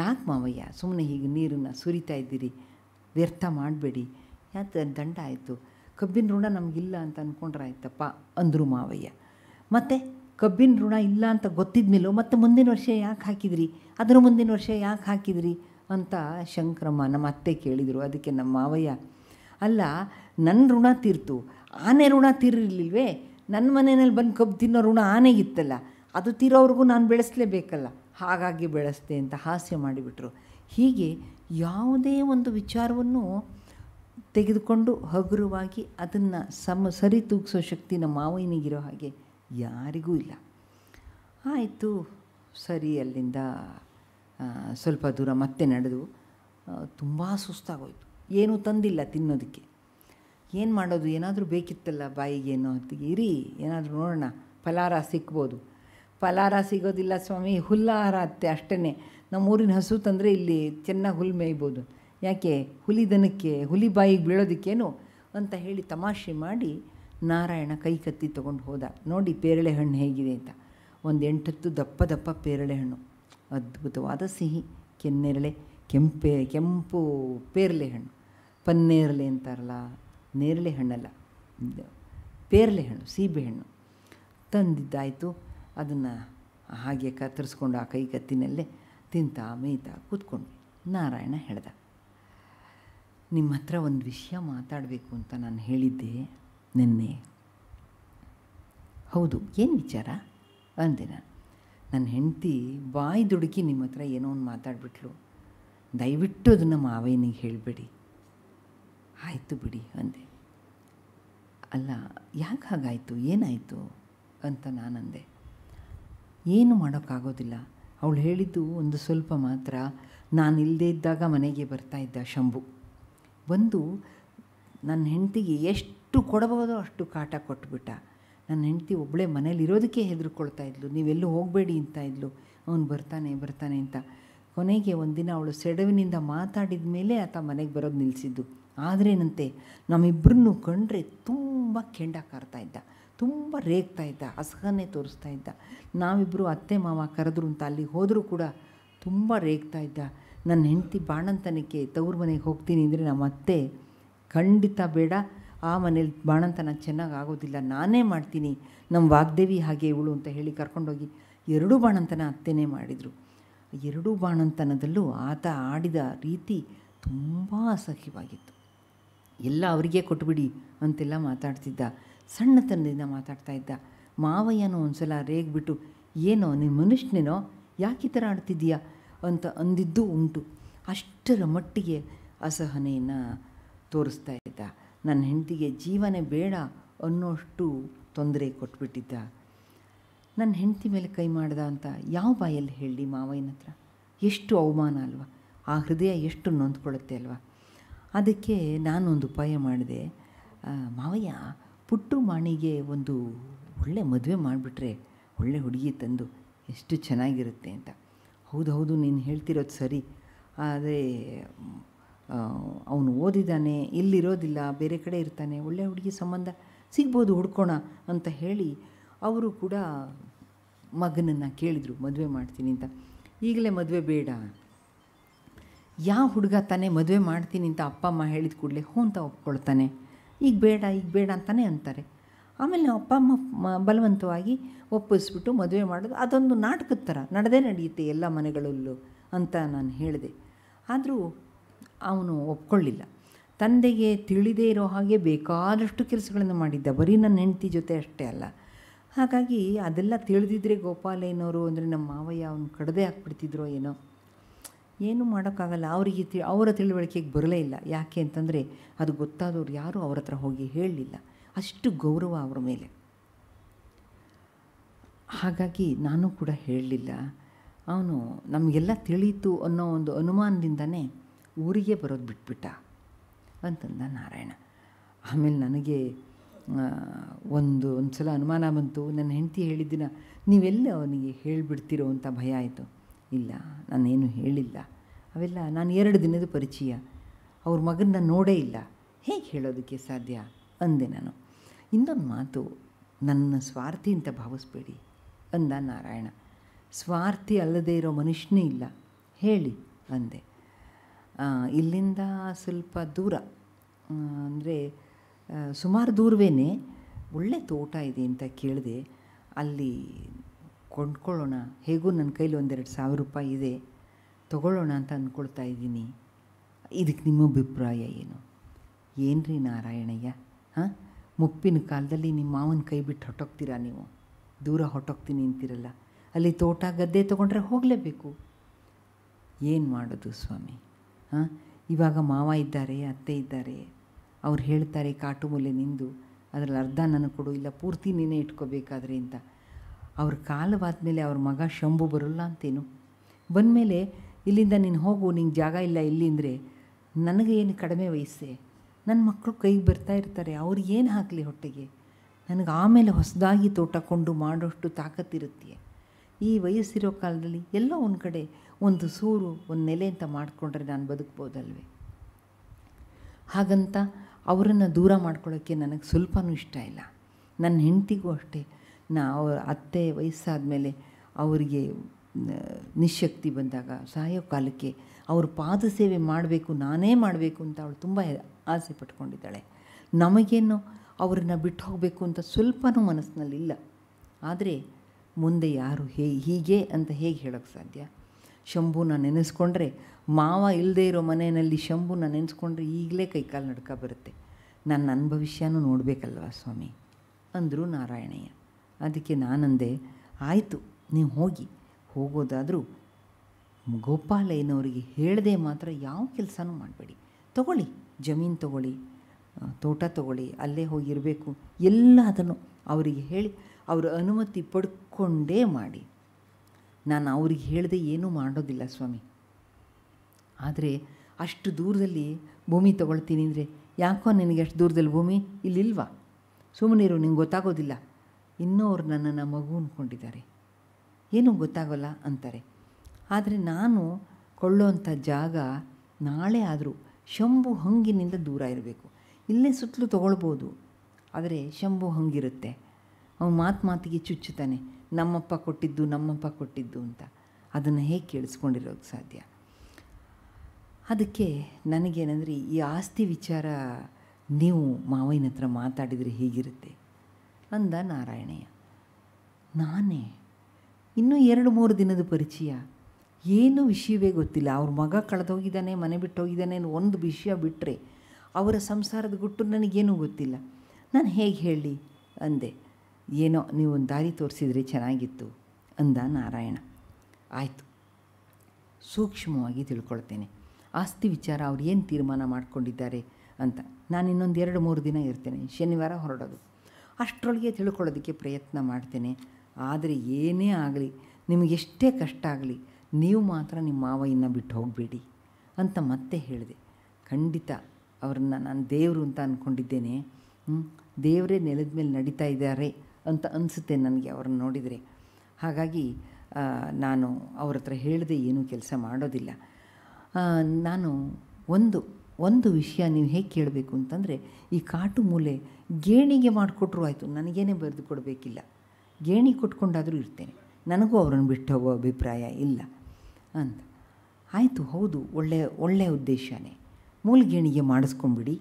ಯಾಕೆ ಮಾವಯ್ಯ ಸುಮ್ಮನೆ ಹೀಗೆ ನೀರನ್ನು ಸುರಿತಾ ಇದ್ದೀರಿ ವ್ಯರ್ಥ ಮಾಡಬೇಡಿ ಯಾಕೆ ದಂಡ ಆಯಿತು ಕಬ್ಬಿನ ಋಣ ನಮಗಿಲ್ಲ ಅಂತ ಅಂದ್ಕೊಂಡ್ರೆ ಆಯ್ತಪ್ಪ ಅಂದರು ಮಾವಯ್ಯ ಮತ್ತು ಕಬ್ಬಿನ ಋಣ ಇಲ್ಲ ಅಂತ ಗೊತ್ತಿದ್ಮೇಲೋ ಮತ್ತು ಮುಂದಿನ ವರ್ಷ ಯಾಕೆ ಹಾಕಿದ್ರಿ ಅದರ ಮುಂದಿನ ವರ್ಷ ಯಾಕೆ ಹಾಕಿದ್ರಿ ಅಂತ ಶಂಕರಮ್ಮ ನಮ್ಮ ಅತ್ತೆ ಕೇಳಿದರು ಅದಕ್ಕೆ ನಮ್ಮ ಮಾವಯ್ಯ ಅಲ್ಲ ನನ್ನ ಋಣ ತೀರ್ತು ಆನೆ ಋಣ ತೀರಿರ್ಲಿಲ್ವೇ ನನ್ನ ಮನೆಯಲ್ಲಿ ಬಂದು ಕಬ್ಬು ತಿನ್ನೋ ಋಣ ಆನೆಗಿತ್ತಲ್ಲ ಅದು ತೀರೋವ್ರಿಗೂ ನಾನು ಬೆಳೆಸಲೇಬೇಕಲ್ಲ ಹಾಗಾಗಿ ಬೆಳೆಸ್ದೆ ಅಂತ ಹಾಸ್ಯ ಮಾಡಿಬಿಟ್ರು ಹೀಗೆ ಯಾವುದೇ ಒಂದು ವಿಚಾರವನ್ನು ತೆಗೆದುಕೊಂಡು ಹಗುರವಾಗಿ ಅದನ್ನು ಸಮ ಸರಿ ತೂಗಿಸೋ ಶಕ್ತಿ ನಮ್ಮ ಮಾವಯ್ಯನಿಗಿರೋ ಹಾಗೆ ಯಾರಿಗೂ ಇಲ್ಲ ಆಯಿತು ಸರಿ ಅಲ್ಲಿಂದ ಸ್ವಲ್ಪ ದೂರ ಮತ್ತೆ ನಡೆದು ತುಂಬ ಸುಸ್ತಾಗೋಯಿತು ಏನೂ ತಂದಿಲ್ಲ ತಿನ್ನೋದಕ್ಕೆ ಏನು ಮಾಡೋದು ಏನಾದರೂ ಬೇಕಿತ್ತಲ್ಲ ಬಾಯಿಗೆ ಏನೋ ಅಂತ ಇರಿ ಏನಾದರೂ ನೋಡೋಣ ಫಲಾರ ಸಿಕ್ಬೋದು ಫಲಾರ ಸಿಗೋದಿಲ್ಲ ಸ್ವಾಮಿ ಹುಲ್ಲಾರ ಅತ್ತೆ ಅಷ್ಟೇ ನಮ್ಮೂರಿನ ಹಸು ತಂದರೆ ಇಲ್ಲಿ ಚೆನ್ನಾಗಿ ಹುಲ್ ಮೇಯ್ಬೋದು ಯಾಕೆ ಹುಲಿ ದನಕ್ಕೆ ಹುಲಿ ಬಾಯಿಗೆ ಬೀಳೋದಕ್ಕೇನು ಅಂತ ಹೇಳಿ ತಮಾಷೆ ಮಾಡಿ ನಾರಾಯಣ ಕೈ ಕತ್ತಿ ತೊಗೊಂಡು ಹೋದ ನೋಡಿ ಪೇರಳೆ ಹಣ್ಣು ಹೇಗಿದೆ ಅಂತ ಒಂದು ಎಂಟತ್ತು ದಪ್ಪ ದಪ್ಪ ಪೇರಳೆ ಹಣ್ಣು ಅದ್ಭುತವಾದ ಸಿಹಿ ಕೆನ್ನೇರಳೆ ಕೆಂಪೆ ಕೆಂಪು ಪೇರ್ಲೆ ಹಣ್ಣು ಪನ್ನೇರಳೆ ಅಂತಾರಲ್ಲ ನೇರಳೆ ಹಣ್ಣಲ್ಲ ಪೇರಲೆ ಹಣ್ಣು ಸೀಬೆಹಣ್ಣು ತಂದಿದ್ದಾಯಿತು ಅದನ್ನು ಹಾಗೆ ಕತ್ತರಿಸ್ಕೊಂಡು ಆ ಕೈ ಕತ್ತಿನಲ್ಲೇ ತಿಂತಾ ಮೇಯ್ತಾ ಕೂತ್ಕೊಂಡು ನಾರಾಯಣ ಹೇಳ್ದ ನಿಮ್ಮ ಹತ್ರ ಒಂದು ವಿಷಯ ಮಾತಾಡಬೇಕು ಅಂತ ನಾನು ಹೇಳಿದ್ದೆ ನಿನ್ನೆ ಹೌದು ಏನು ವಿಚಾರ ಅಂದೆ ನಾನು ನನ್ನ ಹೆಂಡತಿ ಬಾಯಿ ದುಡುಕಿ ನಿಮ್ಮ ಹತ್ರ ಏನೋ ಒಂದು ಮಾತಾಡಿಬಿಟ್ಲು ದಯವಿಟ್ಟು ಅದನ್ನು ಮಾವೇನಿಗೆ ಹೇಳಬೇಡಿ ಆಯಿತು ಬಿಡಿ ಅಂದೆ ಅಲ್ಲ ಯಾಕೆ ಹಾಗಾಯಿತು ಏನಾಯಿತು ಅಂತ ನಾನಂದೆ ಏನು ಮಾಡೋಕ್ಕಾಗೋದಿಲ್ಲ ಅವಳು ಹೇಳಿದ್ದು ಒಂದು ಸ್ವಲ್ಪ ಮಾತ್ರ ನಾನು ಇಲ್ಲದೇ ಇದ್ದಾಗ ಮನೆಗೆ ಬರ್ತಾ ಇದ್ದ ಶಂಭು ಬಂದು ನನ್ನ ಹೆಂಡತಿಗೆ ಎಷ್ಟು ಕೊಡಬಹುದೋ ಅಷ್ಟು ಕಾಟ ಕೊಟ್ಬಿಟ್ಟ ನನ್ನ ಹೆಂಡತಿ ಒಬ್ಬಳೇ ಮನೇಲಿ ಇರೋದಕ್ಕೆ ಹೆದರ್ಕೊಳ್ತಾ ಇದ್ಲು ನೀವೆಲ್ಲೂ ಹೋಗಬೇಡಿ ಅಂತ ಇದ್ಲು ಅವನು ಬರ್ತಾನೆ ಬರ್ತಾನೆ ಅಂತ ಕೊನೆಗೆ ಒಂದಿನ ಅವಳು ಸೆಡವಿನಿಂದ ಮಾತಾಡಿದ ಮೇಲೆ ಆತ ಮನೆಗೆ ಬರೋದು ನಿಲ್ಲಿಸಿದ್ದು ಆದ್ರೇನಂತೆ ನಮ್ಮಿಬ್ಬರನ್ನು ಕಂಡ್ರೆ ತುಂಬ ಕೆಂಡ ಕಾರ್ತಾ ಇದ್ದ ತುಂಬ ರೇಗ್ತಾ ಇದ್ದ ಅಸಹನೆ ತೋರಿಸ್ತಾ ಇದ್ದ ನಾವಿಬ್ಬರು ಅತ್ತೆ ಮಾವ ಕರೆದ್ರು ಅಂತ ಅಲ್ಲಿ ಹೋದರೂ ಕೂಡ ತುಂಬ ರೇಗ್ತಾ ಇದ್ದ ನನ್ನ ಹೆಂಡತಿ ಬಾಣಂತನಕ್ಕೆ ತವ್ರ ಮನೆಗೆ ಹೋಗ್ತೀನಿ ಅಂದರೆ ನಮ್ಮ ಅತ್ತೆ ಖಂಡಿತ ಬೇಡ ಆ ಮನೇಲಿ ಬಾಣಂತನ ಚೆನ್ನಾಗಿ ಆಗೋದಿಲ್ಲ ನಾನೇ ಮಾಡ್ತೀನಿ ನಮ್ಮ ವಾಗ್ದೇವಿ ಹಾಗೆ ಇವಳು ಅಂತ ಹೇಳಿ ಕರ್ಕೊಂಡೋಗಿ ಎರಡೂ ಬಾಣಂತನ ಅತ್ತೆನೇ ಮಾಡಿದರು ಎರಡೂ ಬಾಣಂತನದಲ್ಲೂ ಆತ ಆಡಿದ ರೀತಿ ತುಂಬ ಅಸಹ್ಯವಾಗಿತ್ತು ಎಲ್ಲ ಅವರಿಗೆ ಕೊಟ್ಬಿಡಿ ಅಂತೆಲ್ಲ ಮಾತಾಡ್ತಿದ್ದ ಸಣ್ಣತನದಿಂದ ಮಾತಾಡ್ತಾ ಇದ್ದ ಮಾವಯ್ಯನೋ ಒಂದು ಸಲ ರೇಗ್ಬಿಟ್ಟು ಏನೋ ನೀನು ಮನುಷ್ಯನೇನೋ ಯಾಕೆ ಈ ಥರ ಆಡ್ತಿದ್ದೀಯಾ ಅಂತ ಅಂದಿದ್ದು ಉಂಟು ಅಷ್ಟರ ಮಟ್ಟಿಗೆ ಅಸಹನೆಯನ್ನು ತೋರಿಸ್ತಾ ಇದ್ದ ನನ್ನ ಹೆಂಡತಿಗೆ ಜೀವನೇ ಬೇಡ ಅನ್ನೋಷ್ಟು ತೊಂದರೆ ಕೊಟ್ಬಿಟ್ಟಿದ್ದ ನನ್ನ ಹೆಂಡತಿ ಮೇಲೆ ಕೈ ಮಾಡ್ದ ಅಂತ ಯಾವ ಬಾಯಲ್ಲಿ ಹೇಳಿ ಮಾವಯ್ಯನ ಹತ್ರ ಎಷ್ಟು ಅವಮಾನ ಅಲ್ವಾ ಆ ಹೃದಯ ಎಷ್ಟು ನೊಂದ್ಕೊಳ್ಳುತ್ತೆ ಅಲ್ವಾ ಅದಕ್ಕೆ ನಾನೊಂದು ಉಪಾಯ ಮಾಡಿದೆ ಮಾವಯ್ಯ ಪುಟ್ಟು ಮಾಣಿಗೆ ಒಂದು ಒಳ್ಳೆ ಮದುವೆ ಮಾಡಿಬಿಟ್ರೆ ಒಳ್ಳೆ ಹುಡುಗಿ ತಂದು ಎಷ್ಟು ಚೆನ್ನಾಗಿರುತ್ತೆ ಅಂತ ಹೌದು ಹೌದು ನೀನು ಹೇಳ್ತಿರೋದು ಸರಿ ಆದರೆ ಅವನು ಓದಿದ್ದಾನೆ ಇಲ್ಲಿರೋದಿಲ್ಲ ಬೇರೆ ಕಡೆ ಇರ್ತಾನೆ ಒಳ್ಳೆ ಹುಡುಗಿ ಸಂಬಂಧ ಸಿಗ್ಬೋದು ಹುಡ್ಕೋಣ ಅಂತ ಹೇಳಿ ಅವರು ಕೂಡ ಮಗನನ್ನು ಕೇಳಿದರು ಮದುವೆ ಮಾಡ್ತೀನಿ ಅಂತ ಈಗಲೇ ಮದುವೆ ಬೇಡ ಯಾವ ಹುಡುಗ ತಾನೇ ಮದುವೆ ಮಾಡ್ತೀನಿ ಅಂತ ಅಪ್ಪ ಅಮ್ಮ ಹೇಳಿದ ಕೂಡಲೇ ಹ್ಞೂ ಅಂತ ಒಪ್ಕೊಳ್ತಾನೆ ಈಗ ಬೇಡ ಈಗ ಬೇಡ ಅಂತಾನೆ ಅಂತಾರೆ ಆಮೇಲೆ ಅಪ್ಪ ಅಮ್ಮ ಬಲವಂತವಾಗಿ ಒಪ್ಪಿಸ್ಬಿಟ್ಟು ಮದುವೆ ಮಾಡೋದು ಅದೊಂದು ನಾಟಕದ ಥರ ನಡೆದೇ ನಡೆಯುತ್ತೆ ಎಲ್ಲ ಮನೆಗಳಲ್ಲೂ ಅಂತ ನಾನು ಹೇಳಿದೆ ಆದರೂ ಅವನು ಒಪ್ಕೊಳ್ಳಿಲ್ಲ ತಂದೆಗೆ ತಿಳಿದೇ ಇರೋ ಹಾಗೆ ಬೇಕಾದಷ್ಟು ಕೆಲಸಗಳನ್ನು ಮಾಡಿದ್ದ ಬರೀ ನನ್ನ ಹೆಂಡತಿ ಜೊತೆ ಅಷ್ಟೇ ಅಲ್ಲ ಹಾಗಾಗಿ ಅದೆಲ್ಲ ತಿಳಿದಿದ್ರೆ ಗೋಪಾಲೇನವರು ಅಂದರೆ ನಮ್ಮ ಮಾವಯ್ಯ ಅವನು ಕಡದೇ ಹಾಕ್ಬಿಡ್ತಿದ್ರು ಏನೋ ಏನೂ ಮಾಡೋಕ್ಕಾಗಲ್ಲ ಅವರಿಗೆ ತಿ ಅವರ ತಿಳುವಳಿಕೆಗೆ ಬರಲೇ ಇಲ್ಲ ಯಾಕೆ ಅಂತಂದರೆ ಅದು ಗೊತ್ತಾದವ್ರು ಯಾರೂ ಅವ್ರ ಹತ್ರ ಹೋಗಿ ಹೇಳಲಿಲ್ಲ ಅಷ್ಟು ಗೌರವ ಅವರ ಮೇಲೆ ಹಾಗಾಗಿ ನಾನು ಕೂಡ ಹೇಳಲಿಲ್ಲ ಅವನು ನಮಗೆಲ್ಲ ತಿಳೀತು ಅನ್ನೋ ಒಂದು ಅನುಮಾನದಿಂದನೇ ಊರಿಗೆ ಬರೋದು ಬಿಟ್ಬಿಟ್ಟ ಅಂತಂದ ನಾರಾಯಣ ಆಮೇಲೆ ನನಗೆ ಒಂದು ಒಂದು ಸಲ ಅನುಮಾನ ಬಂತು ನನ್ನ ಹೆಂಡತಿ ಹೇಳಿದ್ದಿನ ನೀವೆಲ್ಲ ಅವನಿಗೆ ಹೇಳಿಬಿಡ್ತಿರೋ ಅಂತ ಭಯ ಆಯಿತು ಇಲ್ಲ ನಾನೇನು ಹೇಳಿಲ್ಲ ಅವೆಲ್ಲ ನಾನು ಎರಡು ದಿನದ ಪರಿಚಯ ಅವ್ರ ಮಗನ ನೋಡೇ ಇಲ್ಲ ಹೇಗೆ ಹೇಳೋದಕ್ಕೆ ಸಾಧ್ಯ ಅಂದೆ ನಾನು ಇನ್ನೊಂದು ಮಾತು ನನ್ನ ಸ್ವಾರ್ಥಿ ಅಂತ ಭಾವಿಸ್ಬೇಡಿ ಅಂದ ನಾರಾಯಣ ಸ್ವಾರ್ಥಿ ಅಲ್ಲದೇ ಇರೋ ಮನುಷ್ಯನೇ ಇಲ್ಲ ಹೇಳಿ ಅಂದೆ ಇಲ್ಲಿಂದ ಸ್ವಲ್ಪ ದೂರ ಅಂದರೆ ಸುಮಾರು ದೂರವೇ ಒಳ್ಳೆ ತೋಟ ಇದೆ ಅಂತ ಕೇಳಿದೆ ಅಲ್ಲಿ ಕೊಂಡ್ಕೊಳ್ಳೋಣ ಹೇಗೂ ನನ್ನ ಕೈಲಿ ಒಂದೆರಡು ಸಾವಿರ ರೂಪಾಯಿ ಇದೆ ತಗೊಳ್ಳೋಣ ಅಂತ ಅಂದ್ಕೊಳ್ತಾ ಇದ್ದೀನಿ ಇದಕ್ಕೆ ನಿಮ್ಮ ಅಭಿಪ್ರಾಯ ಏನು ಏನು ರೀ ನಾರಾಯಣಯ್ಯ ಹಾಂ ಮುಪ್ಪಿನ ಕಾಲದಲ್ಲಿ ನಿಮ್ಮ ಮಾವನ ಕೈ ಬಿಟ್ಟು ಹೊಟ್ಟೋಗ್ತೀರಾ ನೀವು ದೂರ ಹೊಟ್ಟೋಗ್ತೀನಿ ಅಂತೀರಲ್ಲ ಅಲ್ಲಿ ತೋಟ ಗದ್ದೆ ತೊಗೊಂಡ್ರೆ ಹೋಗಲೇಬೇಕು ಏನು ಮಾಡೋದು ಸ್ವಾಮಿ ಇವಾಗ ಮಾವ ಇದ್ದಾರೆ ಅತ್ತೆ ಇದ್ದಾರೆ ಅವ್ರು ಹೇಳ್ತಾರೆ ಕಾಟು ಮೂಲೆ ನಿಂದು ಅದರಲ್ಲಿ ಅರ್ಧ ನನಗೆ ಕೊಡು ಇಲ್ಲ ಪೂರ್ತಿ ನೀನೆ ಇಟ್ಕೋಬೇಕಾದ್ರೆ ಅಂತ ಅವ್ರ ಕಾಲವಾದ ಮೇಲೆ ಅವ್ರ ಮಗ ಶಂಭು ಬರೋಲ್ಲ ಅಂತೇನು ಬಂದಮೇಲೆ ಇಲ್ಲಿಂದ ನೀನು ಹೋಗು ನಿಂಗೆ ಜಾಗ ಇಲ್ಲ ಇಲ್ಲಿ ನನಗೆ ಏನು ಕಡಿಮೆ ವಯಸ್ಸೆ ನನ್ನ ಮಕ್ಕಳು ಕೈಗೆ ಬರ್ತಾ ಇರ್ತಾರೆ ಅವ್ರು ಏನು ಹಾಕಲಿ ಹೊಟ್ಟೆಗೆ ನನಗೆ ಆಮೇಲೆ ಹೊಸದಾಗಿ ತೋಟ ಕೊಂಡು ಮಾಡೋಷ್ಟು ತಾಕತ್ತಿರುತ್ತೆ ಈ ವಯಸ್ಸಿರೋ ಕಾಲದಲ್ಲಿ ಎಲ್ಲೋ ಒಂದು ಕಡೆ ಒಂದು ಸೂರು ಒಂದು ನೆಲೆ ಅಂತ ಮಾಡಿಕೊಂಡ್ರೆ ನಾನು ಬದುಕ್ಬೋದಲ್ವೇ ಹಾಗಂತ ಅವರನ್ನು ದೂರ ಮಾಡ್ಕೊಳ್ಳೋಕ್ಕೆ ನನಗೆ ಸ್ವಲ್ಪನೂ ಇಷ್ಟ ಇಲ್ಲ ನನ್ನ ಹೆಂಡತಿಗೂ ಅಷ್ಟೇ ನಾ ಅವ್ರ ಅತ್ತೆ ವಯಸ್ಸಾದ ಮೇಲೆ ಅವರಿಗೆ ನಿಶಕ್ತಿ ಬಂದಾಗ ಸಾಯೋ ಕಾಲಕ್ಕೆ ಅವ್ರ ಪಾದ ಸೇವೆ ಮಾಡಬೇಕು ನಾನೇ ಮಾಡಬೇಕು ಅಂತ ಅವಳು ತುಂಬ ಆಸೆ ಪಟ್ಕೊಂಡಿದ್ದಾಳೆ ನಮಗೇನು ಅವರನ್ನು ಬಿಟ್ಟು ಹೋಗಬೇಕು ಅಂತ ಸ್ವಲ್ಪನೂ ಮನಸ್ಸಿನಲ್ಲಿಲ್ಲ ಇಲ್ಲ ಆದರೆ ಮುಂದೆ ಯಾರು ಹೇ ಹೀಗೆ ಅಂತ ಹೇಗೆ ಹೇಳೋಕ್ಕೆ ಸಾಧ್ಯ ಶಂಭುನ ನೆನೆಸ್ಕೊಂಡ್ರೆ ಮಾವ ಇಲ್ಲದೆ ಇರೋ ಮನೆಯಲ್ಲಿ ಶಂಭುನ ನೆನೆಸ್ಕೊಂಡ್ರೆ ಈಗಲೇ ಕೈಕಾಲು ನಡ್ಕ ಬರುತ್ತೆ ನನ್ನ ಭವಿಷ್ಯನೂ ನೋಡಬೇಕಲ್ವ ಸ್ವಾಮಿ ಅಂದರು ನಾರಾಯಣಯ್ಯ ಅದಕ್ಕೆ ನಾನಂದೆ ಆಯಿತು ನೀವು ಹೋಗಿ ಹೋಗೋದಾದರೂ ಗೋಪಾಲಯ್ಯನವರಿಗೆ ಹೇಳದೆ ಮಾತ್ರ ಯಾವ ಕೆಲಸನೂ ಮಾಡಬೇಡಿ ತಗೊಳ್ಳಿ ಜಮೀನು ತಗೊಳ್ಳಿ ತೋಟ ತಗೊಳ್ಳಿ ಅಲ್ಲೇ ಹೋಗಿರಬೇಕು ಎಲ್ಲ ಅದನ್ನು ಅವರಿಗೆ ಹೇಳಿ ಅವರ ಅನುಮತಿ ಪಡ್ಕೊಂಡೇ ಮಾಡಿ ನಾನು ಅವ್ರಿಗೆ ಹೇಳದೆ ಏನೂ ಮಾಡೋದಿಲ್ಲ ಸ್ವಾಮಿ ಆದರೆ ಅಷ್ಟು ದೂರದಲ್ಲಿ ಭೂಮಿ ತಗೊಳ್ತೀನಿ ಅಂದರೆ ಯಾಕೋ ನಿನಗೆ ಅಷ್ಟು ದೂರದಲ್ಲಿ ಭೂಮಿ ಇಲ್ಲಿಲ್ವಾ ಸುಮ್ಮನೆ ಇರು ನಿಂಗೆ ಗೊತ್ತಾಗೋದಿಲ್ಲ ಇನ್ನೂ ಅವ್ರು ನನ್ನನ್ನು ಮಗು ಅಂದ್ಕೊಂಡಿದ್ದಾರೆ ಏನೂ ಗೊತ್ತಾಗೋಲ್ಲ ಅಂತಾರೆ ಆದರೆ ನಾನು ಕೊಳ್ಳೋವಂಥ ಜಾಗ ನಾಳೆ ಆದರೂ ಶಂಭು ಹಂಗಿನಿಂದ ದೂರ ಇರಬೇಕು ಇಲ್ಲೇ ಸುತ್ತಲೂ ತೊಗೊಳ್ಬೋದು ಆದರೆ ಶಂಭು ಹಂಗಿರುತ್ತೆ ಅವನು ಮಾತು ಮಾತಿಗೆ ಚುಚ್ಚುತ್ತಾನೆ ನಮ್ಮಪ್ಪ ಕೊಟ್ಟಿದ್ದು ನಮ್ಮಪ್ಪ ಕೊಟ್ಟಿದ್ದು ಅಂತ ಅದನ್ನು ಹೇಗೆ ಕೇಳಿಸ್ಕೊಂಡಿರೋಕ್ಕೆ ಸಾಧ್ಯ ಅದಕ್ಕೆ ನನಗೇನೆಂದರೆ ಈ ಆಸ್ತಿ ವಿಚಾರ ನೀವು ಮಾವಯ್ಯನ ಹತ್ರ ಮಾತಾಡಿದರೆ ಹೇಗಿರುತ್ತೆ ಅಂದ ನಾರಾಯಣಯ್ಯ ನಾನೇ ಇನ್ನೂ ಎರಡು ಮೂರು ದಿನದ ಪರಿಚಯ ಏನೂ ವಿಷಯವೇ ಗೊತ್ತಿಲ್ಲ ಅವ್ರ ಮಗ ಕಳೆದೋಗಿದ್ದಾನೆ ಮನೆ ಬಿಟ್ಟು ಹೋಗಿದ್ದಾನೆ ಒಂದು ವಿಷಯ ಬಿಟ್ಟರೆ ಅವರ ಸಂಸಾರದ ಗುಟ್ಟು ನನಗೇನೂ ಗೊತ್ತಿಲ್ಲ ನಾನು ಹೇಗೆ ಹೇಳಿ ಅಂದೆ ಏನೋ ನೀವು ಒಂದು ದಾರಿ ತೋರಿಸಿದರೆ ಚೆನ್ನಾಗಿತ್ತು ಅಂದ ನಾರಾಯಣ ಆಯಿತು ಸೂಕ್ಷ್ಮವಾಗಿ ತಿಳ್ಕೊಳ್ತೇನೆ ಆಸ್ತಿ ವಿಚಾರ ಅವ್ರು ಏನು ತೀರ್ಮಾನ ಮಾಡ್ಕೊಂಡಿದ್ದಾರೆ ಅಂತ ನಾನು ಇನ್ನೊಂದು ಎರಡು ಮೂರು ದಿನ ಇರ್ತೇನೆ ಶನಿವಾರ ಹೊರಡೋದು ಅಷ್ಟರೊಳಗೆ ತಿಳ್ಕೊಳ್ಳೋದಕ್ಕೆ ಪ್ರಯತ್ನ ಮಾಡ್ತೇನೆ ಆದರೆ ಏನೇ ಆಗಲಿ ಎಷ್ಟೇ ಕಷ್ಟ ಆಗಲಿ ನೀವು ಮಾತ್ರ ನಿಮ್ಮ ಮಾವಯ್ಯನ್ನ ಬಿಟ್ಟು ಹೋಗಬೇಡಿ ಅಂತ ಮತ್ತೆ ಹೇಳಿದೆ ಖಂಡಿತ ಅವ್ರನ್ನ ನಾನು ದೇವರು ಅಂತ ಅಂದ್ಕೊಂಡಿದ್ದೇನೆ ದೇವರೇ ನೆಲದ ಮೇಲೆ ನಡೀತಾ ಇದ್ದಾರೆ ಅಂತ ಅನಿಸುತ್ತೆ ನನಗೆ ಅವ್ರನ್ನ ನೋಡಿದರೆ ಹಾಗಾಗಿ ನಾನು ಅವ್ರ ಹತ್ರ ಹೇಳದೆ ಏನೂ ಕೆಲಸ ಮಾಡೋದಿಲ್ಲ ನಾನು ಒಂದು ಒಂದು ವಿಷಯ ನೀವು ಹೇಗೆ ಕೇಳಬೇಕು ಅಂತಂದರೆ ಈ ಕಾಟು ಮೂಲೆ ಗೇಣಿಗೆ ಮಾಡಿಕೊಟ್ರು ಆಯಿತು ನನಗೇನೇ ಬರೆದು ಕೊಡಬೇಕಿಲ್ಲ ಗೇಣಿ ಕೊಟ್ಕೊಂಡಾದರೂ ಇರ್ತೇನೆ ನನಗೂ ಅವ್ರನ್ನ ಬಿಟ್ಟು ಹೋಗೋ ಅಭಿಪ್ರಾಯ ಇಲ್ಲ ಅಂತ ಆಯಿತು ಹೌದು ಒಳ್ಳೆಯ ಒಳ್ಳೆಯ ಉದ್ದೇಶನೇ ಗೇಣಿಗೆ ಮಾಡಿಸ್ಕೊಂಬಿಡಿ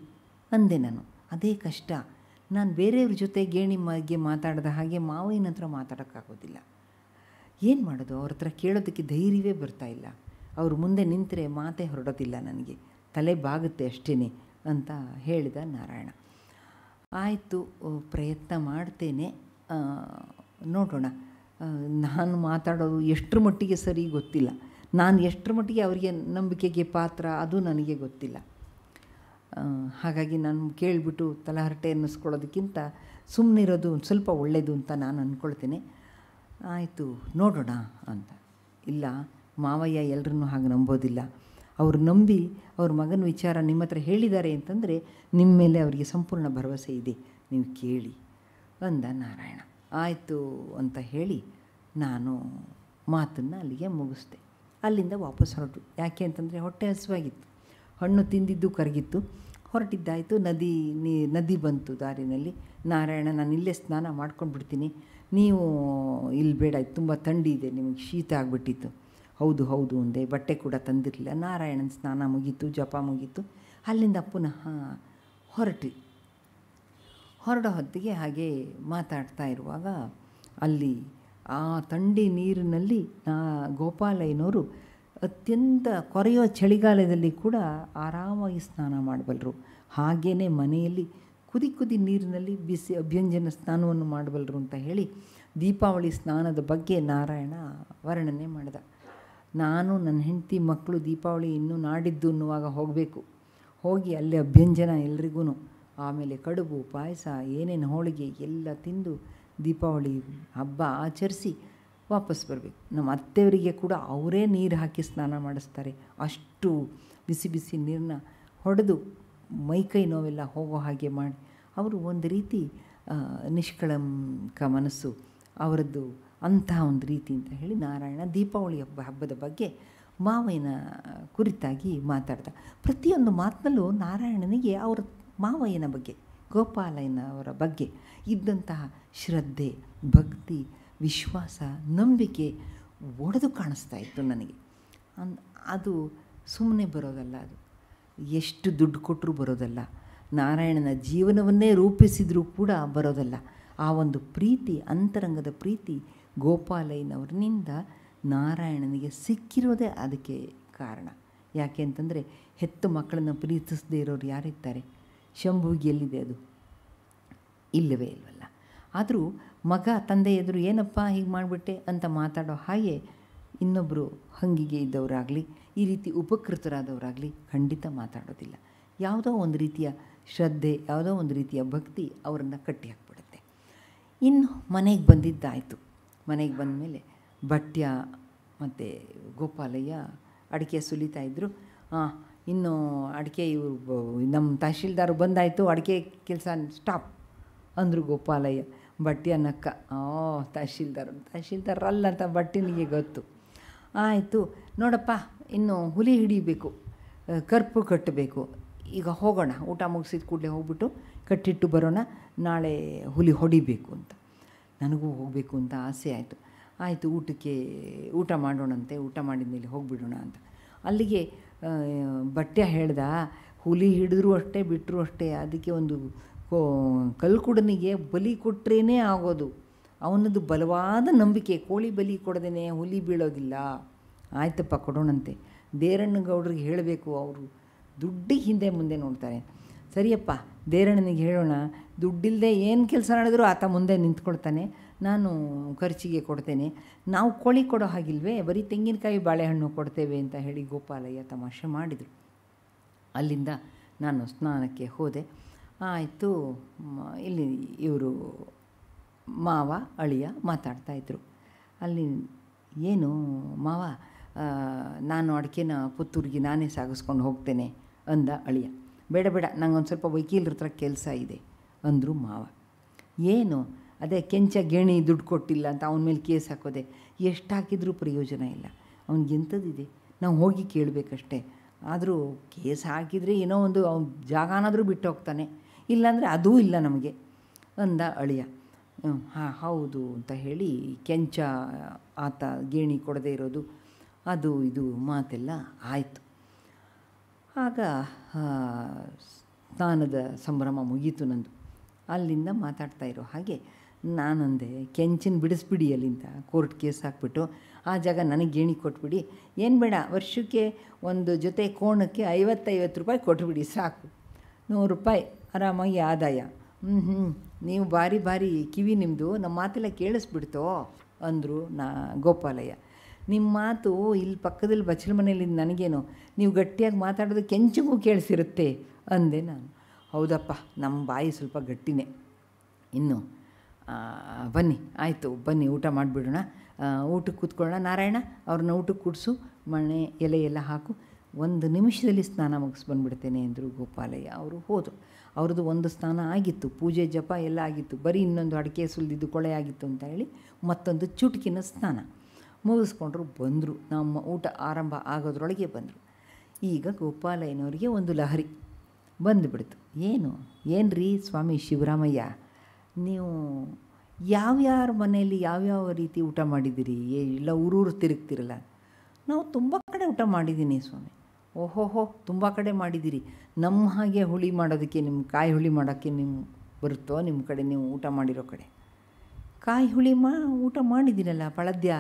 ಅಂದೆ ನಾನು ಅದೇ ಕಷ್ಟ ನಾನು ಬೇರೆಯವ್ರ ಜೊತೆ ಗೇಣಿ ಮಗೆ ಮಾತಾಡಿದ ಹಾಗೆ ಮಾವಿನ ಹತ್ರ ಮಾತಾಡೋಕ್ಕಾಗೋದಿಲ್ಲ ಏನು ಮಾಡೋದು ಅವ್ರ ಹತ್ರ ಕೇಳೋದಕ್ಕೆ ಧೈರ್ಯವೇ ಬರ್ತಾ ಇಲ್ಲ ಅವರು ಮುಂದೆ ನಿಂತರೆ ಮಾತೆ ಹೊರಡೋದಿಲ್ಲ ನನಗೆ ತಲೆ ಬಾಗುತ್ತೆ ಅಷ್ಟೇ ಅಂತ ಹೇಳಿದ ನಾರಾಯಣ ಆಯಿತು ಪ್ರಯತ್ನ ಮಾಡ್ತೇನೆ ನೋಡೋಣ ನಾನು ಮಾತಾಡೋದು ಎಷ್ಟರ ಮಟ್ಟಿಗೆ ಸರಿ ಗೊತ್ತಿಲ್ಲ ನಾನು ಎಷ್ಟರ ಮಟ್ಟಿಗೆ ಅವರಿಗೆ ನಂಬಿಕೆಗೆ ಪಾತ್ರ ಅದು ನನಗೆ ಗೊತ್ತಿಲ್ಲ ಹಾಗಾಗಿ ನಾನು ಕೇಳಿಬಿಟ್ಟು ತಲಹರಟೆ ಅನ್ನಿಸ್ಕೊಳ್ಳೋದಕ್ಕಿಂತ ಸುಮ್ಮನಿರೋದು ಒಂದು ಸ್ವಲ್ಪ ಒಳ್ಳೆಯದು ಅಂತ ನಾನು ಅಂದ್ಕೊಳ್ತೇನೆ ಆಯಿತು ನೋಡೋಣ ಅಂತ ಇಲ್ಲ ಮಾವಯ್ಯ ಎಲ್ಲರನ್ನೂ ಹಾಗೆ ನಂಬೋದಿಲ್ಲ ಅವರು ನಂಬಿ ಅವ್ರ ಮಗನ ವಿಚಾರ ನಿಮ್ಮ ಹತ್ರ ಹೇಳಿದ್ದಾರೆ ಅಂತಂದರೆ ನಿಮ್ಮ ಮೇಲೆ ಅವರಿಗೆ ಸಂಪೂರ್ಣ ಭರವಸೆ ಇದೆ ನೀವು ಕೇಳಿ ಅಂದ ನಾರಾಯಣ ಆಯಿತು ಅಂತ ಹೇಳಿ ನಾನು ಮಾತನ್ನು ಅಲ್ಲಿಗೆ ಮುಗಿಸ್ದೆ ಅಲ್ಲಿಂದ ವಾಪಸ್ ಹೊರಟು ಯಾಕೆ ಅಂತಂದರೆ ಹೊಟ್ಟೆ ಹಸುವಾಗಿತ್ತು ಹಣ್ಣು ತಿಂದಿದ್ದು ಕರಗಿತ್ತು ಹೊರಟಿದ್ದಾಯಿತು ನದಿ ನೀ ನದಿ ಬಂತು ದಾರಿನಲ್ಲಿ ನಾರಾಯಣ ನಾನು ಇಲ್ಲೇ ಸ್ನಾನ ಮಾಡ್ಕೊಂಡು ಬಿಡ್ತೀನಿ ನೀವು ಇಲ್ಲಿ ಬೇಡ ತುಂಬ ಥಂಡಿ ಇದೆ ನಿಮಗೆ ಶೀತ ಆಗಿಬಿಟ್ಟಿತ್ತು ಹೌದು ಹೌದು ಒಂದೇ ಬಟ್ಟೆ ಕೂಡ ತಂದಿರಲಿಲ್ಲ ನಾರಾಯಣನ ಸ್ನಾನ ಮುಗೀತು ಜಪ ಮುಗೀತು ಅಲ್ಲಿಂದ ಪುನಃ ಹೊರಟಿ ಹೊರಡೋ ಹೊತ್ತಿಗೆ ಹಾಗೆ ಮಾತಾಡ್ತಾ ಇರುವಾಗ ಅಲ್ಲಿ ಆ ಥಂಡಿ ನೀರಿನಲ್ಲಿ ನಾ ಗೋಪಾಲಯ್ಯನವರು ಅತ್ಯಂತ ಕೊರೆಯುವ ಚಳಿಗಾಲದಲ್ಲಿ ಕೂಡ ಆರಾಮಾಗಿ ಸ್ನಾನ ಮಾಡಬಲ್ಲರು ಹಾಗೇ ಮನೆಯಲ್ಲಿ ಕುದಿ ಕುದಿ ನೀರಿನಲ್ಲಿ ಬಿಸಿ ಅಭ್ಯಂಜನ ಸ್ನಾನವನ್ನು ಮಾಡಬಲ್ಲರು ಅಂತ ಹೇಳಿ ದೀಪಾವಳಿ ಸ್ನಾನದ ಬಗ್ಗೆ ನಾರಾಯಣ ವರ್ಣನೆ ಮಾಡಿದ ನಾನು ನನ್ನ ಹೆಂಡತಿ ಮಕ್ಕಳು ದೀಪಾವಳಿ ಇನ್ನೂ ನಾಡಿದ್ದು ಅನ್ನುವಾಗ ಹೋಗಬೇಕು ಹೋಗಿ ಅಲ್ಲಿ ಅಭ್ಯಂಜನ ಎಲ್ರಿಗೂ ಆಮೇಲೆ ಕಡುಬು ಪಾಯಸ ಏನೇನು ಹೋಳಿಗೆ ಎಲ್ಲ ತಿಂದು ದೀಪಾವಳಿ ಹಬ್ಬ ಆಚರಿಸಿ ವಾಪಸ್ ಬರಬೇಕು ನಮ್ಮ ಅತ್ತೆಯವರಿಗೆ ಕೂಡ ಅವರೇ ನೀರು ಹಾಕಿ ಸ್ನಾನ ಮಾಡಿಸ್ತಾರೆ ಅಷ್ಟು ಬಿಸಿ ಬಿಸಿ ನೀರನ್ನ ಹೊಡೆದು ಮೈ ಕೈ ನೋವೆಲ್ಲ ಹೋಗೋ ಹಾಗೆ ಮಾಡಿ ಅವರು ಒಂದು ರೀತಿ ನಿಷ್ಕಳಂಕ ಮನಸ್ಸು ಅವರದ್ದು ಅಂತಹ ಒಂದು ರೀತಿ ಅಂತ ಹೇಳಿ ನಾರಾಯಣ ದೀಪಾವಳಿ ಹಬ್ಬ ಹಬ್ಬದ ಬಗ್ಗೆ ಮಾವಯ್ಯನ ಕುರಿತಾಗಿ ಮಾತಾಡ್ದ ಪ್ರತಿಯೊಂದು ಮಾತಿನಲ್ಲೂ ನಾರಾಯಣನಿಗೆ ಅವರ ಮಾವಯ್ಯನ ಬಗ್ಗೆ ಗೋಪಾಲಯ್ಯನವರ ಬಗ್ಗೆ ಇದ್ದಂತಹ ಶ್ರದ್ಧೆ ಭಕ್ತಿ ವಿಶ್ವಾಸ ನಂಬಿಕೆ ಒಡೆದು ಕಾಣಿಸ್ತಾ ಇತ್ತು ನನಗೆ ಅನ್ ಅದು ಸುಮ್ಮನೆ ಬರೋದಲ್ಲ ಅದು ಎಷ್ಟು ದುಡ್ಡು ಕೊಟ್ಟರೂ ಬರೋದಲ್ಲ ನಾರಾಯಣನ ಜೀವನವನ್ನೇ ರೂಪಿಸಿದರೂ ಕೂಡ ಬರೋದಲ್ಲ ಆ ಒಂದು ಪ್ರೀತಿ ಅಂತರಂಗದ ಪ್ರೀತಿ ಗೋಪಾಲಯ್ಯನವ್ರನಿಂದ ನಾರಾಯಣನಿಗೆ ಸಿಕ್ಕಿರೋದೇ ಅದಕ್ಕೆ ಕಾರಣ ಯಾಕೆ ಅಂತಂದರೆ ಹೆತ್ತು ಮಕ್ಕಳನ್ನು ಪ್ರೀತಿಸದೇ ಇರೋರು ಯಾರಿರ್ತಾರೆ ಶಂಭುವಿಗೆ ಎಲ್ಲಿದೆ ಅದು ಇಲ್ಲವೇ ಇಲ್ವಲ್ಲ ಆದರೂ ಮಗ ತಂದೆ ಎದುರು ಏನಪ್ಪ ಹೀಗೆ ಮಾಡಿಬಿಟ್ಟೆ ಅಂತ ಮಾತಾಡೋ ಹಾಗೆ ಇನ್ನೊಬ್ಬರು ಹಂಗಿಗೆ ಇದ್ದವರಾಗಲಿ ಈ ರೀತಿ ಉಪಕೃತರಾದವರಾಗಲಿ ಖಂಡಿತ ಮಾತಾಡೋದಿಲ್ಲ ಯಾವುದೋ ಒಂದು ರೀತಿಯ ಶ್ರದ್ಧೆ ಯಾವುದೋ ಒಂದು ರೀತಿಯ ಭಕ್ತಿ ಅವರನ್ನು ಕಟ್ಟಿ ಹಾಕ್ಬಿಡುತ್ತೆ ಇನ್ನು ಮನೆಗೆ ಬಂದಿದ್ದಾಯಿತು ಮನೆಗೆ ಬಂದ ಮೇಲೆ ಭಟ್ಯ ಮತ್ತು ಗೋಪಾಲಯ್ಯ ಅಡಿಕೆ ಸುಲಿತಾ ಇದ್ದರು ಇನ್ನು ಅಡಿಕೆ ಇವರು ನಮ್ಮ ತಹಶೀಲ್ದಾರು ಬಂದಾಯಿತು ಅಡಿಕೆ ಕೆಲಸ ಸ್ಟಾಪ್ ಅಂದರು ಗೋಪಾಲಯ್ಯ ಬಟ್ಟಿ ಅನ್ನಕ್ಕ ಓ ತಹಶೀಲ್ದಾರ್ ತಹಶೀಲ್ದಾರ್ ಅಲ್ಲ ಅಂತ ನಿಮಗೆ ಗೊತ್ತು ಆಯಿತು ನೋಡಪ್ಪ ಇನ್ನು ಹುಲಿ ಹಿಡಿಬೇಕು ಕರ್ಪು ಕಟ್ಟಬೇಕು ಈಗ ಹೋಗೋಣ ಊಟ ಮುಗಿಸಿದ ಕೂಡಲೇ ಹೋಗ್ಬಿಟ್ಟು ಕಟ್ಟಿಟ್ಟು ಬರೋಣ ನಾಳೆ ಹುಲಿ ಹೊಡಿಬೇಕು ಅಂತ ನನಗೂ ಹೋಗಬೇಕು ಅಂತ ಆಸೆ ಆಯಿತು ಆಯಿತು ಊಟಕ್ಕೆ ಊಟ ಮಾಡೋಣಂತೆ ಊಟ ಮಾಡಿದ ಮೇಲೆ ಹೋಗಿಬಿಡೋಣ ಅಂತ ಅಲ್ಲಿಗೆ ಬಟ್ಟೆ ಹೇಳ್ದ ಹುಲಿ ಹಿಡಿದ್ರೂ ಅಷ್ಟೇ ಬಿಟ್ಟರೂ ಅಷ್ಟೇ ಅದಕ್ಕೆ ಒಂದು ಕಲ್ಕುಡನಿಗೆ ಬಲಿ ಕೊಟ್ರೇ ಆಗೋದು ಅವನದು ಬಲವಾದ ನಂಬಿಕೆ ಕೋಳಿ ಬಲಿ ಕೊಡದೇನೆ ಹುಲಿ ಬೀಳೋದಿಲ್ಲ ಆಯ್ತಪ್ಪ ಕೊಡೋಣಂತೆ ದೇರಣ್ಣಗೌಡ್ರಿಗೆ ಹೇಳಬೇಕು ಅವರು ದುಡ್ಡಿ ಹಿಂದೆ ಮುಂದೆ ನೋಡ್ತಾರೆ ಸರಿಯಪ್ಪ ದೇರಣ್ಣನಿಗೆ ಹೇಳೋಣ ದುಡ್ಡಿಲ್ಲದೆ ಏನು ಕೆಲಸ ಮಾಡಿದ್ರು ಆತ ಮುಂದೆ ನಿಂತ್ಕೊಳ್ತಾನೆ ನಾನು ಖರ್ಚಿಗೆ ಕೊಡ್ತೇನೆ ನಾವು ಕೋಳಿ ಕೊಡೋ ಹಾಗಿಲ್ವೇ ಬರೀ ತೆಂಗಿನಕಾಯಿ ಬಾಳೆಹಣ್ಣು ಕೊಡ್ತೇವೆ ಅಂತ ಹೇಳಿ ಗೋಪಾಲಯ್ಯ ತಮಾಷೆ ಮಾಡಿದರು ಅಲ್ಲಿಂದ ನಾನು ಸ್ನಾನಕ್ಕೆ ಹೋದೆ ಆಯಿತು ಇಲ್ಲಿ ಇವರು ಮಾವ ಅಳಿಯ ಮಾತಾಡ್ತಾಯಿದ್ರು ಅಲ್ಲಿ ಏನು ಮಾವ ನಾನು ಅಡಿಕೆನ ಪುತ್ತೂರಿಗೆ ನಾನೇ ಸಾಗಿಸ್ಕೊಂಡು ಹೋಗ್ತೇನೆ ಅಂದ ಅಳಿಯ ಬೇಡ ಬೇಡ ಒಂದು ಸ್ವಲ್ಪ ವಕೀಲರ ಹತ್ರ ಕೆಲಸ ಇದೆ ಅಂದರು ಮಾವ ಏನು ಅದೇ ಕೆಂಚ ಗೇಣಿ ದುಡ್ಡು ಕೊಟ್ಟಿಲ್ಲ ಅಂತ ಅವನ ಮೇಲೆ ಕೇಸ್ ಹಾಕೋದೆ ಎಷ್ಟು ಹಾಕಿದರೂ ಪ್ರಯೋಜನ ಇಲ್ಲ ಎಂಥದ್ದಿದೆ ನಾವು ಹೋಗಿ ಕೇಳಬೇಕಷ್ಟೇ ಆದರೂ ಕೇಸ್ ಹಾಕಿದರೆ ಏನೋ ಒಂದು ಅವ್ನ ಜಾಗನಾದರೂ ಬಿಟ್ಟು ಹೋಗ್ತಾನೆ ಇಲ್ಲಾಂದರೆ ಅದೂ ಇಲ್ಲ ನಮಗೆ ಅಂದ ಅಳಿಯ ಹಾಂ ಹೌದು ಅಂತ ಹೇಳಿ ಕೆಂಚ ಆತ ಗೇಣಿ ಕೊಡದೇ ಇರೋದು ಅದು ಇದು ಮಾತೆಲ್ಲ ಆಯಿತು ಆಗ ಸ್ನಾನದ ಸಂಭ್ರಮ ಮುಗೀತು ನಂದು ಅಲ್ಲಿಂದ ಮಾತಾಡ್ತಾ ಇರೋ ಹಾಗೆ ನಾನಂದೆ ಕೆಂಚಿನ ಬಿಡಿಸ್ಬಿಡಿ ಅಲ್ಲಿಂದ ಕೋರ್ಟ್ ಕೇಸ್ ಹಾಕ್ಬಿಟ್ಟು ಆ ಜಾಗ ನನಗೆ ಗೇಣಿ ಕೊಟ್ಬಿಡಿ ಏನು ಬೇಡ ವರ್ಷಕ್ಕೆ ಒಂದು ಜೊತೆ ಕೋಣಕ್ಕೆ ಐವತ್ತೈವತ್ತು ರೂಪಾಯಿ ಕೊಟ್ಬಿಡಿ ಸಾಕು ನೂರು ರೂಪಾಯಿ ಆರಾಮಾಗಿ ಆದಾಯ ಹ್ಞೂ ಹ್ಞೂ ನೀವು ಭಾರಿ ಭಾರಿ ಕಿವಿ ನಿಮ್ಮದು ನಮ್ಮ ಮಾತೆಲ್ಲ ಕೇಳಿಸ್ಬಿಡ್ತೋ ಅಂದರು ನಾ ಗೋಪಾಲಯ್ಯ ನಿಮ್ಮ ಮಾತು ಇಲ್ಲಿ ಪಕ್ಕದಲ್ಲಿ ಬಚ್ಚಲ ಮನೇಲಿ ನನಗೇನು ನೀವು ಗಟ್ಟಿಯಾಗಿ ಮಾತಾಡೋದು ಕೆಂಚಿಗೂ ಕೇಳಿಸಿರುತ್ತೆ ಅಂದೆ ನಾನು ಹೌದಪ್ಪ ನಮ್ಮ ಬಾಯಿ ಸ್ವಲ್ಪ ಗಟ್ಟಿನೇ ಇನ್ನು ಬನ್ನಿ ಆಯಿತು ಬನ್ನಿ ಊಟ ಮಾಡಿಬಿಡೋಣ ಊಟಕ್ಕೆ ಕೂತ್ಕೊಳ್ಳೋಣ ನಾರಾಯಣ ಅವ್ರನ್ನ ಊಟಕ್ಕೆ ಕೂಡಿಸು ಮಣೆ ಎಲೆ ಎಲ್ಲ ಹಾಕು ಒಂದು ನಿಮಿಷದಲ್ಲಿ ಸ್ನಾನ ಮುಗಿಸ್ಬಂದ್ಬಿಡ್ತೇನೆ ಅಂದರು ಗೋಪಾಲಯ್ಯ ಅವರು ಹೋದರು ಅವ್ರದ್ದು ಒಂದು ಸ್ಥಾನ ಆಗಿತ್ತು ಪೂಜೆ ಜಪ ಎಲ್ಲ ಆಗಿತ್ತು ಬರೀ ಇನ್ನೊಂದು ಅಡಿಕೆ ಸುಲಿದಿದ್ದು ಕೊಳೆ ಆಗಿತ್ತು ಅಂತ ಹೇಳಿ ಮತ್ತೊಂದು ಚುಟುಕಿನ ಸ್ನಾನ ಮುಗಿಸ್ಕೊಂಡ್ರು ಬಂದರು ನಮ್ಮ ಊಟ ಆರಂಭ ಆಗೋದ್ರೊಳಗೆ ಬಂದರು ಈಗ ಗೋಪಾಲಯ್ಯನವರಿಗೆ ಒಂದು ಲಹರಿ ಬಂದುಬಿಡ್ತು ಏನು ಏನು ರೀ ಸ್ವಾಮಿ ಶಿವರಾಮಯ್ಯ ನೀವು ಯಾವ್ಯಾರ ಮನೆಯಲ್ಲಿ ಯಾವ್ಯಾವ ರೀತಿ ಊಟ ಮಾಡಿದ್ದೀರಿ ಇಲ್ಲ ಊರೂರು ತಿರುಗ್ತಿರಲ್ಲ ನಾವು ತುಂಬ ಕಡೆ ಊಟ ಮಾಡಿದ್ದೀನಿ ಸ್ವಾಮಿ ಓಹೋಹೋ ತುಂಬ ಕಡೆ ಮಾಡಿದ್ದೀರಿ ನಮ್ಮ ಹಾಗೆ ಹುಳಿ ಮಾಡೋದಕ್ಕೆ ನಿಮ್ಮ ಕಾಯಿ ಹುಳಿ ಮಾಡೋಕ್ಕೆ ನಿಮ್ಮ ಬರುತ್ತೋ ನಿಮ್ಮ ಕಡೆ ನೀವು ಊಟ ಮಾಡಿರೋ ಕಡೆ ಕಾಯಿ ಹುಳಿ ಮಾ ಊಟ ಮಾಡಿದ್ದೀರಲ್ಲ ಪಳದ್ಯ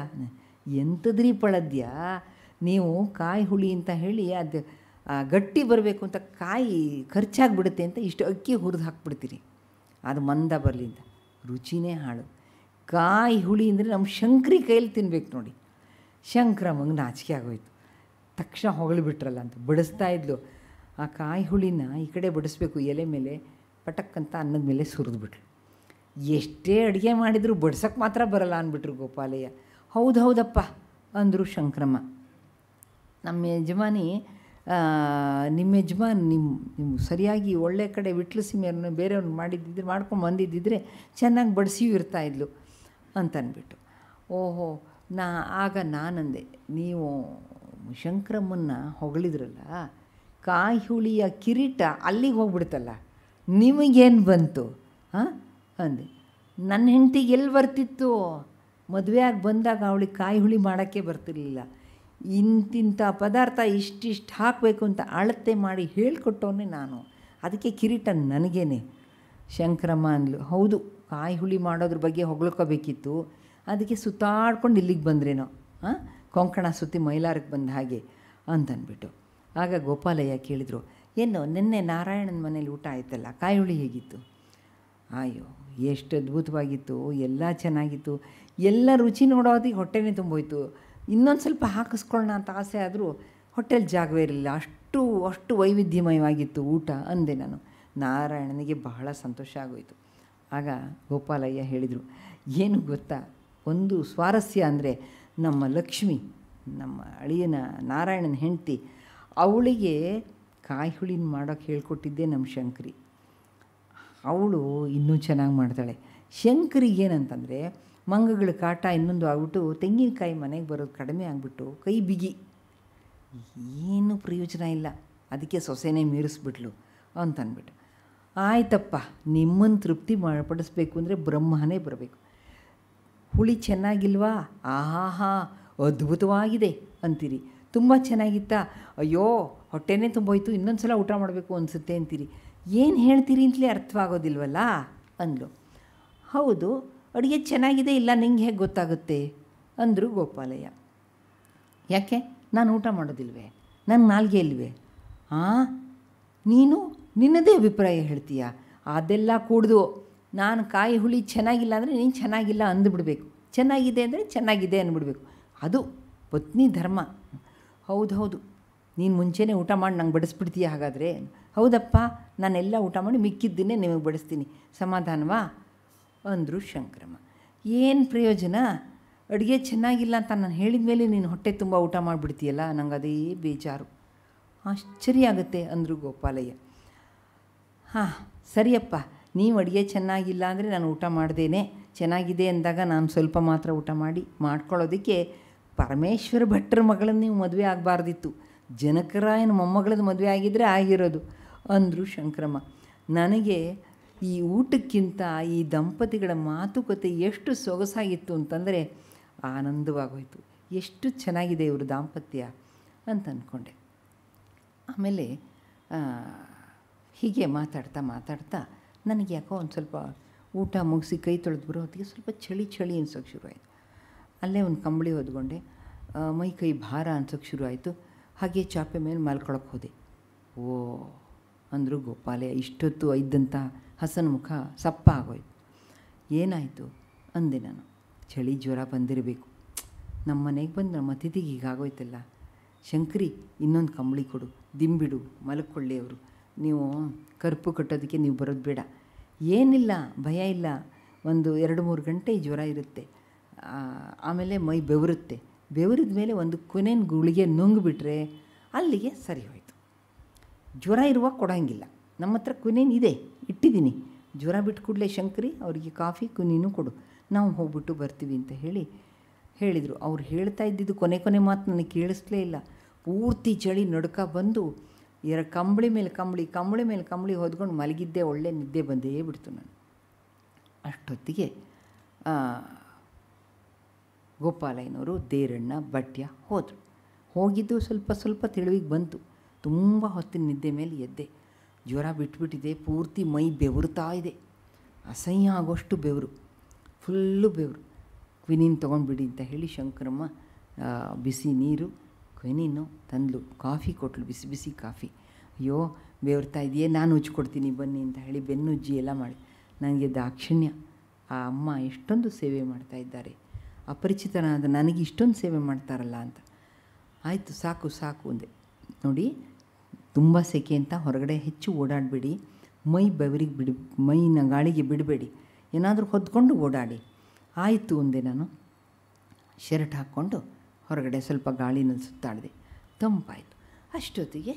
ಎಂಥದ್ರಿ ಪಳದ್ಯ ನೀವು ಕಾಯಿ ಹುಳಿ ಅಂತ ಹೇಳಿ ಅದು ಗಟ್ಟಿ ಬರಬೇಕು ಅಂತ ಕಾಯಿ ಖರ್ಚಾಗಿಬಿಡುತ್ತೆ ಅಂತ ಇಷ್ಟು ಅಕ್ಕಿ ಹುರಿದು ಹಾಕ್ಬಿಡ್ತೀರಿ ಅದು ಮಂದ ಅಂತ ರುಚಿನೇ ಹಾಳು ಕಾಯಿ ಹುಳಿ ಅಂದರೆ ನಮ್ಮ ಶಂಕ್ರಿ ಕೈಯಲ್ಲಿ ತಿನ್ಬೇಕು ನೋಡಿ ಶಂಕ್ರ ಮಂಗೆ ನಾಚಿಕೆ ಆಗೋಯ್ತು ತಕ್ಷಣ ಹೊಗಳಿಬಿಟ್ರಲ್ಲ ಅಂತ ಬಡಿಸ್ತಾ ಇದ್ಲು ಆ ಕಾಯಿ ಹುಳಿನ ಈ ಕಡೆ ಬಡಿಸ್ಬೇಕು ಎಲೆ ಮೇಲೆ ಪಟಕ್ಕಂತ ಅನ್ನದ ಮೇಲೆ ಸುರಿದ್ಬಿಟ್ಲು ಎಷ್ಟೇ ಅಡುಗೆ ಮಾಡಿದರೂ ಬಡ್ಸೋಕ್ಕೆ ಮಾತ್ರ ಬರಲ್ಲ ಅಂದ್ಬಿಟ್ರು ಗೋಪಾಲಯ್ಯ ಹೌದು ಹೌದಪ್ಪ ಅಂದರು ಶಂಕ್ರಮ್ಮ ನಮ್ಮ ಯಜಮಾನಿ ನಿಮ್ಮ ಯಜಮಾನ್ ನಿಮ್ಮ ನಿಮ್ಮ ಸರಿಯಾಗಿ ಒಳ್ಳೆ ಕಡೆ ವಿಟ್ಲಿಸಿ ಮೇಲೆ ಬೇರೆಯವ್ರನ್ನ ಮಾಡಿದ್ದಿದ್ರೆ ಮಾಡ್ಕೊಂಡು ಬಂದಿದ್ದಿದ್ರೆ ಚೆನ್ನಾಗಿ ಬಡಿಸಿಯೂ ಇರ್ತಾಯಿದ್ಲು ಅಂತನ್ಬಿಟ್ಟು ಓಹೋ ನಾ ಆಗ ನಾನಂದೆ ನೀವು ಶಂಕ್ರಮ್ಮನ್ನು ಹೊಗಳಿದ್ರಲ್ಲ ಕಾಯಿ ಹುಳಿಯ ಕಿರೀಟ ಅಲ್ಲಿಗೆ ಹೋಗ್ಬಿಡ್ತಲ್ಲ ನಿಮಗೇನು ಬಂತು ಹಾಂ ಅಂದೆ ನನ್ನ ಹೆಂಡತಿ ಎಲ್ಲಿ ಬರ್ತಿತ್ತು ಮದುವೆ ಆಗಿ ಬಂದಾಗ ಅವಳಿಗೆ ಕಾಯಿ ಹುಳಿ ಮಾಡೋಕ್ಕೆ ಬರ್ತಿರ್ಲಿಲ್ಲ ಇಂತಿಂಥ ಪದಾರ್ಥ ಇಷ್ಟಿಷ್ಟು ಹಾಕಬೇಕು ಅಂತ ಅಳತೆ ಮಾಡಿ ಹೇಳ್ಕೊಟ್ಟವನೇ ನಾನು ಅದಕ್ಕೆ ಕಿರೀಟ ನನಗೇನೆ ಶಂಕರಮ್ಮ ಅಂದ್ಲು ಹೌದು ಕಾಯಿ ಹುಳಿ ಮಾಡೋದ್ರ ಬಗ್ಗೆ ಹೊಗಳ್ಕೋಬೇಕಿತ್ತು ಅದಕ್ಕೆ ಸುತ್ತಾಡ್ಕೊಂಡು ಇಲ್ಲಿಗೆ ಬಂದ್ರೇನೋ ಹಾಂ ಕೊಂಕಣ ಸುತ್ತಿ ಮೈಲಾರಕ್ಕೆ ಬಂದ ಹಾಗೆ ಅಂತಂದ್ಬಿಟ್ಟು ಆಗ ಗೋಪಾಲಯ್ಯ ಕೇಳಿದರು ಏನೋ ನಿನ್ನೆ ನಾರಾಯಣನ ಮನೇಲಿ ಊಟ ಆಯ್ತಲ್ಲ ಕಾಯುಳಿ ಹೇಗಿತ್ತು ಅಯ್ಯೋ ಎಷ್ಟು ಅದ್ಭುತವಾಗಿತ್ತು ಎಲ್ಲ ಚೆನ್ನಾಗಿತ್ತು ಎಲ್ಲ ರುಚಿ ನೋಡೋದಿಗೆ ಹೊಟ್ಟೆನೇ ತುಂಬೋಯ್ತು ಇನ್ನೊಂದು ಸ್ವಲ್ಪ ಹಾಕಿಸ್ಕೊಳ್ಳೋಣ ಅಂತ ಆಸೆ ಆದರೂ ಹೊಟ್ಟೆಲಿ ಜಾಗವೇ ಇರಲಿಲ್ಲ ಅಷ್ಟು ಅಷ್ಟು ವೈವಿಧ್ಯಮಯವಾಗಿತ್ತು ಊಟ ಅಂದೆ ನಾನು ನಾರಾಯಣನಿಗೆ ಬಹಳ ಸಂತೋಷ ಆಗೋಯಿತು ಆಗ ಗೋಪಾಲಯ್ಯ ಹೇಳಿದರು ಏನು ಗೊತ್ತಾ ಒಂದು ಸ್ವಾರಸ್ಯ ಅಂದರೆ ನಮ್ಮ ಲಕ್ಷ್ಮಿ ನಮ್ಮ ಅಳಿಯನ ನಾರಾಯಣನ ಹೆಂಡತಿ ಅವಳಿಗೆ ಕಾಯಿ ಹುಳಿನ ಮಾಡೋಕ್ಕೆ ಹೇಳ್ಕೊಟ್ಟಿದ್ದೆ ನಮ್ಮ ಶಂಕರಿ ಅವಳು ಇನ್ನೂ ಚೆನ್ನಾಗಿ ಮಾಡ್ತಾಳೆ ಶಂಕರಿಗೆ ಏನಂತಂದರೆ ಮಂಗಗಳ ಕಾಟ ಇನ್ನೊಂದು ಆಗ್ಬಿಟ್ಟು ತೆಂಗಿನಕಾಯಿ ಮನೆಗೆ ಬರೋದು ಕಡಿಮೆ ಆಗಿಬಿಟ್ಟು ಕೈ ಬಿಗಿ ಏನು ಪ್ರಯೋಜನ ಇಲ್ಲ ಅದಕ್ಕೆ ಸೊಸೆನೇ ಮೀರಿಸ್ಬಿಟ್ಲು ಅಂತಂದ್ಬಿಟ್ಟು ಆಯ್ತಪ್ಪ ನಿಮ್ಮನ್ನು ತೃಪ್ತಿ ಪಡಿಸ್ಬೇಕು ಅಂದರೆ ಬ್ರಹ್ಮನೇ ಬರಬೇಕು ಹುಳಿ ಚೆನ್ನಾಗಿಲ್ವಾ ಆಹಾ ಅದ್ಭುತವಾಗಿದೆ ಅಂತೀರಿ ತುಂಬ ಚೆನ್ನಾಗಿತ್ತಾ ಅಯ್ಯೋ ಹೊಟ್ಟೆನೇ ತುಂಬೋಯ್ತು ಇನ್ನೊಂದು ಸಲ ಊಟ ಮಾಡಬೇಕು ಅನಿಸುತ್ತೆ ಅಂತೀರಿ ಏನು ಹೇಳ್ತೀರಿ ಅಂತಲೇ ಅರ್ಥವಾಗೋದಿಲ್ವಲ್ಲ ಅಂದಳು ಹೌದು ಅಡುಗೆ ಚೆನ್ನಾಗಿದೆ ಇಲ್ಲ ನಿಂಗೆ ಹೇಗೆ ಗೊತ್ತಾಗುತ್ತೆ ಅಂದರು ಗೋಪಾಲಯ್ಯ ಯಾಕೆ ನಾನು ಊಟ ಮಾಡೋದಿಲ್ವೇ ನನ್ನ ನಾಲ್ಗೆ ಇಲ್ವೇ ಹಾಂ ನೀನು ನಿನ್ನದೇ ಅಭಿಪ್ರಾಯ ಹೇಳ್ತೀಯ ಅದೆಲ್ಲ ಕೂಡ್ದು ನಾನು ಕಾಯಿ ಹುಳಿ ಚೆನ್ನಾಗಿಲ್ಲ ಅಂದರೆ ನೀನು ಚೆನ್ನಾಗಿಲ್ಲ ಅಂದ್ಬಿಡ್ಬೇಕು ಚೆನ್ನಾಗಿದೆ ಅಂದರೆ ಚೆನ್ನಾಗಿದೆ ಅಂದ್ಬಿಡ್ಬೇಕು ಅದು ಪತ್ನಿ ಧರ್ಮ ಹೌದು ಹೌದು ನೀನು ಮುಂಚೆನೇ ಊಟ ಮಾಡಿ ನಂಗೆ ಬಡಿಸ್ಬಿಡ್ತೀಯ ಹಾಗಾದರೆ ಹೌದಪ್ಪ ನಾನೆಲ್ಲ ಊಟ ಮಾಡಿ ಮಿಕ್ಕಿದ್ದನ್ನೇ ನಿಮಗೆ ಬಡಿಸ್ತೀನಿ ಸಮಾಧಾನವಾ ಅಂದರು ಶಂಕರಮ್ಮ ಏನು ಪ್ರಯೋಜನ ಅಡುಗೆ ಚೆನ್ನಾಗಿಲ್ಲ ಅಂತ ನಾನು ಹೇಳಿದ ಮೇಲೆ ನೀನು ಹೊಟ್ಟೆ ತುಂಬ ಊಟ ಮಾಡಿಬಿಡ್ತೀಯಲ್ಲ ನಂಗೆ ಅದೇ ಬೇಜಾರು ಆಶ್ಚರ್ಯ ಆಗುತ್ತೆ ಅಂದರು ಗೋಪಾಲಯ್ಯ ಹಾಂ ಸರಿಯಪ್ಪ ನೀವು ಅಡುಗೆ ಚೆನ್ನಾಗಿಲ್ಲ ಅಂದರೆ ನಾನು ಊಟ ಮಾಡ್ದೇನೆ ಚೆನ್ನಾಗಿದೆ ಅಂದಾಗ ನಾನು ಸ್ವಲ್ಪ ಮಾತ್ರ ಊಟ ಮಾಡಿ ಮಾಡ್ಕೊಳ್ಳೋದಕ್ಕೆ ಪರಮೇಶ್ವರ ಭಟ್ರ ಮಗಳನ್ನು ನೀವು ಮದುವೆ ಆಗಬಾರ್ದಿತ್ತು ಜನಕರಾಯನ ಮೊಮ್ಮಗಳದ್ದು ಮದುವೆ ಆಗಿದ್ದರೆ ಆಗಿರೋದು ಅಂದರು ಶಂಕ್ರಮ್ಮ ನನಗೆ ಈ ಊಟಕ್ಕಿಂತ ಈ ದಂಪತಿಗಳ ಮಾತುಕತೆ ಎಷ್ಟು ಸೊಗಸಾಗಿತ್ತು ಅಂತಂದರೆ ಆನಂದವಾಗೋಯಿತು ಎಷ್ಟು ಚೆನ್ನಾಗಿದೆ ಇವರು ದಾಂಪತ್ಯ ಅಂತ ಅಂದ್ಕೊಂಡೆ ಆಮೇಲೆ ಹೀಗೆ ಮಾತಾಡ್ತಾ ಮಾತಾಡ್ತಾ ನನಗೆ ಯಾಕೋ ಒಂದು ಸ್ವಲ್ಪ ಊಟ ಮುಗಿಸಿ ಕೈ ತೊಳೆದು ಬರೋ ಹೊತ್ತಿಗೆ ಸ್ವಲ್ಪ ಚಳಿ ಚಳಿ ಅನ್ಸೋಕ್ಕೆ ಶುರುವಾಯಿತು ಅಲ್ಲೇ ಒಂದು ಕಂಬಳಿ ಹೊದ್ಕೊಂಡೆ ಮೈ ಕೈ ಭಾರ ಅನ್ಸೋಕ್ಕೆ ಶುರು ಆಯಿತು ಹಾಗೆ ಚಾಪೆ ಮೇಲೆ ಮಲ್ಕೊಳಕ್ಕೆ ಹೋದೆ ಓ ಅಂದರು ಗೋಪಾಲೆ ಇಷ್ಟೊತ್ತು ಇದ್ದಂಥ ಹಸನ್ ಮುಖ ಸಪ್ಪ ಆಗೋಯ್ತು ಏನಾಯಿತು ಅಂದೆ ನಾನು ಚಳಿ ಜ್ವರ ಬಂದಿರಬೇಕು ನಮ್ಮ ಮನೆಗೆ ಬಂದು ನಮ್ಮ ಅತಿಥಿಗೆ ಹೀಗಾಗೋಯ್ತಲ್ಲ ಶಂಕರಿ ಇನ್ನೊಂದು ಕಂಬಳಿ ಕೊಡು ದಿಂಬಿಡು ಮಲ್ಕೊಳ್ಳಿ ಅವರು ನೀವು ಕರ್ಪು ಕಟ್ಟೋದಕ್ಕೆ ನೀವು ಬರೋದು ಬೇಡ ಏನಿಲ್ಲ ಭಯ ಇಲ್ಲ ಒಂದು ಎರಡು ಮೂರು ಗಂಟೆ ಜ್ವರ ಇರುತ್ತೆ ಆಮೇಲೆ ಮೈ ಬೆವರುತ್ತೆ ಬೆವರಿದ ಮೇಲೆ ಒಂದು ಕೊನೆನ ಗುಳಿಗೆ ನುಂಗ್ಬಿಟ್ರೆ ಅಲ್ಲಿಗೆ ಸರಿ ಹೋಯಿತು ಜ್ವರ ಇರುವ ಕೊಡೋಂಗಿಲ್ಲ ನಮ್ಮ ಹತ್ರ ಕುನೇನ್ ಇದೆ ಇಟ್ಟಿದ್ದೀನಿ ಜ್ವರ ಬಿಟ್ಟು ಕೂಡಲೇ ಶಂಕರಿ ಅವರಿಗೆ ಕಾಫಿ ಕುನೀನು ಕೊಡು ನಾವು ಹೋಗ್ಬಿಟ್ಟು ಬರ್ತೀವಿ ಅಂತ ಹೇಳಿ ಹೇಳಿದರು ಅವ್ರು ಹೇಳ್ತಾ ಇದ್ದಿದ್ದು ಕೊನೆ ಕೊನೆ ಮಾತು ನನಗೆ ಕೇಳಿಸ್ಲೇ ಇಲ್ಲ ಪೂರ್ತಿ ಚಳಿ ನಡುಕ ಬಂದು ಎರ ಕಂಬಳಿ ಮೇಲೆ ಕಂಬಳಿ ಕಂಬಳಿ ಮೇಲೆ ಕಂಬಳಿ ಹೊದ್ಕೊಂಡು ಮಲಗಿದ್ದೆ ಒಳ್ಳೆ ನಿದ್ದೆ ಬಂದೇ ಬಿಡ್ತು ನಾನು ಅಷ್ಟೊತ್ತಿಗೆ ಗೋಪಾಲಯ್ಯನವರು ದೇರಣ್ಣ ಭಟ್ಯ ಹೋದರು ಹೋಗಿದ್ದು ಸ್ವಲ್ಪ ಸ್ವಲ್ಪ ತಿಳಿವಿಗೆ ಬಂತು ತುಂಬ ಹೊತ್ತಿನ ನಿದ್ದೆ ಮೇಲೆ ಎದ್ದೆ ಜ್ವರ ಬಿಟ್ಬಿಟ್ಟಿದೆ ಪೂರ್ತಿ ಮೈ ಬೆವರುತ್ತಾ ಇದೆ ಅಸಹ್ಯ ಆಗೋಷ್ಟು ಬೆವರು ಫುಲ್ಲು ಬೆವರು ಕ್ವಿನಿನ್ ತೊಗೊಂಡ್ಬಿಡಿ ಅಂತ ಹೇಳಿ ಶಂಕರಮ್ಮ ಬಿಸಿ ನೀರು ಕ್ವಿನಿನ್ನು ತಂದ್ಲು ಕಾಫಿ ಕೊಟ್ಲು ಬಿಸಿ ಬಿಸಿ ಕಾಫಿ ಅಯ್ಯೋ ಬೆವರ್ತಾ ಇದೆಯೇ ನಾನು ಉಜ್ಕೊಡ್ತೀನಿ ಬನ್ನಿ ಅಂತ ಹೇಳಿ ಬೆನ್ನುಜ್ಜಿ ಎಲ್ಲ ಮಾಡಿ ನನಗೆ ದಾಕ್ಷಿಣ್ಯ ಆ ಅಮ್ಮ ಎಷ್ಟೊಂದು ಸೇವೆ ಮಾಡ್ತಾ ಇದ್ದಾರೆ ಅಪರಿಚಿತನಾದ ನನಗೆ ಇಷ್ಟೊಂದು ಸೇವೆ ಮಾಡ್ತಾರಲ್ಲ ಅಂತ ಆಯಿತು ಸಾಕು ಸಾಕು ಅಂದೆ ನೋಡಿ ತುಂಬ ಸೆಕೆ ಅಂತ ಹೊರಗಡೆ ಹೆಚ್ಚು ಓಡಾಡಬೇಡಿ ಮೈ ಬೆವರಿಗೆ ಬಿಡಿ ಮೈನ ಗಾಳಿಗೆ ಬಿಡಬೇಡಿ ಏನಾದರೂ ಹೊದ್ಕೊಂಡು ಓಡಾಡಿ ಆಯಿತು ಅಂದೆ ನಾನು ಶರ್ಟ್ ಹಾಕ್ಕೊಂಡು ಹೊರಗಡೆ ಸ್ವಲ್ಪ ಗಾಳಿನಲ್ಲಿ ಸುತ್ತಾಡಿದೆ ತಂಪಾಯಿತು ಅಷ್ಟೊತ್ತಿಗೆ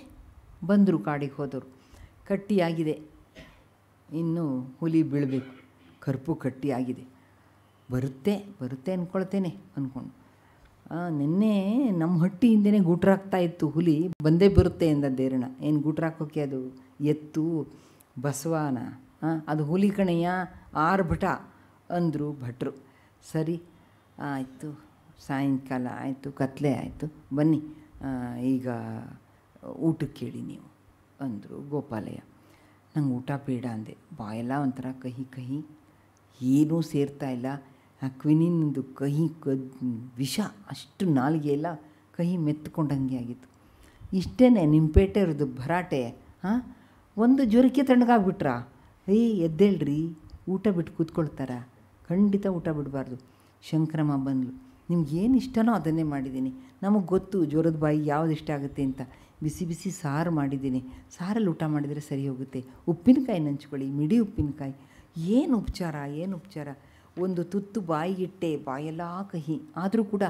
ಬಂದರು ಕಾಡಿಗೆ ಹೋದರು ಕಟ್ಟಿಯಾಗಿದೆ ಇನ್ನು ಹುಲಿ ಬೀಳಬೇಕು ಕರ್ಪು ಕಟ್ಟಿಯಾಗಿದೆ ಬರುತ್ತೆ ಬರುತ್ತೆ ಅಂದ್ಕೊಳ್ತೇನೆ ಅಂದ್ಕೊಂಡು ನಿನ್ನೆ ನಮ್ಮ ಹಟ್ಟಿಯಿಂದನೇ ಗೂಟ್ರಾಗ್ತಾ ಇತ್ತು ಹುಲಿ ಬಂದೇ ಬರುತ್ತೆ ಎಂದ ದೇರಣ ಏನು ಗೂಟ್ರಾಕೋಕೆ ಅದು ಎತ್ತು ಬಸವಾನ ಅದು ಹುಲಿ ಕಣೆಯ ಆರು ಭಟ ಅಂದರು ಭಟ್ರು ಸರಿ ಆಯಿತು ಸಾಯಂಕಾಲ ಆಯಿತು ಕತ್ಲೆ ಆಯಿತು ಬನ್ನಿ ಈಗ ಊಟಕ್ಕೆ ಕೇಳಿ ನೀವು ಅಂದರು ಗೋಪಾಲಯ್ಯ ನಂಗೆ ಊಟ ಬೇಡ ಅಂದೆ ಬಾಯೆಲ್ಲ ಒಂಥರ ಕಹಿ ಕಹಿ ಏನೂ ಸೇರ್ತಾ ಇಲ್ಲ ಆ ಕ್ವಿನಿನದು ಕಹಿ ಕದ್ ವಿಷ ಅಷ್ಟು ನಾಲಿಗೆ ಎಲ್ಲ ಕಹಿ ಮೆತ್ಕೊಂಡಂಗೆ ಆಗಿತ್ತು ಇಷ್ಟೇ ಇರೋದು ಭರಾಟೆ ಹಾಂ ಒಂದು ಜ್ವರಕ್ಕೆ ತಣ್ಣಗಾಗ್ಬಿಟ್ರ ಏ ಎದ್ದೇಳ್ರಿ ಊಟ ಬಿಟ್ಟು ಕೂತ್ಕೊಳ್ತಾರ ಖಂಡಿತ ಊಟ ಬಿಡಬಾರ್ದು ಶಂಕ್ರಮ್ಮ ಬಂದಳು ನಿಮ್ಗೇನು ಇಷ್ಟನೋ ಅದನ್ನೇ ಮಾಡಿದ್ದೀನಿ ನಮಗೆ ಗೊತ್ತು ಜ್ವರದ ಬಾಯಿ ಯಾವ್ದು ಇಷ್ಟ ಆಗುತ್ತೆ ಅಂತ ಬಿಸಿ ಬಿಸಿ ಸಾರು ಮಾಡಿದ್ದೀನಿ ಸಾರಲ್ಲಿ ಊಟ ಮಾಡಿದರೆ ಸರಿ ಹೋಗುತ್ತೆ ಉಪ್ಪಿನಕಾಯಿ ನಂಚ್ಕೊಳ್ಳಿ ಮಿಡಿ ಉಪ್ಪಿನಕಾಯಿ ಏನು ಉಪಚಾರ ಏನು ಉಪಚಾರ ಒಂದು ತುತ್ತು ಬಾಯಿಗಿಟ್ಟೆ ಬಾಯೆಲ್ಲ ಕಹಿ ಆದರೂ ಕೂಡ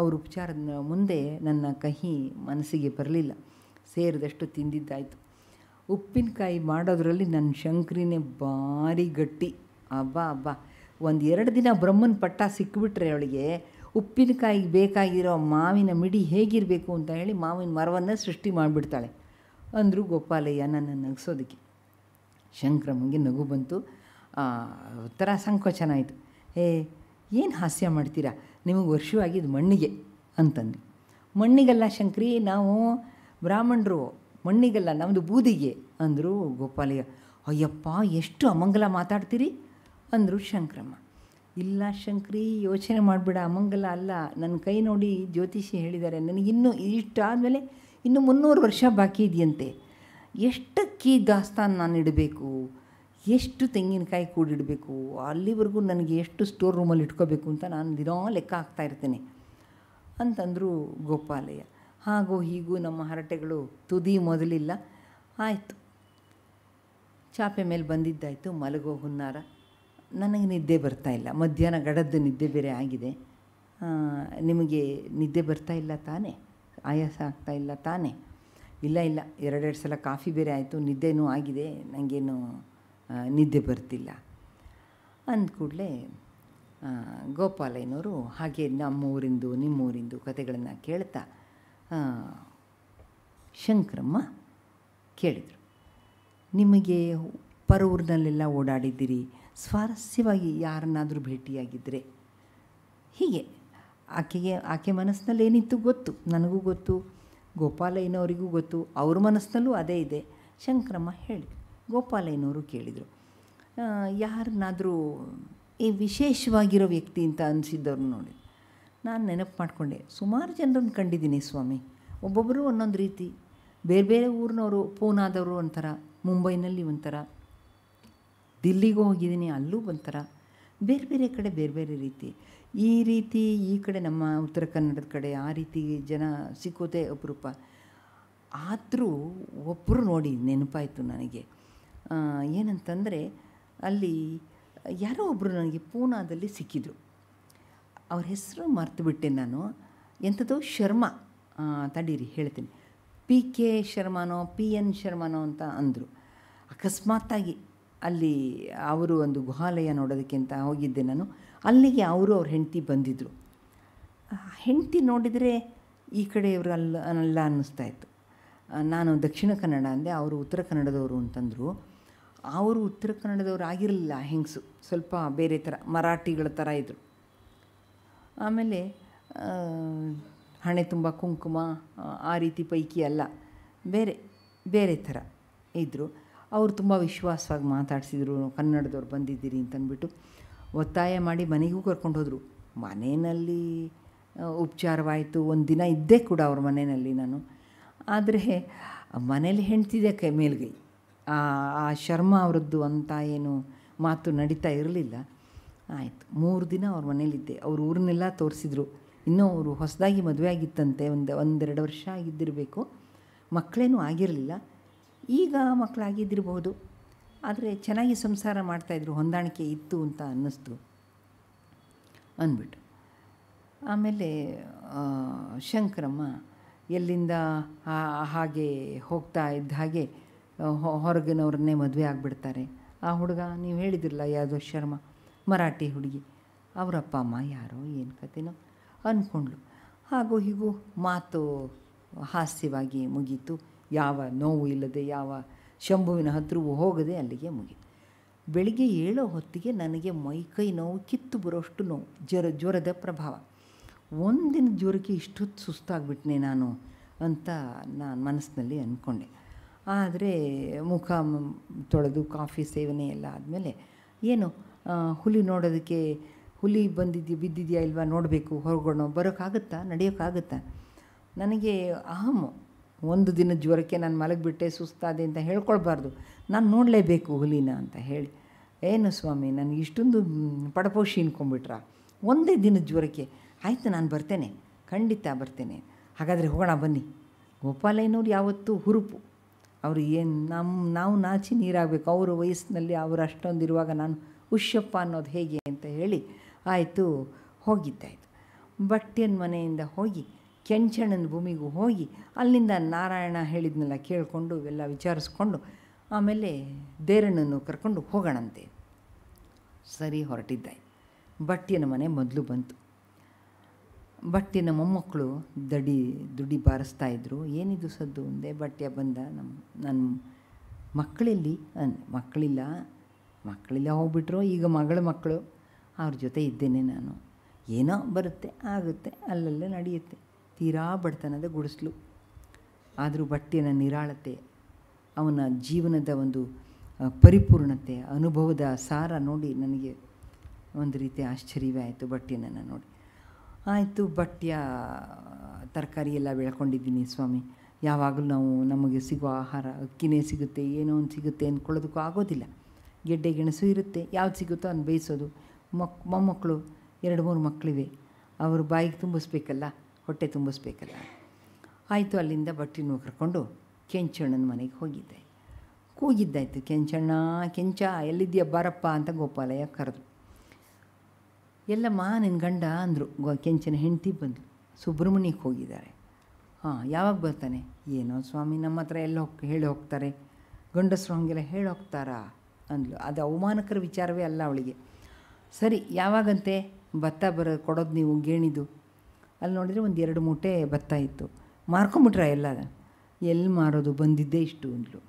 ಅವ್ರ ಉಪಚಾರದ ಮುಂದೆ ನನ್ನ ಕಹಿ ಮನಸ್ಸಿಗೆ ಬರಲಿಲ್ಲ ಸೇರಿದಷ್ಟು ತಿಂದಿದ್ದಾಯಿತು ಉಪ್ಪಿನಕಾಯಿ ಮಾಡೋದರಲ್ಲಿ ನನ್ನ ಶಂಕ್ರಿನೇ ಭಾರಿ ಗಟ್ಟಿ ಹಬ್ಬ ಹಬ್ಬ ಒಂದು ಎರಡು ದಿನ ಬ್ರಹ್ಮನ ಪಟ್ಟ ಸಿಕ್ಕಿಬಿಟ್ರೆ ಅವಳಿಗೆ ಉಪ್ಪಿನಕಾಯಿ ಬೇಕಾಗಿರೋ ಮಾವಿನ ಮಿಡಿ ಹೇಗಿರಬೇಕು ಅಂತ ಹೇಳಿ ಮಾವಿನ ಮರವನ್ನೇ ಸೃಷ್ಟಿ ಮಾಡಿಬಿಡ್ತಾಳೆ ಅಂದರು ಗೋಪಾಲಯ್ಯ ನನ್ನ ನಗಿಸೋದಕ್ಕೆ ಶಂಕ್ರಮ್ಮಗೆ ನಗು ಬಂತು ಒಂಥರ ಸಂಕೋಚನ ಆಯಿತು ಏ ಏನು ಹಾಸ್ಯ ಮಾಡ್ತೀರಾ ನಿಮಗೆ ವರ್ಷವಾಗಿದ್ದು ಮಣ್ಣಿಗೆ ಅಂತಂದು ಮಣ್ಣಿಗಲ್ಲ ಶಂಕ್ರಿ ನಾವು ಬ್ರಾಹ್ಮಣರು ಮಣ್ಣಿಗಲ್ಲ ನಮ್ಮದು ಬೂದಿಗೆ ಅಂದರು ಗೋಪಾಲಯ್ಯ ಅಯ್ಯಪ್ಪ ಎಷ್ಟು ಅಮಂಗಲ ಮಾತಾಡ್ತೀರಿ ಅಂದರು ಶಂಕ್ರಮ್ಮ ಇಲ್ಲ ಶಂಕ್ರಿ ಯೋಚನೆ ಮಾಡಿಬಿಡ ಅಮಂಗಲ ಅಲ್ಲ ನನ್ನ ಕೈ ನೋಡಿ ಜ್ಯೋತಿಷಿ ಹೇಳಿದ್ದಾರೆ ನನಗಿನ್ನೂ ಇಷ್ಟಾದಮೇಲೆ ಇನ್ನು ಮುನ್ನೂರು ವರ್ಷ ಬಾಕಿ ಇದೆಯಂತೆ ಎಷ್ಟಕ್ಕಿ ದಾಸ್ತಾನು ನಾನು ಇಡಬೇಕು ಎಷ್ಟು ತೆಂಗಿನಕಾಯಿ ಕೂಡಿಡಬೇಕು ಅಲ್ಲಿವರೆಗೂ ನನಗೆ ಎಷ್ಟು ಸ್ಟೋರ್ ರೂಮಲ್ಲಿ ಇಟ್ಕೋಬೇಕು ಅಂತ ನಾನು ದಿನೋ ಲೆಕ್ಕ ಹಾಕ್ತಾ ಇರ್ತೇನೆ ಅಂತಂದರು ಗೋಪಾಲಯ್ಯ ಹಾಗೋ ಹೀಗೂ ನಮ್ಮ ಹರಟೆಗಳು ತುದಿ ಮೊದಲಿಲ್ಲ ಆಯಿತು ಚಾಪೆ ಮೇಲೆ ಬಂದಿದ್ದಾಯಿತು ಮಲಗೋ ಹುನ್ನಾರ ನನಗೆ ನಿದ್ದೆ ಬರ್ತಾ ಇಲ್ಲ ಮಧ್ಯಾಹ್ನ ಗಡದ್ದು ನಿದ್ದೆ ಬೇರೆ ಆಗಿದೆ ನಿಮಗೆ ನಿದ್ದೆ ಬರ್ತಾ ಇಲ್ಲ ತಾನೇ ಆಯಾಸ ಆಗ್ತಾ ಇಲ್ಲ ತಾನೇ ಇಲ್ಲ ಇಲ್ಲ ಎರಡೆರಡು ಸಲ ಕಾಫಿ ಬೇರೆ ಆಯಿತು ನಿದ್ದೆನೂ ಆಗಿದೆ ನನಗೇನು ನಿದ್ದೆ ಬರ್ತಿಲ್ಲ ಅಂದ ಕೂಡಲೇ ಗೋಪಾಲಯ್ಯನವರು ಹಾಗೆ ನಮ್ಮೂರಿಂದು ನಿಮ್ಮೂರಿಂದು ಕತೆಗಳನ್ನು ಕೇಳ್ತಾ ಶಂಕರಮ್ಮ ಕೇಳಿದರು ನಿಮಗೆ ಪರೂರಿನಲ್ಲೆಲ್ಲ ಓಡಾಡಿದ್ದೀರಿ ಸ್ವಾರಸ್ಯವಾಗಿ ಯಾರನ್ನಾದರೂ ಭೇಟಿಯಾಗಿದ್ದರೆ ಹೀಗೆ ಆಕೆಗೆ ಆಕೆ ಮನಸ್ಸಿನಲ್ಲಿ ಏನಿತ್ತು ಗೊತ್ತು ನನಗೂ ಗೊತ್ತು ಗೋಪಾಲಯ್ಯನವರಿಗೂ ಗೊತ್ತು ಅವ್ರ ಮನಸ್ಸಿನಲ್ಲೂ ಅದೇ ಇದೆ ಶಂಕರಮ್ಮ ಹೇಳಿದರು ಗೋಪಾಲಯ್ಯನವರು ಕೇಳಿದರು ಯಾರನ್ನಾದರೂ ಈ ವಿಶೇಷವಾಗಿರೋ ವ್ಯಕ್ತಿ ಅಂತ ಅನಿಸಿದ್ದವ್ರು ನೋಡಿ ನಾನು ನೆನಪು ಮಾಡಿಕೊಂಡೆ ಸುಮಾರು ಜನರನ್ನು ಕಂಡಿದ್ದೀನಿ ಸ್ವಾಮಿ ಒಬ್ಬೊಬ್ಬರು ಒಂದೊಂದು ರೀತಿ ಬೇರೆ ಬೇರೆ ಊರಿನವರು ಪೂನಾದವರು ಒಂಥರ ಮುಂಬೈನಲ್ಲಿ ಒಂಥರ ದಿಲ್ಲಿಗೂ ಹೋಗಿದ್ದೀನಿ ಅಲ್ಲೂ ಒಂಥರ ಬೇರೆ ಬೇರೆ ಕಡೆ ಬೇರೆ ಬೇರೆ ರೀತಿ ಈ ರೀತಿ ಈ ಕಡೆ ನಮ್ಮ ಉತ್ತರ ಕನ್ನಡದ ಕಡೆ ಆ ರೀತಿ ಜನ ಸಿಕ್ಕೋದೇ ಅಪರೂಪ ಆದರೂ ಒಬ್ಬರು ನೋಡಿ ನೆನಪಾಯಿತು ನನಗೆ ಏನಂತಂದರೆ ಅಲ್ಲಿ ಯಾರೋ ಒಬ್ಬರು ನನಗೆ ಪೂನಾದಲ್ಲಿ ಸಿಕ್ಕಿದರು ಅವ್ರ ಹೆಸರು ಬಿಟ್ಟೆ ನಾನು ಎಂಥದ್ದು ಶರ್ಮಾ ತಡೀರಿ ಹೇಳ್ತೀನಿ ಪಿ ಕೆ ಶರ್ಮಾನೋ ಪಿ ಎನ್ ಶರ್ಮಾನೋ ಅಂತ ಅಂದರು ಅಕಸ್ಮಾತ್ತಾಗಿ ಅಲ್ಲಿ ಅವರು ಒಂದು ಗುಹಾಲಯ ನೋಡೋದಕ್ಕಿಂತ ಹೋಗಿದ್ದೆ ನಾನು ಅಲ್ಲಿಗೆ ಅವರು ಅವ್ರ ಹೆಂಡತಿ ಬಂದಿದ್ದರು ಹೆಂಡತಿ ನೋಡಿದರೆ ಈ ಕಡೆಯವರು ಅಲ್ಲ ಅಲ್ಲ ಅನ್ನಿಸ್ತಾ ಇತ್ತು ನಾನು ದಕ್ಷಿಣ ಕನ್ನಡ ಅಂದೆ ಅವರು ಉತ್ತರ ಕನ್ನಡದವರು ಅಂತಂದರು ಅವರು ಉತ್ತರ ಕನ್ನಡದವ್ರು ಆಗಿರಲಿಲ್ಲ ಹೆಂಗಸು ಸ್ವಲ್ಪ ಬೇರೆ ಥರ ಮರಾಠಿಗಳ ಥರ ಇದ್ದರು ಆಮೇಲೆ ಹಣೆ ತುಂಬ ಕುಂಕುಮ ಆ ರೀತಿ ಪೈಕಿ ಅಲ್ಲ ಬೇರೆ ಬೇರೆ ಥರ ಇದ್ದರು ಅವರು ತುಂಬ ವಿಶ್ವಾಸವಾಗಿ ಮಾತಾಡಿಸಿದ್ರು ಕನ್ನಡದವ್ರು ಬಂದಿದ್ದೀರಿ ಅಂತಂದ್ಬಿಟ್ಟು ಒತ್ತಾಯ ಮಾಡಿ ಮನೆಗೂ ಕರ್ಕೊಂಡು ಹೋದರು ಮನೆಯಲ್ಲಿ ಉಪಚಾರವಾಯಿತು ಒಂದು ದಿನ ಇದ್ದೇ ಕೂಡ ಅವ್ರ ಮನೆಯಲ್ಲಿ ನಾನು ಆದರೆ ಮನೇಲಿ ಹೆಣ್ತಿದೆ ಕೈ ಮೇಲ್ಗೈ ಆ ಶರ್ಮ ಅವರದ್ದು ಅಂತ ಏನು ಮಾತು ನಡೀತಾ ಇರಲಿಲ್ಲ ಆಯಿತು ಮೂರು ದಿನ ಅವ್ರ ಮನೇಲಿದ್ದೆ ಅವರು ಊರನ್ನೆಲ್ಲ ತೋರಿಸಿದ್ರು ಇನ್ನೂ ಅವರು ಹೊಸದಾಗಿ ಮದುವೆ ಆಗಿತ್ತಂತೆ ಒಂದು ಒಂದೆರಡು ವರ್ಷ ಆಗಿದ್ದಿರಬೇಕು ಮಕ್ಕಳೇನೂ ಆಗಿರಲಿಲ್ಲ ಈಗ ಮಕ್ಕಳಾಗಿದ್ದಿರಬಹುದು ಆದರೆ ಚೆನ್ನಾಗಿ ಸಂಸಾರ ಮಾಡ್ತಾಯಿದ್ರು ಹೊಂದಾಣಿಕೆ ಇತ್ತು ಅಂತ ಅನ್ನಿಸ್ತು ಅಂದ್ಬಿಟ್ಟು ಆಮೇಲೆ ಶಂಕರಮ್ಮ ಎಲ್ಲಿಂದ ಹಾಗೆ ಹೋಗ್ತಾ ಇದ್ದ ಹಾಗೆ ಹೊರಗಿನವ್ರನ್ನೇ ಮದುವೆ ಆಗಿಬಿಡ್ತಾರೆ ಆ ಹುಡುಗ ನೀವು ಹೇಳಿದಿರಲ್ಲ ಯಾವುದೋ ಶರ್ಮ ಮರಾಠಿ ಹುಡುಗಿ ಅವರಪ್ಪ ಅಮ್ಮ ಯಾರೋ ಏನು ಕತೆನೋ ಅಂದ್ಕೊಂಡ್ಳು ಹಾಗೂ ಹೀಗೂ ಮಾತು ಹಾಸ್ಯವಾಗಿ ಮುಗೀತು ಯಾವ ನೋವು ಇಲ್ಲದೆ ಯಾವ ಶಂಭುವಿನ ಹತ್ರವೂ ಹೋಗದೆ ಅಲ್ಲಿಗೆ ಮುಗೀತು ಬೆಳಿಗ್ಗೆ ಏಳೋ ಹೊತ್ತಿಗೆ ನನಗೆ ಕೈ ನೋವು ಕಿತ್ತು ಬರೋಷ್ಟು ನೋವು ಜ್ವರ ಜ್ವರದ ಪ್ರಭಾವ ಒಂದಿನ ಜ್ವರಕ್ಕೆ ಇಷ್ಟೊತ್ತು ಸುಸ್ತಾಗ್ಬಿಟ್ನೆ ನಾನು ಅಂತ ನಾನು ಮನಸ್ಸಿನಲ್ಲಿ ಅಂದ್ಕೊಂಡೆ ಆದರೆ ಮುಖ ತೊಳೆದು ಕಾಫಿ ಸೇವನೆ ಎಲ್ಲ ಆದಮೇಲೆ ಏನು ಹುಲಿ ನೋಡೋದಕ್ಕೆ ಹುಲಿ ಬಂದಿದ್ಯಾ ಬಿದ್ದಿದೆಯಾ ಇಲ್ವಾ ನೋಡಬೇಕು ಹೊರಗೋಣ ಬರೋಕ್ಕಾಗುತ್ತಾ ನಡೆಯೋಕ್ಕಾಗುತ್ತಾ ನನಗೆ ಅಹಮ್ ಒಂದು ದಿನ ಜ್ವರಕ್ಕೆ ನಾನು ಮಲಗಿಬಿಟ್ಟೆ ಸುಸ್ತಾದೆ ಅಂತ ಹೇಳ್ಕೊಳ್ಬಾರ್ದು ನಾನು ನೋಡಲೇಬೇಕು ಹುಲಿನ ಅಂತ ಹೇಳಿ ಏನು ಸ್ವಾಮಿ ನನಗೆ ಇಷ್ಟೊಂದು ಪಡಪೋಷಿ ಇನ್ಕೊಂಬಿಟ್ರ ಒಂದೇ ದಿನ ಜ್ವರಕ್ಕೆ ಆಯಿತು ನಾನು ಬರ್ತೇನೆ ಖಂಡಿತ ಬರ್ತೇನೆ ಹಾಗಾದರೆ ಹೋಗೋಣ ಬನ್ನಿ ಗೋಪಾಲಯ್ಯನವ್ರು ಯಾವತ್ತೂ ಹುರುಪು ಅವರು ಏನು ನಮ್ಮ ನಾವು ನಾಚಿ ನೀರಾಗಬೇಕು ಅವರ ವಯಸ್ಸಿನಲ್ಲಿ ಅವರು ಅಷ್ಟೊಂದು ಇರುವಾಗ ನಾನು ಉಷ್ಯಪ್ಪ ಅನ್ನೋದು ಹೇಗೆ ಅಂತ ಹೇಳಿ ಆಯಿತು ಹೋಗಿದ್ದಾಯಿತು ಬಟ್ಟೆಯನ್ನು ಮನೆಯಿಂದ ಹೋಗಿ ಕೆಂಚಣ್ಣನ ಭೂಮಿಗೂ ಹೋಗಿ ಅಲ್ಲಿಂದ ನಾರಾಯಣ ಹೇಳಿದ್ನೆಲ್ಲ ಕೇಳಿಕೊಂಡು ಇವೆಲ್ಲ ವಿಚಾರಿಸ್ಕೊಂಡು ಆಮೇಲೆ ದೇರಣ್ಣನ್ನು ಕರ್ಕೊಂಡು ಹೋಗೋಣಂತೆ ಸರಿ ಹೊರಟಿದ್ದಾಯ್ತು ಬಟ್ಟೆಯನ್ನು ಮನೆ ಮೊದಲು ಬಂತು ಬಟ್ಟೆ ನಮ್ಮ ಮೊಮ್ಮಕ್ಕಳು ದಡಿ ದುಡಿ ಬಾರಿಸ್ತಾ ಏನಿದು ಸದ್ದು ಒಂದೇ ಬಟ್ಟೆ ಬಂದ ನಮ್ಮ ನನ್ನ ಮಕ್ಕಳಲ್ಲಿ ಅನ್ ಮಕ್ಕಳಿಲ್ಲ ಮಕ್ಕಳಿಲ್ಲ ಹೋಗ್ಬಿಟ್ರು ಈಗ ಮಗಳ ಮಕ್ಕಳು ಅವ್ರ ಜೊತೆ ಇದ್ದೇನೆ ನಾನು ಏನೋ ಬರುತ್ತೆ ಆಗುತ್ತೆ ಅಲ್ಲಲ್ಲೇ ನಡೆಯುತ್ತೆ ತೀರಾ ಬಡತನದ ಗುಡಿಸ್ಲು ಆದರೂ ಬಟ್ಟೆನ ನಿರಾಳತೆ ಅವನ ಜೀವನದ ಒಂದು ಪರಿಪೂರ್ಣತೆ ಅನುಭವದ ಸಾರ ನೋಡಿ ನನಗೆ ಒಂದು ರೀತಿ ಆಶ್ಚರ್ಯವೇ ಆಯಿತು ಬಟ್ಟೆನ ನೋಡಿ ಆಯಿತು ಬಟ್ಟೆಯ ತರಕಾರಿ ಎಲ್ಲ ಬೆಳ್ಕೊಂಡಿದ್ದೀನಿ ಸ್ವಾಮಿ ಯಾವಾಗಲೂ ನಾವು ನಮಗೆ ಸಿಗುವ ಆಹಾರ ಅಕ್ಕಿನೇ ಸಿಗುತ್ತೆ ಏನೋ ಒಂದು ಸಿಗುತ್ತೆ ಅಂದ್ಕೊಳ್ಳೋದಕ್ಕೂ ಆಗೋದಿಲ್ಲ ಗೆಡ್ಡೆ ಗೆಣಸು ಇರುತ್ತೆ ಯಾವ್ದು ಸಿಗುತ್ತೋ ಅದನ್ನು ಬೇಯಿಸೋದು ಮಕ್ ಮೊಮ್ಮಕ್ಕಳು ಎರಡು ಮೂರು ಮಕ್ಕಳಿವೆ ಅವರು ಬಾಯಿಗೆ ತುಂಬಿಸ್ಬೇಕಲ್ಲ ಹೊಟ್ಟೆ ತುಂಬಿಸ್ಬೇಕಲ್ಲ ಆಯಿತು ಅಲ್ಲಿಂದ ಬಟ್ಟೆನೂ ಕರ್ಕೊಂಡು ಕೆಂಚಣ್ಣನ ಮನೆಗೆ ಹೋಗಿದ್ದೆ ಕೂಗಿದ್ದಾಯಿತು ಕೆಂಚಣ್ಣ ಕೆಂಚ ಎಲ್ಲಿದ್ದೀಯ ಬಾರಪ್ಪ ಅಂತ ಗೋಪಾಲಯ್ಯ ಕರೆದು ಎಲ್ಲಮ್ಮ ನಿನ್ನ ಗಂಡ ಅಂದರು ಕೆಂಚನ ಹೆಂಡತಿ ಬಂದು ಸುಬ್ರಹ್ಮಣ್ಯಕ್ಕೆ ಹೋಗಿದ್ದಾರೆ ಹಾಂ ಯಾವಾಗ ಬರ್ತಾನೆ ಏನೋ ಸ್ವಾಮಿ ನಮ್ಮ ಹತ್ರ ಎಲ್ಲ ಹೋಗಿ ಹೇಳಿ ಹೋಗ್ತಾರೆ ಗಂಡಸರು ಹಾಗೆಲ್ಲ ಹೇಳಿ ಹೋಗ್ತಾರಾ ಅಂದ್ಲು ಅದು ಅವಮಾನಕರ ವಿಚಾರವೇ ಅಲ್ಲ ಅವಳಿಗೆ ಸರಿ ಯಾವಾಗಂತೆ ಭತ್ತ ಬರ ಕೊಡೋದು ನೀವು ಗೇಣಿದು ಅಲ್ಲಿ ನೋಡಿದರೆ ಒಂದು ಎರಡು ಮೂಟೆ ಭತ್ತ ಇತ್ತು ಮಾರ್ಕೊಂಬಿಟ್ರ ಎಲ್ಲ ಎಲ್ಲಿ ಮಾರೋದು ಬಂದಿದ್ದೇ ಇಷ್ಟು ಅಂದ್ಲು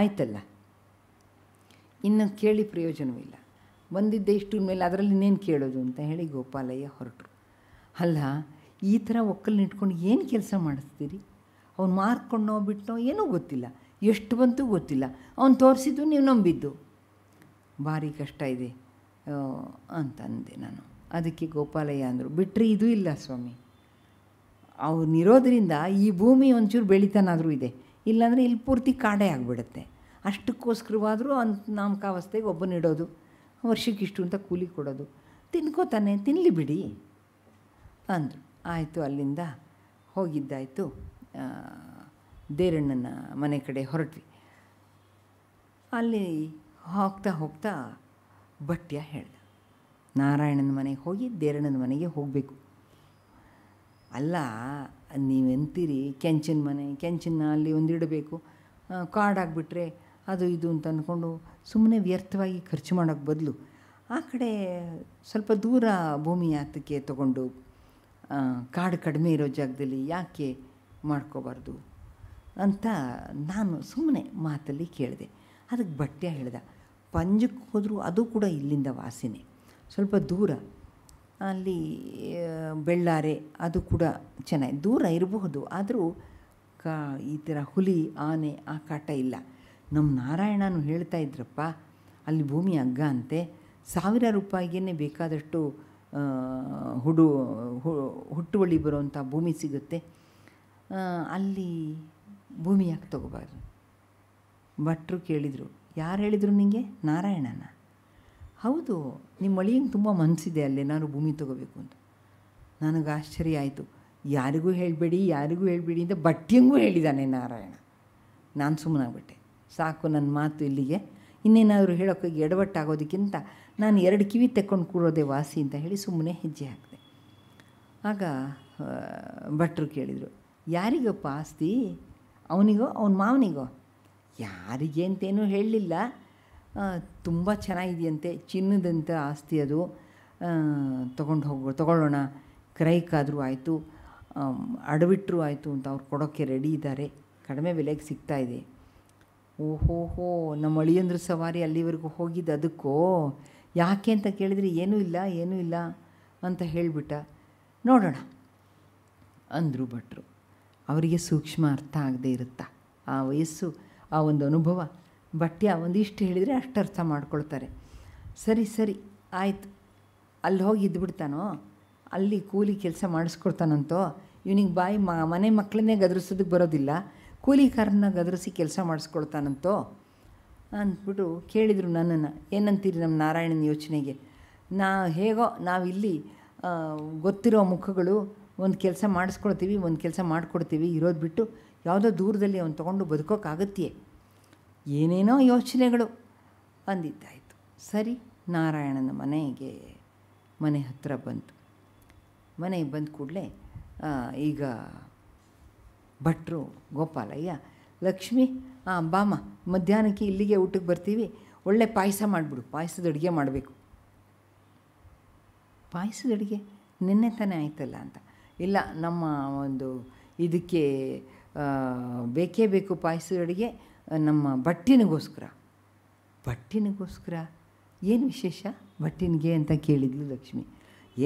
ಆಯ್ತಲ್ಲ ಇನ್ನು ಕೇಳಿ ಪ್ರಯೋಜನವಿಲ್ಲ ಬಂದಿದ್ದೆ ಇಷ್ಟು ಮೇಲೆ ಅದರಲ್ಲಿ ಇನ್ನೇನು ಕೇಳೋದು ಅಂತ ಹೇಳಿ ಗೋಪಾಲಯ್ಯ ಹೊರಟರು ಅಲ್ಲ ಈ ಥರ ಇಟ್ಕೊಂಡು ಏನು ಕೆಲಸ ಮಾಡಿಸ್ತೀರಿ ಅವ್ನು ಮಾರ್ಕೊಂಡೋ ಬಿಟ್ಟನೋ ಏನೂ ಗೊತ್ತಿಲ್ಲ ಎಷ್ಟು ಬಂತು ಗೊತ್ತಿಲ್ಲ ಅವ್ನು ತೋರಿಸಿದ್ದು ನೀವು ನಂಬಿದ್ದು ಭಾರಿ ಕಷ್ಟ ಇದೆ ಅಂತಂದೆ ನಾನು ಅದಕ್ಕೆ ಗೋಪಾಲಯ್ಯ ಅಂದರು ಬಿಟ್ಟರೆ ಇದು ಇಲ್ಲ ಸ್ವಾಮಿ ಅವನಿರೋದರಿಂದ ಈ ಭೂಮಿ ಒಂಚೂರು ಬೆಳಿತಾನಾದರೂ ಇದೆ ಇಲ್ಲಾಂದರೆ ಇಲ್ಲಿ ಪೂರ್ತಿ ಕಾಡೇ ಆಗಿಬಿಡುತ್ತೆ ಅಷ್ಟಕ್ಕೋಸ್ಕರವಾದರೂ ಅಂತ ನಾಮಕಾವಸ್ಥೆಗೆ ಒಬ್ಬನಿಡೋದು ವರ್ಷಕ್ಕಿಷ್ಟು ಅಂತ ಕೂಲಿ ಕೊಡೋದು ತಿನ್ಕೋತಾನೆ ತಿನ್ನಲಿ ಬಿಡಿ ಅಂದರು ಆಯಿತು ಅಲ್ಲಿಂದ ಹೋಗಿದ್ದಾಯಿತು ದೇರಣ್ಣನ ಮನೆ ಕಡೆ ಹೊರಟ್ವಿ ಅಲ್ಲಿ ಹೋಗ್ತಾ ಹೋಗ್ತಾ ಭಟ್ಯ ಹೇಳ್ದ ನಾರಾಯಣನ ಮನೆಗೆ ಹೋಗಿ ದೇರಣ್ಣನ ಮನೆಗೆ ಹೋಗಬೇಕು ಅಲ್ಲ ನೀವೆಂತೀರಿ ಕೆಂಚಿನ ಮನೆ ಕೆಂಚಿನ ಅಲ್ಲಿ ಒಂದಿಡಬೇಕು ಕಾಡಾಗಿಬಿಟ್ರೆ ಅದು ಇದು ಅಂತ ಅಂದ್ಕೊಂಡು ಸುಮ್ಮನೆ ವ್ಯರ್ಥವಾಗಿ ಖರ್ಚು ಮಾಡೋಕ್ಕೆ ಬದಲು ಆ ಕಡೆ ಸ್ವಲ್ಪ ದೂರ ಭೂಮಿ ಆತಕ್ಕೆ ತಗೊಂಡು ಕಾಡು ಕಡಿಮೆ ಇರೋ ಜಾಗದಲ್ಲಿ ಯಾಕೆ ಮಾಡ್ಕೋಬಾರ್ದು ಅಂತ ನಾನು ಸುಮ್ಮನೆ ಮಾತಲ್ಲಿ ಕೇಳಿದೆ ಅದಕ್ಕೆ ಬಟ್ಟೆ ಹೇಳ್ದೆ ಪಂಜಕ್ಕೆ ಹೋದರೂ ಅದು ಕೂಡ ಇಲ್ಲಿಂದ ವಾಸನೆ ಸ್ವಲ್ಪ ದೂರ ಅಲ್ಲಿ ಬೆಳ್ಳಾರೆ ಅದು ಕೂಡ ಚೆನ್ನಾಗಿ ದೂರ ಇರಬಹುದು ಆದರೂ ಕಾ ಈ ಥರ ಹುಲಿ ಆನೆ ಆ ಕಾಟ ಇಲ್ಲ ನಮ್ಮ ನಾರಾಯಣನು ಹೇಳ್ತಾ ಇದ್ರಪ್ಪ ಅಲ್ಲಿ ಭೂಮಿ ಹಗ್ಗ ಅಂತೆ ಸಾವಿರ ರೂಪಾಯಿಗೇ ಬೇಕಾದಷ್ಟು ಹುಡು ಹುಟ್ಟುವಳಿ ಬರುವಂಥ ಭೂಮಿ ಸಿಗುತ್ತೆ ಅಲ್ಲಿ ಭೂಮಿ ಯಾಕೆ ತಗೋಬಾರ್ದು ಭಟ್ರು ಕೇಳಿದರು ಯಾರು ಹೇಳಿದರು ನಿಮಗೆ ನಾರಾಯಣನ ಹೌದು ನಿಮ್ಮ ಮಳೆಯಂಗೆ ತುಂಬ ಮನಸ್ಸಿದೆ ಅಲ್ಲೇ ನಾನು ಭೂಮಿ ತಗೋಬೇಕು ಅಂತ ನನಗೆ ಆಶ್ಚರ್ಯ ಆಯಿತು ಯಾರಿಗೂ ಹೇಳಬೇಡಿ ಯಾರಿಗೂ ಹೇಳಬೇಡಿ ಅಂತ ಭಟ್ಟಿಯಂಗೂ ಹೇಳಿದ್ದಾನೆ ನಾರಾಯಣ ನಾನು ಸುಮ್ಮನಾಗ್ಬಿಟ್ಟೆ ಸಾಕು ನನ್ನ ಮಾತು ಇಲ್ಲಿಗೆ ಇನ್ನೇನಾದರೂ ಹೇಳೋಕ್ಕೆ ಎಡವಟ್ಟಾಗೋದಕ್ಕಿಂತ ನಾನು ಎರಡು ಕಿವಿ ತೆಕ್ಕೊಂಡು ಕೂರೋದೇ ವಾಸಿ ಅಂತ ಹೇಳಿ ಸುಮ್ಮನೆ ಹೆಜ್ಜೆ ಹಾಕಿದೆ ಆಗ ಭಟ್ರು ಕೇಳಿದರು ಯಾರಿಗಪ್ಪ ಆಸ್ತಿ ಅವನಿಗೋ ಅವನ ಮಾವನಿಗೋ ಯಾರಿಗೆ ಅಂತೇನೂ ಹೇಳಲಿಲ್ಲ ತುಂಬ ಚೆನ್ನಾಗಿದೆಯಂತೆ ಚಿನ್ನದಂಥ ಆಸ್ತಿ ಅದು ತೊಗೊಂಡು ಹೋಗ ತೊಗೊಳ್ಳೋಣ ಕ್ರೈಕಾದರೂ ಆಯಿತು ಅಡವಿಟ್ಟರು ಆಯಿತು ಅಂತ ಅವ್ರು ಕೊಡೋಕ್ಕೆ ರೆಡಿ ಇದ್ದಾರೆ ಕಡಿಮೆ ಬೆಲೆಗೆ ಸಿಗ್ತಾಯಿದೆ ಓಹೋಹೋ ನಮ್ಮ ಅಳಿಯಂದ್ರ ಸವಾರಿ ಅಲ್ಲಿವರೆಗೂ ಹೋಗಿದ್ದು ಅದಕ್ಕೋ ಯಾಕೆ ಅಂತ ಕೇಳಿದರೆ ಏನೂ ಇಲ್ಲ ಏನೂ ಇಲ್ಲ ಅಂತ ಹೇಳಿಬಿಟ್ಟ ನೋಡೋಣ ಅಂದರು ಭಟ್ರು ಅವರಿಗೆ ಸೂಕ್ಷ್ಮ ಅರ್ಥ ಆಗದೆ ಇರುತ್ತಾ ಆ ವಯಸ್ಸು ಆ ಒಂದು ಅನುಭವ ಬಟ್ಟೆ ಒಂದಿಷ್ಟು ಹೇಳಿದರೆ ಅಷ್ಟು ಅರ್ಥ ಮಾಡ್ಕೊಳ್ತಾರೆ ಸರಿ ಸರಿ ಆಯಿತು ಅಲ್ಲಿ ಹೋಗಿ ಇದ್ದುಬಿಡ್ತಾನೋ ಅಲ್ಲಿ ಕೂಲಿ ಕೆಲಸ ಮಾಡಿಸ್ಕೊಡ್ತಾನಂತೋ ಇವನಿಗೆ ಬಾಯಿ ಮನೆ ಮಕ್ಕಳನ್ನೇ ಗದರಿಸೋದಕ್ಕೆ ಬರೋದಿಲ್ಲ ಕೂಲಿಕಾರನ್ನ ಗದರಿಸಿ ಕೆಲಸ ಮಾಡಿಸ್ಕೊಳ್ತಾನಂತೋ ಅಂದ್ಬಿಟ್ಟು ಕೇಳಿದರು ನನ್ನನ್ನು ಏನಂತೀರಿ ನಮ್ಮ ನಾರಾಯಣನ ಯೋಚನೆಗೆ ನಾ ಹೇಗೋ ನಾವಿಲ್ಲಿ ಗೊತ್ತಿರೋ ಮುಖಗಳು ಒಂದು ಕೆಲಸ ಮಾಡಿಸ್ಕೊಳ್ತೀವಿ ಒಂದು ಕೆಲಸ ಮಾಡಿಕೊಡ್ತೀವಿ ಇರೋದು ಬಿಟ್ಟು ಯಾವುದೋ ದೂರದಲ್ಲಿ ಅವ್ನು ತೊಗೊಂಡು ಬದುಕೋಕ್ಕಾಗತ್ತೆ ಏನೇನೋ ಯೋಚನೆಗಳು ಅಂದಿದ್ದಾಯಿತು ಸರಿ ನಾರಾಯಣನ ಮನೆಗೆ ಮನೆ ಹತ್ತಿರ ಬಂತು ಮನೆಗೆ ಬಂದ ಕೂಡಲೇ ಈಗ ಭಟ್ರು ಗೋಪಾಲಯ್ಯ ಲಕ್ಷ್ಮಿ ಹಾಂ ಬಾಮ ಮಧ್ಯಾಹ್ನಕ್ಕೆ ಇಲ್ಲಿಗೆ ಊಟಕ್ಕೆ ಬರ್ತೀವಿ ಒಳ್ಳೆ ಪಾಯಸ ಮಾಡಿಬಿಡು ಪಾಯಸದ ಅಡುಗೆ ಮಾಡಬೇಕು ಪಾಯಸದ ಅಡುಗೆ ನಿನ್ನೆ ತಾನೇ ಆಯ್ತಲ್ಲ ಅಂತ ಇಲ್ಲ ನಮ್ಮ ಒಂದು ಇದಕ್ಕೆ ಬೇಕೇ ಬೇಕು ಪಾಯಸದ ಅಡುಗೆ ನಮ್ಮ ಬಟ್ಟಿನಗೋಸ್ಕರ ಬಟ್ಟಿನಗೋಸ್ಕರ ಏನು ವಿಶೇಷ ಬಟ್ಟಿನಿಗೆ ಅಂತ ಕೇಳಿದ್ಲು ಲಕ್ಷ್ಮಿ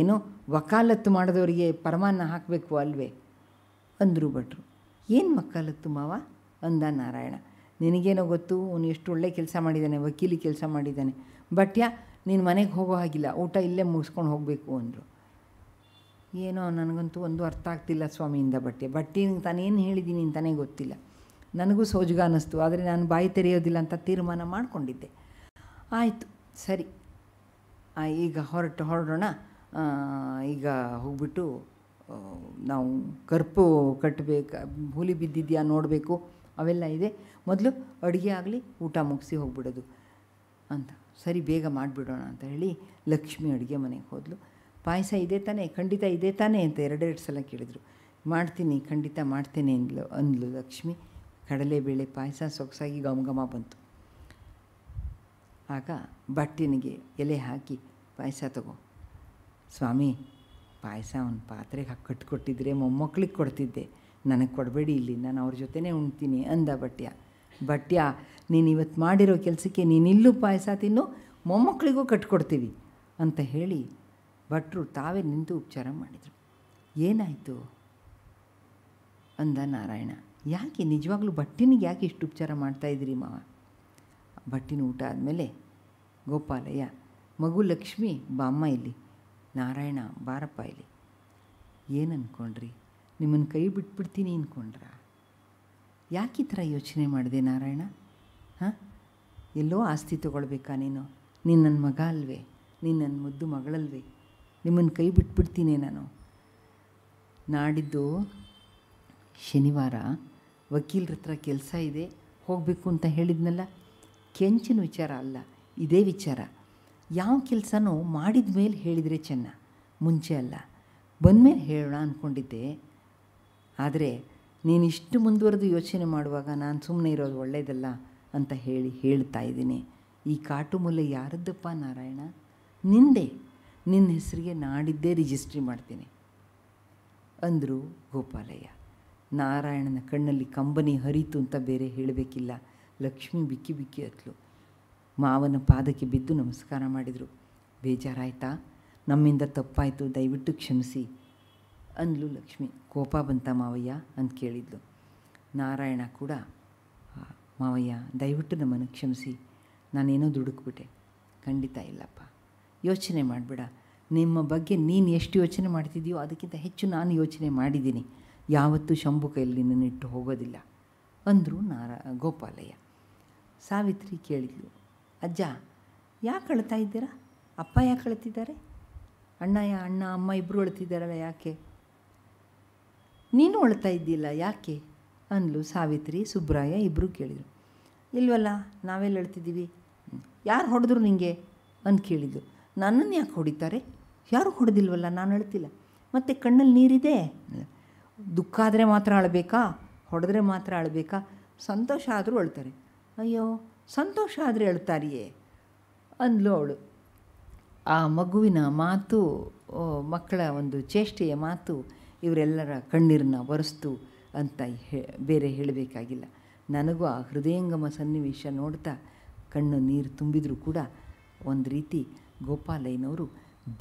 ಏನೋ ವಕಾಲತ್ತು ಮಾಡಿದವರಿಗೆ ಪರಮಾನ ಹಾಕಬೇಕು ಅಲ್ವೇ ಅಂದರು ಭಟ್ರು ಏನು ಮಕ್ಕಳು ಮಾವ ಅಂದ ನಾರಾಯಣ ನಿನಗೇನೋ ಗೊತ್ತು ಅವನು ಎಷ್ಟು ಒಳ್ಳೆ ಕೆಲಸ ಮಾಡಿದ್ದಾನೆ ವಕೀಲಿ ಕೆಲಸ ಮಾಡಿದ್ದಾನೆ ಬಟ್ ನೀನು ಮನೆಗೆ ಹೋಗೋ ಹಾಗಿಲ್ಲ ಊಟ ಇಲ್ಲೇ ಮುಗಿಸ್ಕೊಂಡು ಹೋಗಬೇಕು ಅಂದರು ಏನೋ ನನಗಂತೂ ಒಂದು ಅರ್ಥ ಆಗ್ತಿಲ್ಲ ಸ್ವಾಮಿಯಿಂದ ಬಟ್ಟೆ ಬಟ್ಟೆ ತಾನೇನು ಹೇಳಿದ್ದೀನಿ ಅಂತಾನೆ ಗೊತ್ತಿಲ್ಲ ನನಗೂ ಸೋಜುಗ ಅನ್ನಿಸ್ತು ಆದರೆ ನಾನು ಬಾಯಿ ತೆರೆಯೋದಿಲ್ಲ ಅಂತ ತೀರ್ಮಾನ ಮಾಡಿಕೊಂಡಿದ್ದೆ ಆಯಿತು ಸರಿ ಈಗ ಹೊರಟು ಹೊರಡೋಣ ಈಗ ಹೋಗ್ಬಿಟ್ಟು ನಾವು ಕರ್ಪು ಕಟ್ಟಬೇಕು ಹುಲಿ ಬಿದ್ದಿದೆಯಾ ನೋಡಬೇಕು ಅವೆಲ್ಲ ಇದೆ ಮೊದಲು ಅಡುಗೆ ಆಗಲಿ ಊಟ ಮುಗಿಸಿ ಹೋಗ್ಬಿಡೋದು ಅಂತ ಸರಿ ಬೇಗ ಮಾಡಿಬಿಡೋಣ ಅಂತ ಹೇಳಿ ಲಕ್ಷ್ಮಿ ಅಡುಗೆ ಮನೆಗೆ ಹೋದಳು ಪಾಯಸ ಇದೆ ತಾನೇ ಖಂಡಿತ ಇದೆ ತಾನೇ ಅಂತ ಎರಡೆರಡು ಸಲ ಕೇಳಿದರು ಮಾಡ್ತೀನಿ ಖಂಡಿತ ಮಾಡ್ತೇನೆ ಅಂದ್ಲು ಅಂದ್ಲು ಲಕ್ಷ್ಮಿ ಕಡಲೆಬೇಳೆ ಪಾಯಸ ಸೊಗಸಾಗಿ ಗಮಗಮ ಬಂತು ಆಗ ಬಟ್ಟಿನಿಗೆ ಎಲೆ ಹಾಕಿ ಪಾಯಸ ತಗೋ ಸ್ವಾಮಿ ಪಾಯಸ ಒಂದು ಪಾತ್ರೆಗೆ ಹಾಕಿ ಕಟ್ಕೊಟ್ಟಿದ್ರೆ ಮೊಮ್ಮಕ್ಳಿಗೆ ಕೊಡ್ತಿದ್ದೆ ನನಗೆ ಕೊಡಬೇಡಿ ಇಲ್ಲಿ ನಾನು ಅವ್ರ ಜೊತೆನೇ ಉಣ್ತೀನಿ ಅಂದ ಭಟ್ಯ ಭಟ್ಯ ನೀನು ಇವತ್ತು ಮಾಡಿರೋ ಕೆಲಸಕ್ಕೆ ನೀನಿಲ್ಲೂ ಪಾಯಸ ತಿನ್ನು ಮೊಮ್ಮಕ್ಕಳಿಗೂ ಕಟ್ಕೊಡ್ತೀವಿ ಅಂತ ಹೇಳಿ ಭಟ್ರು ತಾವೇ ನಿಂತು ಉಪಚಾರ ಮಾಡಿದರು ಏನಾಯಿತು ಅಂದ ನಾರಾಯಣ ಯಾಕೆ ನಿಜವಾಗ್ಲೂ ಭಟ್ಟಿನಿಗೆ ಯಾಕೆ ಇಷ್ಟು ಉಪಚಾರ ಮಾಡ್ತಾಯಿದ್ರಿ ಮಾವ ಭಟ್ಟಿನ ಊಟ ಆದಮೇಲೆ ಗೋಪಾಲಯ್ಯ ಮಗು ಲಕ್ಷ್ಮಿ ಬಾಮ್ಮ ಇಲ್ಲಿ ನಾರಾಯಣ ಬಾರಪ್ಪ ಇಲ್ಲಿ ಏನು ಅಂದ್ಕೊಂಡ್ರಿ ನಿಮ್ಮನ್ನು ಕೈ ಬಿಟ್ಬಿಡ್ತೀನಿ ಅಂದ್ಕೊಂಡ್ರ ಯಾಕೆ ಈ ಥರ ಯೋಚನೆ ಮಾಡಿದೆ ನಾರಾಯಣ ಹಾಂ ಎಲ್ಲೋ ಆಸ್ತಿ ತೊಗೊಳ್ಬೇಕಾ ನೀನು ನೀನು ನನ್ನ ಮಗ ಅಲ್ವೇ ನೀನು ನನ್ನ ಮುದ್ದು ಮಗಳಲ್ವೇ ನಿಮ್ಮನ್ನು ಕೈ ಬಿಟ್ಬಿಡ್ತೀನಿ ನಾನು ನಾಡಿದ್ದು ಶನಿವಾರ ವಕೀಲರ ಹತ್ರ ಕೆಲಸ ಇದೆ ಹೋಗಬೇಕು ಅಂತ ಹೇಳಿದ್ನಲ್ಲ ಕೆಂಚಿನ ವಿಚಾರ ಅಲ್ಲ ಇದೇ ವಿಚಾರ ಯಾವ ಕೆಲಸನೂ ಮಾಡಿದ ಮೇಲೆ ಹೇಳಿದರೆ ಚೆನ್ನ ಮುಂಚೆ ಅಲ್ಲ ಬಂದಮೇಲೆ ಹೇಳೋಣ ಅಂದ್ಕೊಂಡಿದ್ದೆ ಆದರೆ ನೀನು ಇಷ್ಟು ಮುಂದುವರೆದು ಯೋಚನೆ ಮಾಡುವಾಗ ನಾನು ಸುಮ್ಮನೆ ಇರೋದು ಒಳ್ಳೆಯದಲ್ಲ ಅಂತ ಹೇಳಿ ಹೇಳ್ತಾ ಇದ್ದೀನಿ ಈ ಕಾಟು ಮೂಲೆ ಯಾರದ್ದಪ್ಪ ನಾರಾಯಣ ನಿಂದೆ ನಿನ್ನ ಹೆಸರಿಗೆ ನಾಡಿದ್ದೇ ರಿಜಿಸ್ಟ್ರಿ ಮಾಡ್ತೀನಿ ಅಂದರು ಗೋಪಾಲಯ್ಯ ನಾರಾಯಣನ ಕಣ್ಣಲ್ಲಿ ಕಂಬನಿ ಹರಿತು ಅಂತ ಬೇರೆ ಹೇಳಬೇಕಿಲ್ಲ ಲಕ್ಷ್ಮಿ ಬಿಕ್ಕಿ ಬಿಕ್ಕಿ ಹತ್ಲು ಮಾವನ ಪಾದಕ್ಕೆ ಬಿದ್ದು ನಮಸ್ಕಾರ ಮಾಡಿದರು ಬೇಜಾರಾಯ್ತಾ ನಮ್ಮಿಂದ ತಪ್ಪಾಯಿತು ದಯವಿಟ್ಟು ಕ್ಷಮಿಸಿ ಅಂದ್ಲು ಲಕ್ಷ್ಮಿ ಕೋಪ ಬಂತ ಮಾವಯ್ಯ ಅಂತ ಕೇಳಿದ್ಲು ನಾರಾಯಣ ಕೂಡ ಮಾವಯ್ಯ ದಯವಿಟ್ಟು ನಮ್ಮನ್ನು ಕ್ಷಮಿಸಿ ನಾನೇನೋ ದುಡುಕ್ಬಿಟ್ಟೆ ಖಂಡಿತ ಇಲ್ಲಪ್ಪ ಯೋಚನೆ ಮಾಡಬೇಡ ನಿಮ್ಮ ಬಗ್ಗೆ ನೀನು ಎಷ್ಟು ಯೋಚನೆ ಮಾಡ್ತಿದೆಯೋ ಅದಕ್ಕಿಂತ ಹೆಚ್ಚು ನಾನು ಯೋಚನೆ ಮಾಡಿದ್ದೀನಿ ಯಾವತ್ತೂ ಶಂಭು ಕೈಯಲ್ಲಿ ನಿನ್ನಿಟ್ಟು ಹೋಗೋದಿಲ್ಲ ಅಂದರು ನಾರ ಗೋಪಾಲಯ್ಯ ಸಾವಿತ್ರಿ ಕೇಳಿದ್ಲು ಅಜ್ಜ ಯಾಕೆ ಅಳ್ತಾ ಇದ್ದೀರಾ ಅಪ್ಪ ಯಾಕೆ ಅಳ್ತಿದ್ದಾರೆ ಅಣ್ಣ ಯಾ ಅಣ್ಣ ಅಮ್ಮ ಇಬ್ಬರು ಅಳ್ತಿದ್ದಾರಲ್ಲ ಯಾಕೆ ನೀನು ಅಳ್ತಾ ಇದ್ದಿಲ್ಲ ಯಾಕೆ ಅಂದ್ಲು ಸಾವಿತ್ರಿ ಸುಬ್ರಾಯ ಇಬ್ಬರು ಕೇಳಿದರು ಇಲ್ವಲ್ಲ ನಾವೆಲ್ಲ ಅಳ್ತಿದ್ದೀವಿ ಯಾರು ಹೊಡೆದ್ರು ನಿಮಗೆ ಅಂತ ಕೇಳಿದ್ದು ನನ್ನನ್ನು ಯಾಕೆ ಹೊಡಿತಾರೆ ಯಾರು ಹೊಡೆದಿಲ್ವಲ್ಲ ನಾನು ಅಳ್ತಿಲ್ಲ ಮತ್ತು ಕಣ್ಣಲ್ಲಿ ನೀರಿದೆ ದುಃಖ ಆದರೆ ಮಾತ್ರ ಅಳಬೇಕಾ ಹೊಡೆದ್ರೆ ಮಾತ್ರ ಅಳಬೇಕಾ ಸಂತೋಷ ಆದರೂ ಅಳ್ತಾರೆ ಅಯ್ಯೋ ಸಂತೋಷ ಆದರೆ ಹೇಳ್ತಾರಿಯೇ ಅಂದ್ಲು ಅವಳು ಆ ಮಗುವಿನ ಮಾತು ಮಕ್ಕಳ ಒಂದು ಚೇಷ್ಟೆಯ ಮಾತು ಇವರೆಲ್ಲರ ಕಣ್ಣೀರನ್ನ ಒರೆಸ್ತು ಅಂತ ಬೇರೆ ಹೇಳಬೇಕಾಗಿಲ್ಲ ನನಗೂ ಆ ಹೃದಯಂಗಮ ಸನ್ನಿವೇಶ ನೋಡ್ತಾ ಕಣ್ಣು ನೀರು ತುಂಬಿದರೂ ಕೂಡ ಒಂದು ರೀತಿ ಗೋಪಾಲಯ್ಯನವರು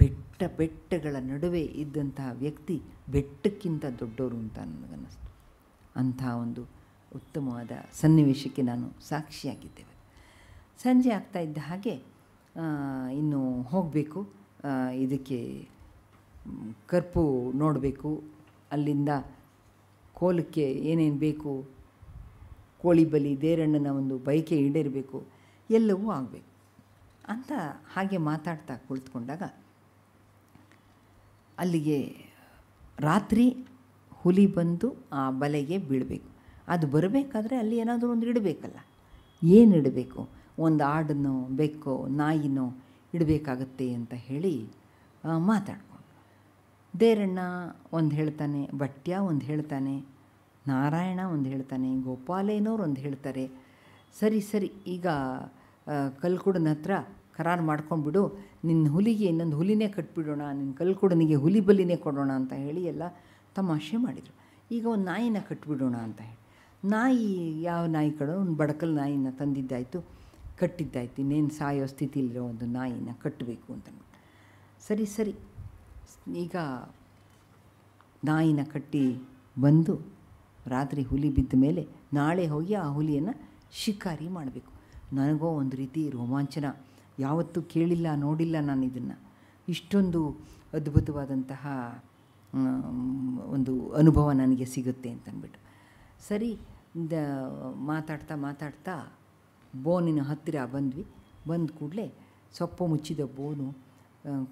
ಬೆಟ್ಟ ಬೆಟ್ಟಗಳ ನಡುವೆ ಇದ್ದಂತಹ ವ್ಯಕ್ತಿ ಬೆಟ್ಟಕ್ಕಿಂತ ದೊಡ್ಡವರು ಅಂತ ನನಗನ್ನಿಸ್ತು ಅಂತಹ ಒಂದು ಉತ್ತಮವಾದ ಸನ್ನಿವೇಶಕ್ಕೆ ನಾನು ಸಾಕ್ಷಿಯಾಗಿದ್ದೇವೆ ಸಂಜೆ ಆಗ್ತಾ ಇದ್ದ ಹಾಗೆ ಇನ್ನು ಹೋಗಬೇಕು ಇದಕ್ಕೆ ಕರ್ಪು ನೋಡಬೇಕು ಅಲ್ಲಿಂದ ಕೋಲಕ್ಕೆ ಏನೇನು ಬೇಕು ಕೋಳಿ ಬಲಿ ದೇರಣ್ಣನ ಒಂದು ಬೈಕೆ ಈಡೇರಬೇಕು ಎಲ್ಲವೂ ಆಗಬೇಕು ಅಂತ ಹಾಗೆ ಮಾತಾಡ್ತಾ ಕುಳಿತುಕೊಂಡಾಗ ಅಲ್ಲಿಗೆ ರಾತ್ರಿ ಹುಲಿ ಬಂದು ಆ ಬಲೆಗೆ ಬೀಳಬೇಕು ಅದು ಬರಬೇಕಾದ್ರೆ ಅಲ್ಲಿ ಏನಾದರೂ ಒಂದು ಇಡಬೇಕಲ್ಲ ಏನು ಇಡಬೇಕು ಒಂದು ಆಡನ್ನೋ ಬೆಕ್ಕೋ ನಾಯಿನೋ ಇಡಬೇಕಾಗತ್ತೆ ಅಂತ ಹೇಳಿ ಮಾತಾಡ್ಕೊಂಡು ದೇರಣ್ಣ ಒಂದು ಹೇಳ್ತಾನೆ ಭಟ್ಯ ಒಂದು ಹೇಳ್ತಾನೆ ನಾರಾಯಣ ಒಂದು ಹೇಳ್ತಾನೆ ಗೋಪಾಲೇನೋರು ಒಂದು ಹೇಳ್ತಾರೆ ಸರಿ ಸರಿ ಈಗ ಕಲ್ಕುಡನ ಹತ್ರ ಕರಾರು ಬಿಡು ನಿನ್ನ ಹುಲಿಗೆ ಇನ್ನೊಂದು ಹುಲಿನೇ ಕಟ್ಬಿಡೋಣ ನಿನ್ನ ಕಲ್ಕುಡನಿಗೆ ಹುಲಿ ಬಲಿನೇ ಕೊಡೋಣ ಅಂತ ಹೇಳಿ ಎಲ್ಲ ತಮಾಷೆ ಮಾಡಿದರು ಈಗ ಒಂದು ನಾಯಿನ ಕಟ್ಬಿಡೋಣ ಅಂತ ಹೇಳಿ ನಾಯಿ ಯಾವ ನಾಯಿ ಕಡೋ ಒಂದು ಬಡಕಲ್ ನಾಯಿನ ತಂದಿದ್ದಾಯಿತು ಕಟ್ಟಿದ್ದಾಯ್ತು ಇನ್ನೇನು ಸಾಯೋ ಸ್ಥಿತಿಲಿರೋ ಒಂದು ನಾಯಿನ ಕಟ್ಟಬೇಕು ಅಂತ ಸರಿ ಸರಿ ಈಗ ನಾಯಿನ ಕಟ್ಟಿ ಬಂದು ರಾತ್ರಿ ಹುಲಿ ಬಿದ್ದ ಮೇಲೆ ನಾಳೆ ಹೋಗಿ ಆ ಹುಲಿಯನ್ನು ಶಿಕಾರಿ ಮಾಡಬೇಕು ನನಗೋ ಒಂದು ರೀತಿ ರೋಮಾಂಚನ ಯಾವತ್ತೂ ಕೇಳಿಲ್ಲ ನೋಡಿಲ್ಲ ನಾನು ಇದನ್ನು ಇಷ್ಟೊಂದು ಅದ್ಭುತವಾದಂತಹ ಒಂದು ಅನುಭವ ನನಗೆ ಸಿಗುತ್ತೆ ಅಂತಂದ್ಬಿಟ್ಟು ಸರಿ ಮಾತಾಡ್ತಾ ಮಾತಾಡ್ತಾ ಬೋನಿನ ಹತ್ತಿರ ಬಂದ್ವಿ ಬಂದ ಕೂಡಲೇ ಸೊಪ್ಪು ಮುಚ್ಚಿದ ಬೋನು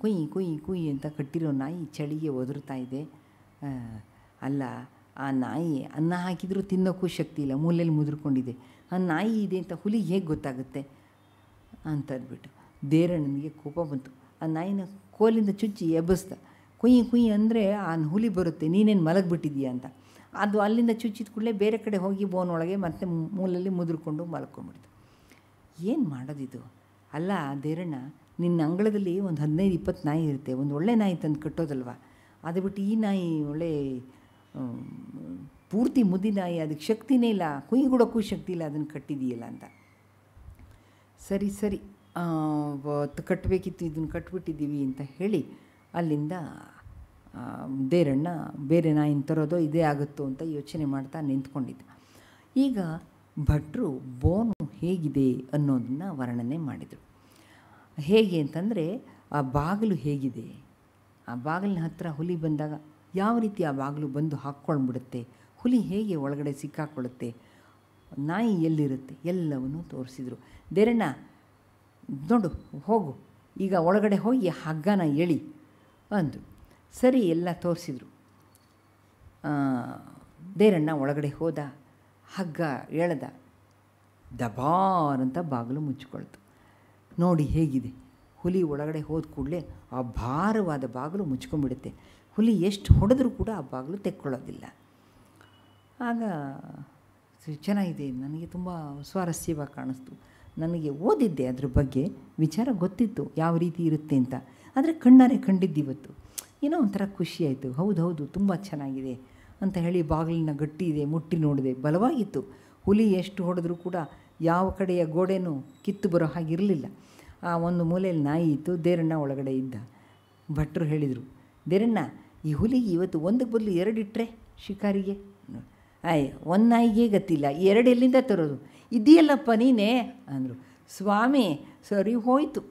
ಕುಯ್ ಕುಯ್ ಕುಯ್ ಅಂತ ಕಟ್ಟಿರೋ ನಾಯಿ ಚಳಿಗೆ ಒದರ್ತಾ ಇದೆ ಅಲ್ಲ ಆ ನಾಯಿ ಅನ್ನ ಹಾಕಿದರೂ ತಿನ್ನೋಕ್ಕೂ ಶಕ್ತಿ ಇಲ್ಲ ಮೂಲೆಯಲ್ಲಿ ಮುದುರ್ಕೊಂಡಿದೆ ಆ ನಾಯಿ ಇದೆ ಅಂತ ಹುಲಿಗೆ ಹೇಗೆ ಗೊತ್ತಾಗುತ್ತೆ ಅಂತ ಅಂದ್ಬಿಟ್ಟು ದೇರಣ್ಣನಿಗೆ ಕೋಪ ಬಂತು ಆ ನಾಯಿನ ಕೋಲಿಂದ ಚುಚ್ಚಿ ಎಬ್ಬಸ್ತ ಕುಯ್ ಕುಯ್ ಅಂದರೆ ಆ ಹುಲಿ ಬರುತ್ತೆ ನೀನೇನು ಮಲಗಿಬಿಟ್ಟಿದೀಯ ಅಂತ ಅದು ಅಲ್ಲಿಂದ ಚುಚ್ಚಿದ ಕೂಡಲೇ ಬೇರೆ ಕಡೆ ಹೋಗಿ ಬೋನೊಳಗೆ ಮತ್ತೆ ಮೂಲಲ್ಲಿ ಮುದುರ್ಕೊಂಡು ಮಲ್ಕೊಂಡ್ಬಿಡ್ತು ಏನು ಮಾಡೋದಿದು ಅಲ್ಲ ದೇರಣ್ಣ ನಿನ್ನ ಅಂಗಳದಲ್ಲಿ ಒಂದು ಹದಿನೈದು ಇಪ್ಪತ್ತು ನಾಯಿ ಇರುತ್ತೆ ಒಂದು ಒಳ್ಳೆ ನಾಯಿ ತಂದು ಕಟ್ಟೋದಲ್ವ ಅದು ಬಿಟ್ಟು ಈ ನಾಯಿ ಒಳ್ಳೆ ಪೂರ್ತಿ ಮುದ್ದಿ ನಾಯಿ ಅದಕ್ಕೆ ಶಕ್ತಿನೇ ಇಲ್ಲ ಕುಯ್ಗುಡೋಕ್ಕೂ ಶಕ್ತಿ ಇಲ್ಲ ಅದನ್ನು ಕಟ್ಟಿದೀಯಲ್ಲ ಅಂತ ಸರಿ ಸರಿ ಕಟ್ಟಬೇಕಿತ್ತು ಇದನ್ನು ಕಟ್ಬಿಟ್ಟಿದ್ದೀವಿ ಅಂತ ಹೇಳಿ ಅಲ್ಲಿಂದ ದೇರಣ್ಣ ಬೇರೆ ನಾಯಿನ ತರೋದೋ ಇದೇ ಆಗುತ್ತೋ ಅಂತ ಯೋಚನೆ ಮಾಡ್ತಾ ನಿಂತ್ಕೊಂಡಿದ್ದ ಈಗ ಭಟ್ರು ಬೋನು ಹೇಗಿದೆ ಅನ್ನೋದನ್ನು ವರ್ಣನೆ ಮಾಡಿದರು ಹೇಗೆ ಅಂತಂದರೆ ಆ ಬಾಗಿಲು ಹೇಗಿದೆ ಆ ಬಾಗಿಲಿನ ಹತ್ತಿರ ಹುಲಿ ಬಂದಾಗ ಯಾವ ರೀತಿ ಆ ಬಾಗಿಲು ಬಂದು ಹಾಕ್ಕೊಂಡ್ಬಿಡುತ್ತೆ ಹುಲಿ ಹೇಗೆ ಒಳಗಡೆ ಸಿಕ್ಕಾಕೊಳ್ಳುತ್ತೆ ನಾಯಿ ಎಲ್ಲಿರುತ್ತೆ ಎಲ್ಲವನ್ನೂ ತೋರಿಸಿದರು ದೇರಣ್ಣ ನೋಡು ಹೋಗು ಈಗ ಒಳಗಡೆ ಹೋಗಿ ಹಗ್ಗನ ಎಳಿ ಅಂದರು ಸರಿ ಎಲ್ಲ ತೋರಿಸಿದರು ದೇರಣ್ಣ ಒಳಗಡೆ ಹೋದ ಹಗ್ಗ ಎಳೆದ ದಬಾರ್ ಅಂತ ಬಾಗಿಲು ಮುಚ್ಚಿಕೊಳ್ತು ನೋಡಿ ಹೇಗಿದೆ ಹುಲಿ ಒಳಗಡೆ ಹೋದ ಕೂಡಲೇ ಆ ಭಾರವಾದ ಬಾಗಿಲು ಮುಚ್ಕೊಂಡ್ಬಿಡುತ್ತೆ ಹುಲಿ ಎಷ್ಟು ಹೊಡೆದ್ರೂ ಕೂಡ ಆ ಬಾಗಿಲು ತೆಕ್ಕೊಳ್ಳೋದಿಲ್ಲ ಆಗ ಚೆನ್ನಾಗಿದೆ ನನಗೆ ತುಂಬ ಸ್ವಾರಸ್ಯವಾಗಿ ಕಾಣಿಸ್ತು ನನಗೆ ಓದಿದ್ದೆ ಅದ್ರ ಬಗ್ಗೆ ವಿಚಾರ ಗೊತ್ತಿತ್ತು ಯಾವ ರೀತಿ ಇರುತ್ತೆ ಅಂತ ಆದರೆ ಕಣ್ಣಾರೆ ಕಂಡಿದ್ದು ಇವತ್ತು ಏನೋ ಒಂಥರ ಖುಷಿಯಾಯಿತು ಹೌದು ಹೌದು ತುಂಬ ಚೆನ್ನಾಗಿದೆ ಅಂತ ಹೇಳಿ ಬಾಗಿಲಿನ ಗಟ್ಟಿ ಇದೆ ಮುಟ್ಟಿ ನೋಡಿದೆ ಬಲವಾಗಿತ್ತು ಹುಲಿ ಎಷ್ಟು ಹೊಡೆದ್ರೂ ಕೂಡ ಯಾವ ಕಡೆಯ ಗೋಡೆನೂ ಕಿತ್ತು ಬರೋ ಹಾಗಿರಲಿಲ್ಲ ಆ ಒಂದು ಮೂಲೆಯಲ್ಲಿ ನಾಯಿ ಇತ್ತು ದೇರಣ್ಣ ಒಳಗಡೆ ಇದ್ದ ಭಟ್ರು ಹೇಳಿದರು ದೇರಣ್ಣ ಈ ಹುಲಿಗೆ ಇವತ್ತು ಒಂದಕ್ಕೆ ಬದಲು ಎರಡು ಇಟ್ಟರೆ ಶಿಕಾರಿಗೆ ಆಯ್ ಒಂದು ನಾಯಿಗೆ ಗೊತ್ತಿಲ್ಲ ಎರಡು ಎಲ್ಲಿಂದ ತರೋದು ಇದೆಯಲ್ಲಪ್ಪ ನೀನೇ ಅಂದರು ಸ್ವಾಮಿ ಸರಿ ಹೋಯಿತು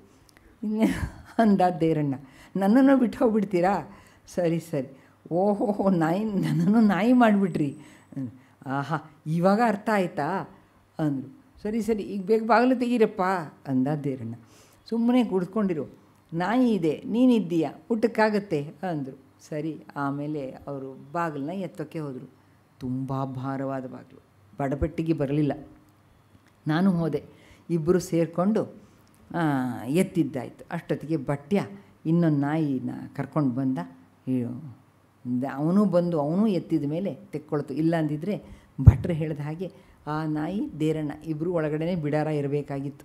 ಅಂದ ದೇರಣ್ಣ ನನ್ನನ್ನು ಬಿಟ್ಟು ಹೋಗ್ಬಿಡ್ತೀರಾ ಸರಿ ಸರಿ ಓಹೋ ನಾಯಿ ನನ್ನನ್ನು ನಾಯಿ ಮಾಡಿಬಿಟ್ರಿ ಆಹಾ ಇವಾಗ ಅರ್ಥ ಆಯ್ತಾ ಅಂದರು ಸರಿ ಸರಿ ಈಗ ಬೇಗ ಬಾಗಿಲು ತೆಗೀರಪ್ಪ ಅಂದ ದೇರಣ್ಣ ಸುಮ್ಮನೆ ಕುಡ್ಕೊಂಡಿರು ನಾಯಿ ಇದೆ ನೀನಿದ್ದೀಯ ಊಟಕ್ಕಾಗತ್ತೆ ಅಂದರು ಸರಿ ಆಮೇಲೆ ಅವರು ಬಾಗಿಲನ್ನ ಎತ್ತೋಕ್ಕೆ ಹೋದರು ತುಂಬ ಭಾರವಾದ ಬಾಗಿಲು ಬಡಪಟ್ಟಿಗೆ ಬರಲಿಲ್ಲ ನಾನು ಹೋದೆ ಇಬ್ಬರು ಸೇರಿಕೊಂಡು ಎತ್ತಿದ್ದಾಯಿತು ಅಷ್ಟೊತ್ತಿಗೆ ಬಟ್ಯ ಇನ್ನೊಂದು ನಾಯಿನ ಕರ್ಕೊಂಡು ಬಂದ ಅವನು ಬಂದು ಅವನು ಎತ್ತಿದ ಮೇಲೆ ತೆಕ್ಕೊಳ್ತು ಇಲ್ಲ ಅಂದಿದ್ರೆ ಭಟ್ರು ಹೇಳಿದ ಹಾಗೆ ಆ ನಾಯಿ ದೇರಣ್ಣ ಇಬ್ಬರು ಒಳಗಡೆ ಬಿಡಾರ ಇರಬೇಕಾಗಿತ್ತು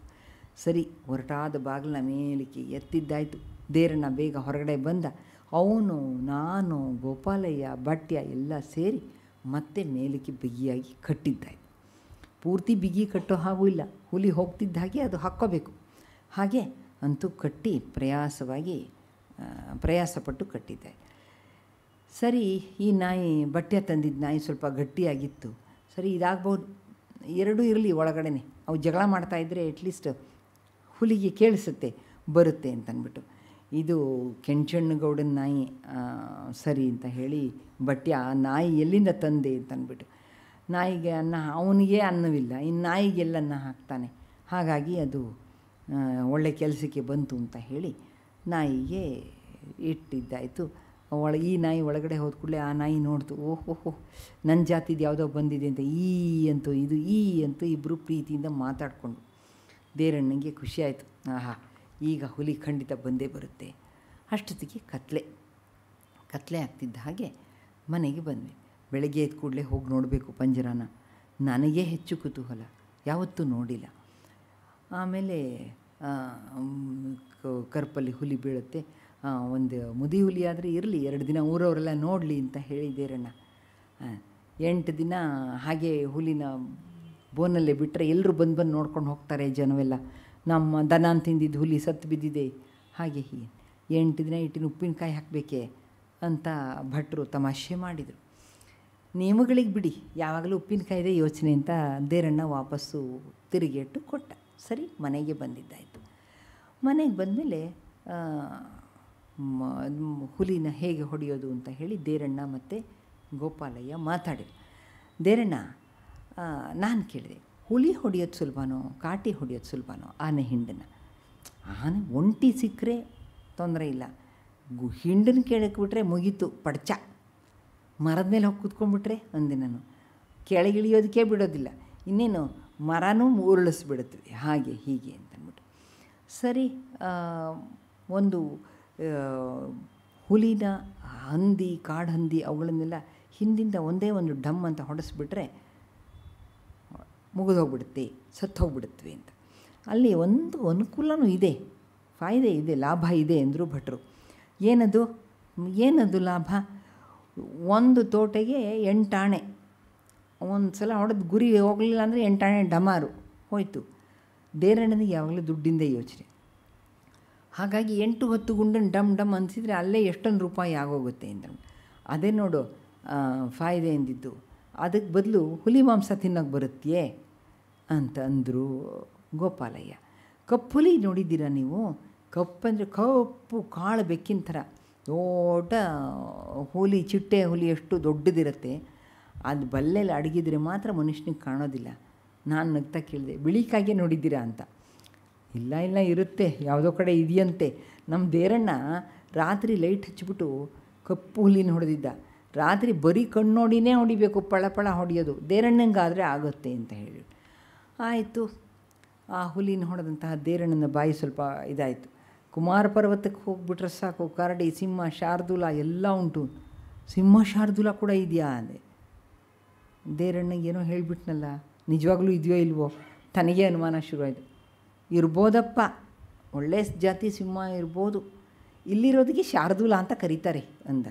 ಸರಿ ಹೊರಟಾದ ಬಾಗಿಲನ್ನ ಮೇಲಕ್ಕೆ ಎತ್ತಿದ್ದಾಯಿತು ದೇರಣ್ಣ ಬೇಗ ಹೊರಗಡೆ ಬಂದ ಅವನು ನಾನು ಗೋಪಾಲಯ್ಯ ಭಟ್ಯ ಎಲ್ಲ ಸೇರಿ ಮತ್ತೆ ಮೇಲಕ್ಕೆ ಬಿಗಿಯಾಗಿ ಕಟ್ಟಿದ್ದಾಯಿತು ಪೂರ್ತಿ ಬಿಗಿ ಕಟ್ಟೋ ಹಾಗೂ ಇಲ್ಲ ಹುಲಿ ಹೋಗ್ತಿದ್ದ ಹಾಗೆ ಅದು ಹಾಕ್ಕೋಬೇಕು ಹಾಗೆ ಅಂತೂ ಕಟ್ಟಿ ಪ್ರಯಾಸವಾಗಿ ಪ್ರಯಾಸಪಟ್ಟು ಕಟ್ಟಿದ್ದೆ ಸರಿ ಈ ನಾಯಿ ಬಟ್ಟೆ ತಂದಿದ್ದ ನಾಯಿ ಸ್ವಲ್ಪ ಗಟ್ಟಿಯಾಗಿತ್ತು ಸರಿ ಇದಾಗ್ಬೋದು ಎರಡೂ ಇರಲಿ ಒಳಗಡೆನೆ ಅವು ಜಗಳ ಮಾಡ್ತಾಯಿದ್ರೆ ಅಟ್ಲೀಸ್ಟ್ ಹುಲಿಗೆ ಕೇಳಿಸುತ್ತೆ ಬರುತ್ತೆ ಅಂತನ್ಬಿಟ್ಟು ಇದು ಕೆಂಚಣ್ಣಗೌಡನ ನಾಯಿ ಸರಿ ಅಂತ ಹೇಳಿ ಬಟ್ಟೆ ಆ ನಾಯಿ ಎಲ್ಲಿಂದ ತಂದೆ ಅಂತಂದ್ಬಿಟ್ಟು ನಾಯಿಗೆ ಅನ್ನ ಅವನಿಗೆ ಅನ್ನವಿಲ್ಲ ಇನ್ನು ನಾಯಿಗೆ ಅನ್ನ ಹಾಕ್ತಾನೆ ಹಾಗಾಗಿ ಅದು ಒಳ್ಳೆ ಕೆಲಸಕ್ಕೆ ಬಂತು ಅಂತ ಹೇಳಿ ನಾಯಿಗೆ ಇಟ್ಟಿದ್ದಾಯಿತು ಒಳ ಈ ನಾಯಿ ಒಳಗಡೆ ಹೋದ ಕೂಡಲೇ ಆ ನಾಯಿ ನೋಡ್ತು ಓಹೋಹೋ ನನ್ನ ಜಾತಿದು ಯಾವುದೋ ಬಂದಿದೆ ಅಂತ ಈ ಅಂತೂ ಇದು ಈ ಅಂತೂ ಇಬ್ಬರು ಪ್ರೀತಿಯಿಂದ ಮಾತಾಡಿಕೊಂಡು ದೇರಣ್ಣನಿಗೆ ಖುಷಿಯಾಯಿತು ಆಹಾ ಈಗ ಹುಲಿ ಖಂಡಿತ ಬಂದೇ ಬರುತ್ತೆ ಅಷ್ಟೊತ್ತಿಗೆ ಕತ್ಲೆ ಕತ್ಲೆ ಆಗ್ತಿದ್ದ ಹಾಗೆ ಮನೆಗೆ ಬಂದ್ವಿ ಬೆಳಗ್ಗೆ ಎದ್ದು ಕೂಡಲೇ ಹೋಗಿ ನೋಡಬೇಕು ಪಂಜರನ ನನಗೇ ಹೆಚ್ಚು ಕುತೂಹಲ ಯಾವತ್ತೂ ನೋಡಿಲ್ಲ ಆಮೇಲೆ ಕರ್ಪಲ್ಲಿ ಹುಲಿ ಬೀಳುತ್ತೆ ಒಂದು ಮುದಿ ಹುಲಿ ಆದರೆ ಇರಲಿ ಎರಡು ದಿನ ಊರವರೆಲ್ಲ ನೋಡಲಿ ಅಂತ ಹೇಳಿದ್ದೀರಣ್ಣ ಎಂಟು ದಿನ ಹಾಗೆ ಹುಲಿನ ಬೋನಲ್ಲೇ ಬಿಟ್ಟರೆ ಎಲ್ಲರೂ ಬಂದು ಬಂದು ನೋಡ್ಕೊಂಡು ಹೋಗ್ತಾರೆ ಜನವೆಲ್ಲ ನಮ್ಮ ದನ ತಿಂದಿದ್ದು ಹುಲಿ ಸತ್ತು ಬಿದ್ದಿದೆ ಹಾಗೆ ಹೀಗೆ ಎಂಟು ದಿನ ಇಟ್ಟಿನ ಉಪ್ಪಿನಕಾಯಿ ಹಾಕಬೇಕೆ ಅಂತ ಭಟ್ರು ತಮಾಷೆ ಮಾಡಿದರು ನಿಯಮಗಳಿಗೆ ಬಿಡಿ ಯಾವಾಗಲೂ ಉಪ್ಪಿನಕಾಯಿದೆ ಯೋಚನೆ ಅಂತ ದೇರಣ್ಣ ವಾಪಸ್ಸು ತಿರುಗೇಟು ಕೊಟ್ಟ ಸರಿ ಮನೆಗೆ ಬಂದಿದ್ದಾಯಿತು ಮನೆಗೆ ಬಂದಮೇಲೆ ಹುಲಿನ ಹೇಗೆ ಹೊಡೆಯೋದು ಅಂತ ಹೇಳಿ ದೇರಣ್ಣ ಮತ್ತು ಗೋಪಾಲಯ್ಯ ಮಾತಾಡಿ ದೇರಣ್ಣ ನಾನು ಕೇಳಿದೆ ಹುಲಿ ಹೊಡೆಯೋದು ಸುಲಭನೋ ಕಾಟಿ ಹೊಡೆಯೋದು ಸುಲಭನೋ ಆನೆ ಹಿಂಡನ್ನು ಆನೆ ಒಂಟಿ ಸಿಕ್ಕರೆ ತೊಂದರೆ ಇಲ್ಲ ಗು ಹಿಂಡನ್ನು ಕೇಳಕ್ಬಿಟ್ರೆ ಮುಗೀತು ಪಡ್ಚ ಮರದ ಮೇಲೆ ಹೋಗಿ ಕೂತ್ಕೊಂಡ್ಬಿಟ್ರೆ ಅಂದೆ ಕೆಳಗಿಳಿಯೋದಕ್ಕೆ ಬಿಡೋದಿಲ್ಲ ಇನ್ನೇನು ಮರನೂ ಉರುಳಿಸ್ಬಿಡುತ್ತೆ ಹಾಗೆ ಹೀಗೆ ಅಂತಂದ್ಬಿಟ್ಟು ಸರಿ ಒಂದು ಹುಲಿನ ಹಂದಿ ಹಂದಿ ಅವುಗಳನ್ನೆಲ್ಲ ಹಿಂದಿಂದ ಒಂದೇ ಒಂದು ಡಮ್ ಅಂತ ಹೊಡೆಸ್ಬಿಟ್ರೆ ಮುಗಿದೋಗ್ಬಿಡುತ್ತೆ ಸತ್ತೋಗ್ಬಿಡುತ್ತವೆ ಅಂತ ಅಲ್ಲಿ ಒಂದು ಅನುಕೂಲನೂ ಇದೆ ಫಾಯಿದೆ ಇದೆ ಲಾಭ ಇದೆ ಅಂದರು ಭಟ್ರು ಏನದು ಏನದು ಲಾಭ ಒಂದು ತೋಟೆಗೆ ಎಂಟಾಣೆ ಒಂದು ಸಲ ಹೊಡೆದು ಗುರಿ ಹೋಗಲಿಲ್ಲ ಅಂದರೆ ಎಂಟಾಣೆ ಡಮಾರು ಹೋಯಿತು ದೇರಣ್ಣನಿಗೆ ಯಾವಾಗಲೂ ದುಡ್ಡಿಂದ ಯೋಚನೆ ಹಾಗಾಗಿ ಎಂಟು ಹತ್ತು ಗುಂಡನ್ನು ಡಮ್ ಡಮ್ ಅನಿಸಿದರೆ ಅಲ್ಲೇ ಎಷ್ಟೊಂದು ರೂಪಾಯಿ ಆಗೋಗುತ್ತೆ ಅಂತ ಅದೇ ನೋಡು ಫಾಯಿದೆ ಎಂದಿದ್ದು ಅದಕ್ಕೆ ಬದಲು ಹುಲಿ ಮಾಂಸ ತಿನ್ನೋಕ್ಕೆ ಬರುತ್ತೆಯೇ ಅಂತ ಅಂದರು ಗೋಪಾಲಯ್ಯ ಹುಲಿ ನೋಡಿದ್ದೀರಾ ನೀವು ಕಪ್ಪಂದರೆ ಕಪ್ಪು ಕಾಳು ಬೆಕ್ಕಿನ ಥರ ದೊಡ್ಡ ಹುಲಿ ಚಿಟ್ಟೆ ಹುಲಿ ಎಷ್ಟು ದೊಡ್ಡದಿರುತ್ತೆ ಅದು ಬಲ್ಲೆಲ್ಲಿ ಅಡಗಿದ್ರೆ ಮಾತ್ರ ಮನುಷ್ಯನಿಗೆ ಕಾಣೋದಿಲ್ಲ ನಾನು ನಗ್ತಾ ಕೇಳಿದೆ ಬಿಳಿಕಾಗೆ ನೋಡಿದ್ದೀರಾ ಅಂತ ಇಲ್ಲ ಇಲ್ಲ ಇರುತ್ತೆ ಯಾವುದೋ ಕಡೆ ಇದೆಯಂತೆ ನಮ್ಮ ದೇರಣ್ಣ ರಾತ್ರಿ ಲೈಟ್ ಹಚ್ಚಿಬಿಟ್ಟು ಕಪ್ಪು ಹುಲಿನ ಹೊಡೆದಿದ್ದ ರಾತ್ರಿ ಬರೀ ಕಣ್ಣೋಡಿನೇ ಹೊಡಿಬೇಕು ಪಳಪಳ ಹೊಡೆಯೋದು ದೇರಣ್ಣಂಗಾದರೆ ಆಗುತ್ತೆ ಅಂತ ಹೇಳಿ ಆಯಿತು ಆ ಹುಲಿನ ಹೊಡೆದಂತಹ ದೇರಣ್ಣನ ಬಾಯಿ ಸ್ವಲ್ಪ ಇದಾಯಿತು ಕುಮಾರ ಪರ್ವತಕ್ಕೆ ಹೋಗ್ಬಿಟ್ರೆ ಸಾಕು ಕರಡಿ ಸಿಂಹ ಶಾರ್ದೂಲ ಎಲ್ಲ ಉಂಟು ಸಿಂಹ ಶಾರ್ದೂಲ ಕೂಡ ಇದೆಯಾ ಅಂದೆ ದೇರಣ್ಣಗೆ ಏನೋ ಹೇಳಿಬಿಟ್ನಲ್ಲ ನಿಜವಾಗ್ಲೂ ಇದೆಯೋ ಇಲ್ವೋ ತನಗೇ ಅನುಮಾನ ಶುರುವಾಯಿತು ಇರ್ಬೋದಪ್ಪ ಒಳ್ಳೆಯ ಜಾತಿ ಸಿಂಹ ಇರ್ಬೋದು ಇಲ್ಲಿರೋದಕ್ಕೆ ಶಾರದೂಲ ಅಂತ ಕರೀತಾರೆ ಅಂದ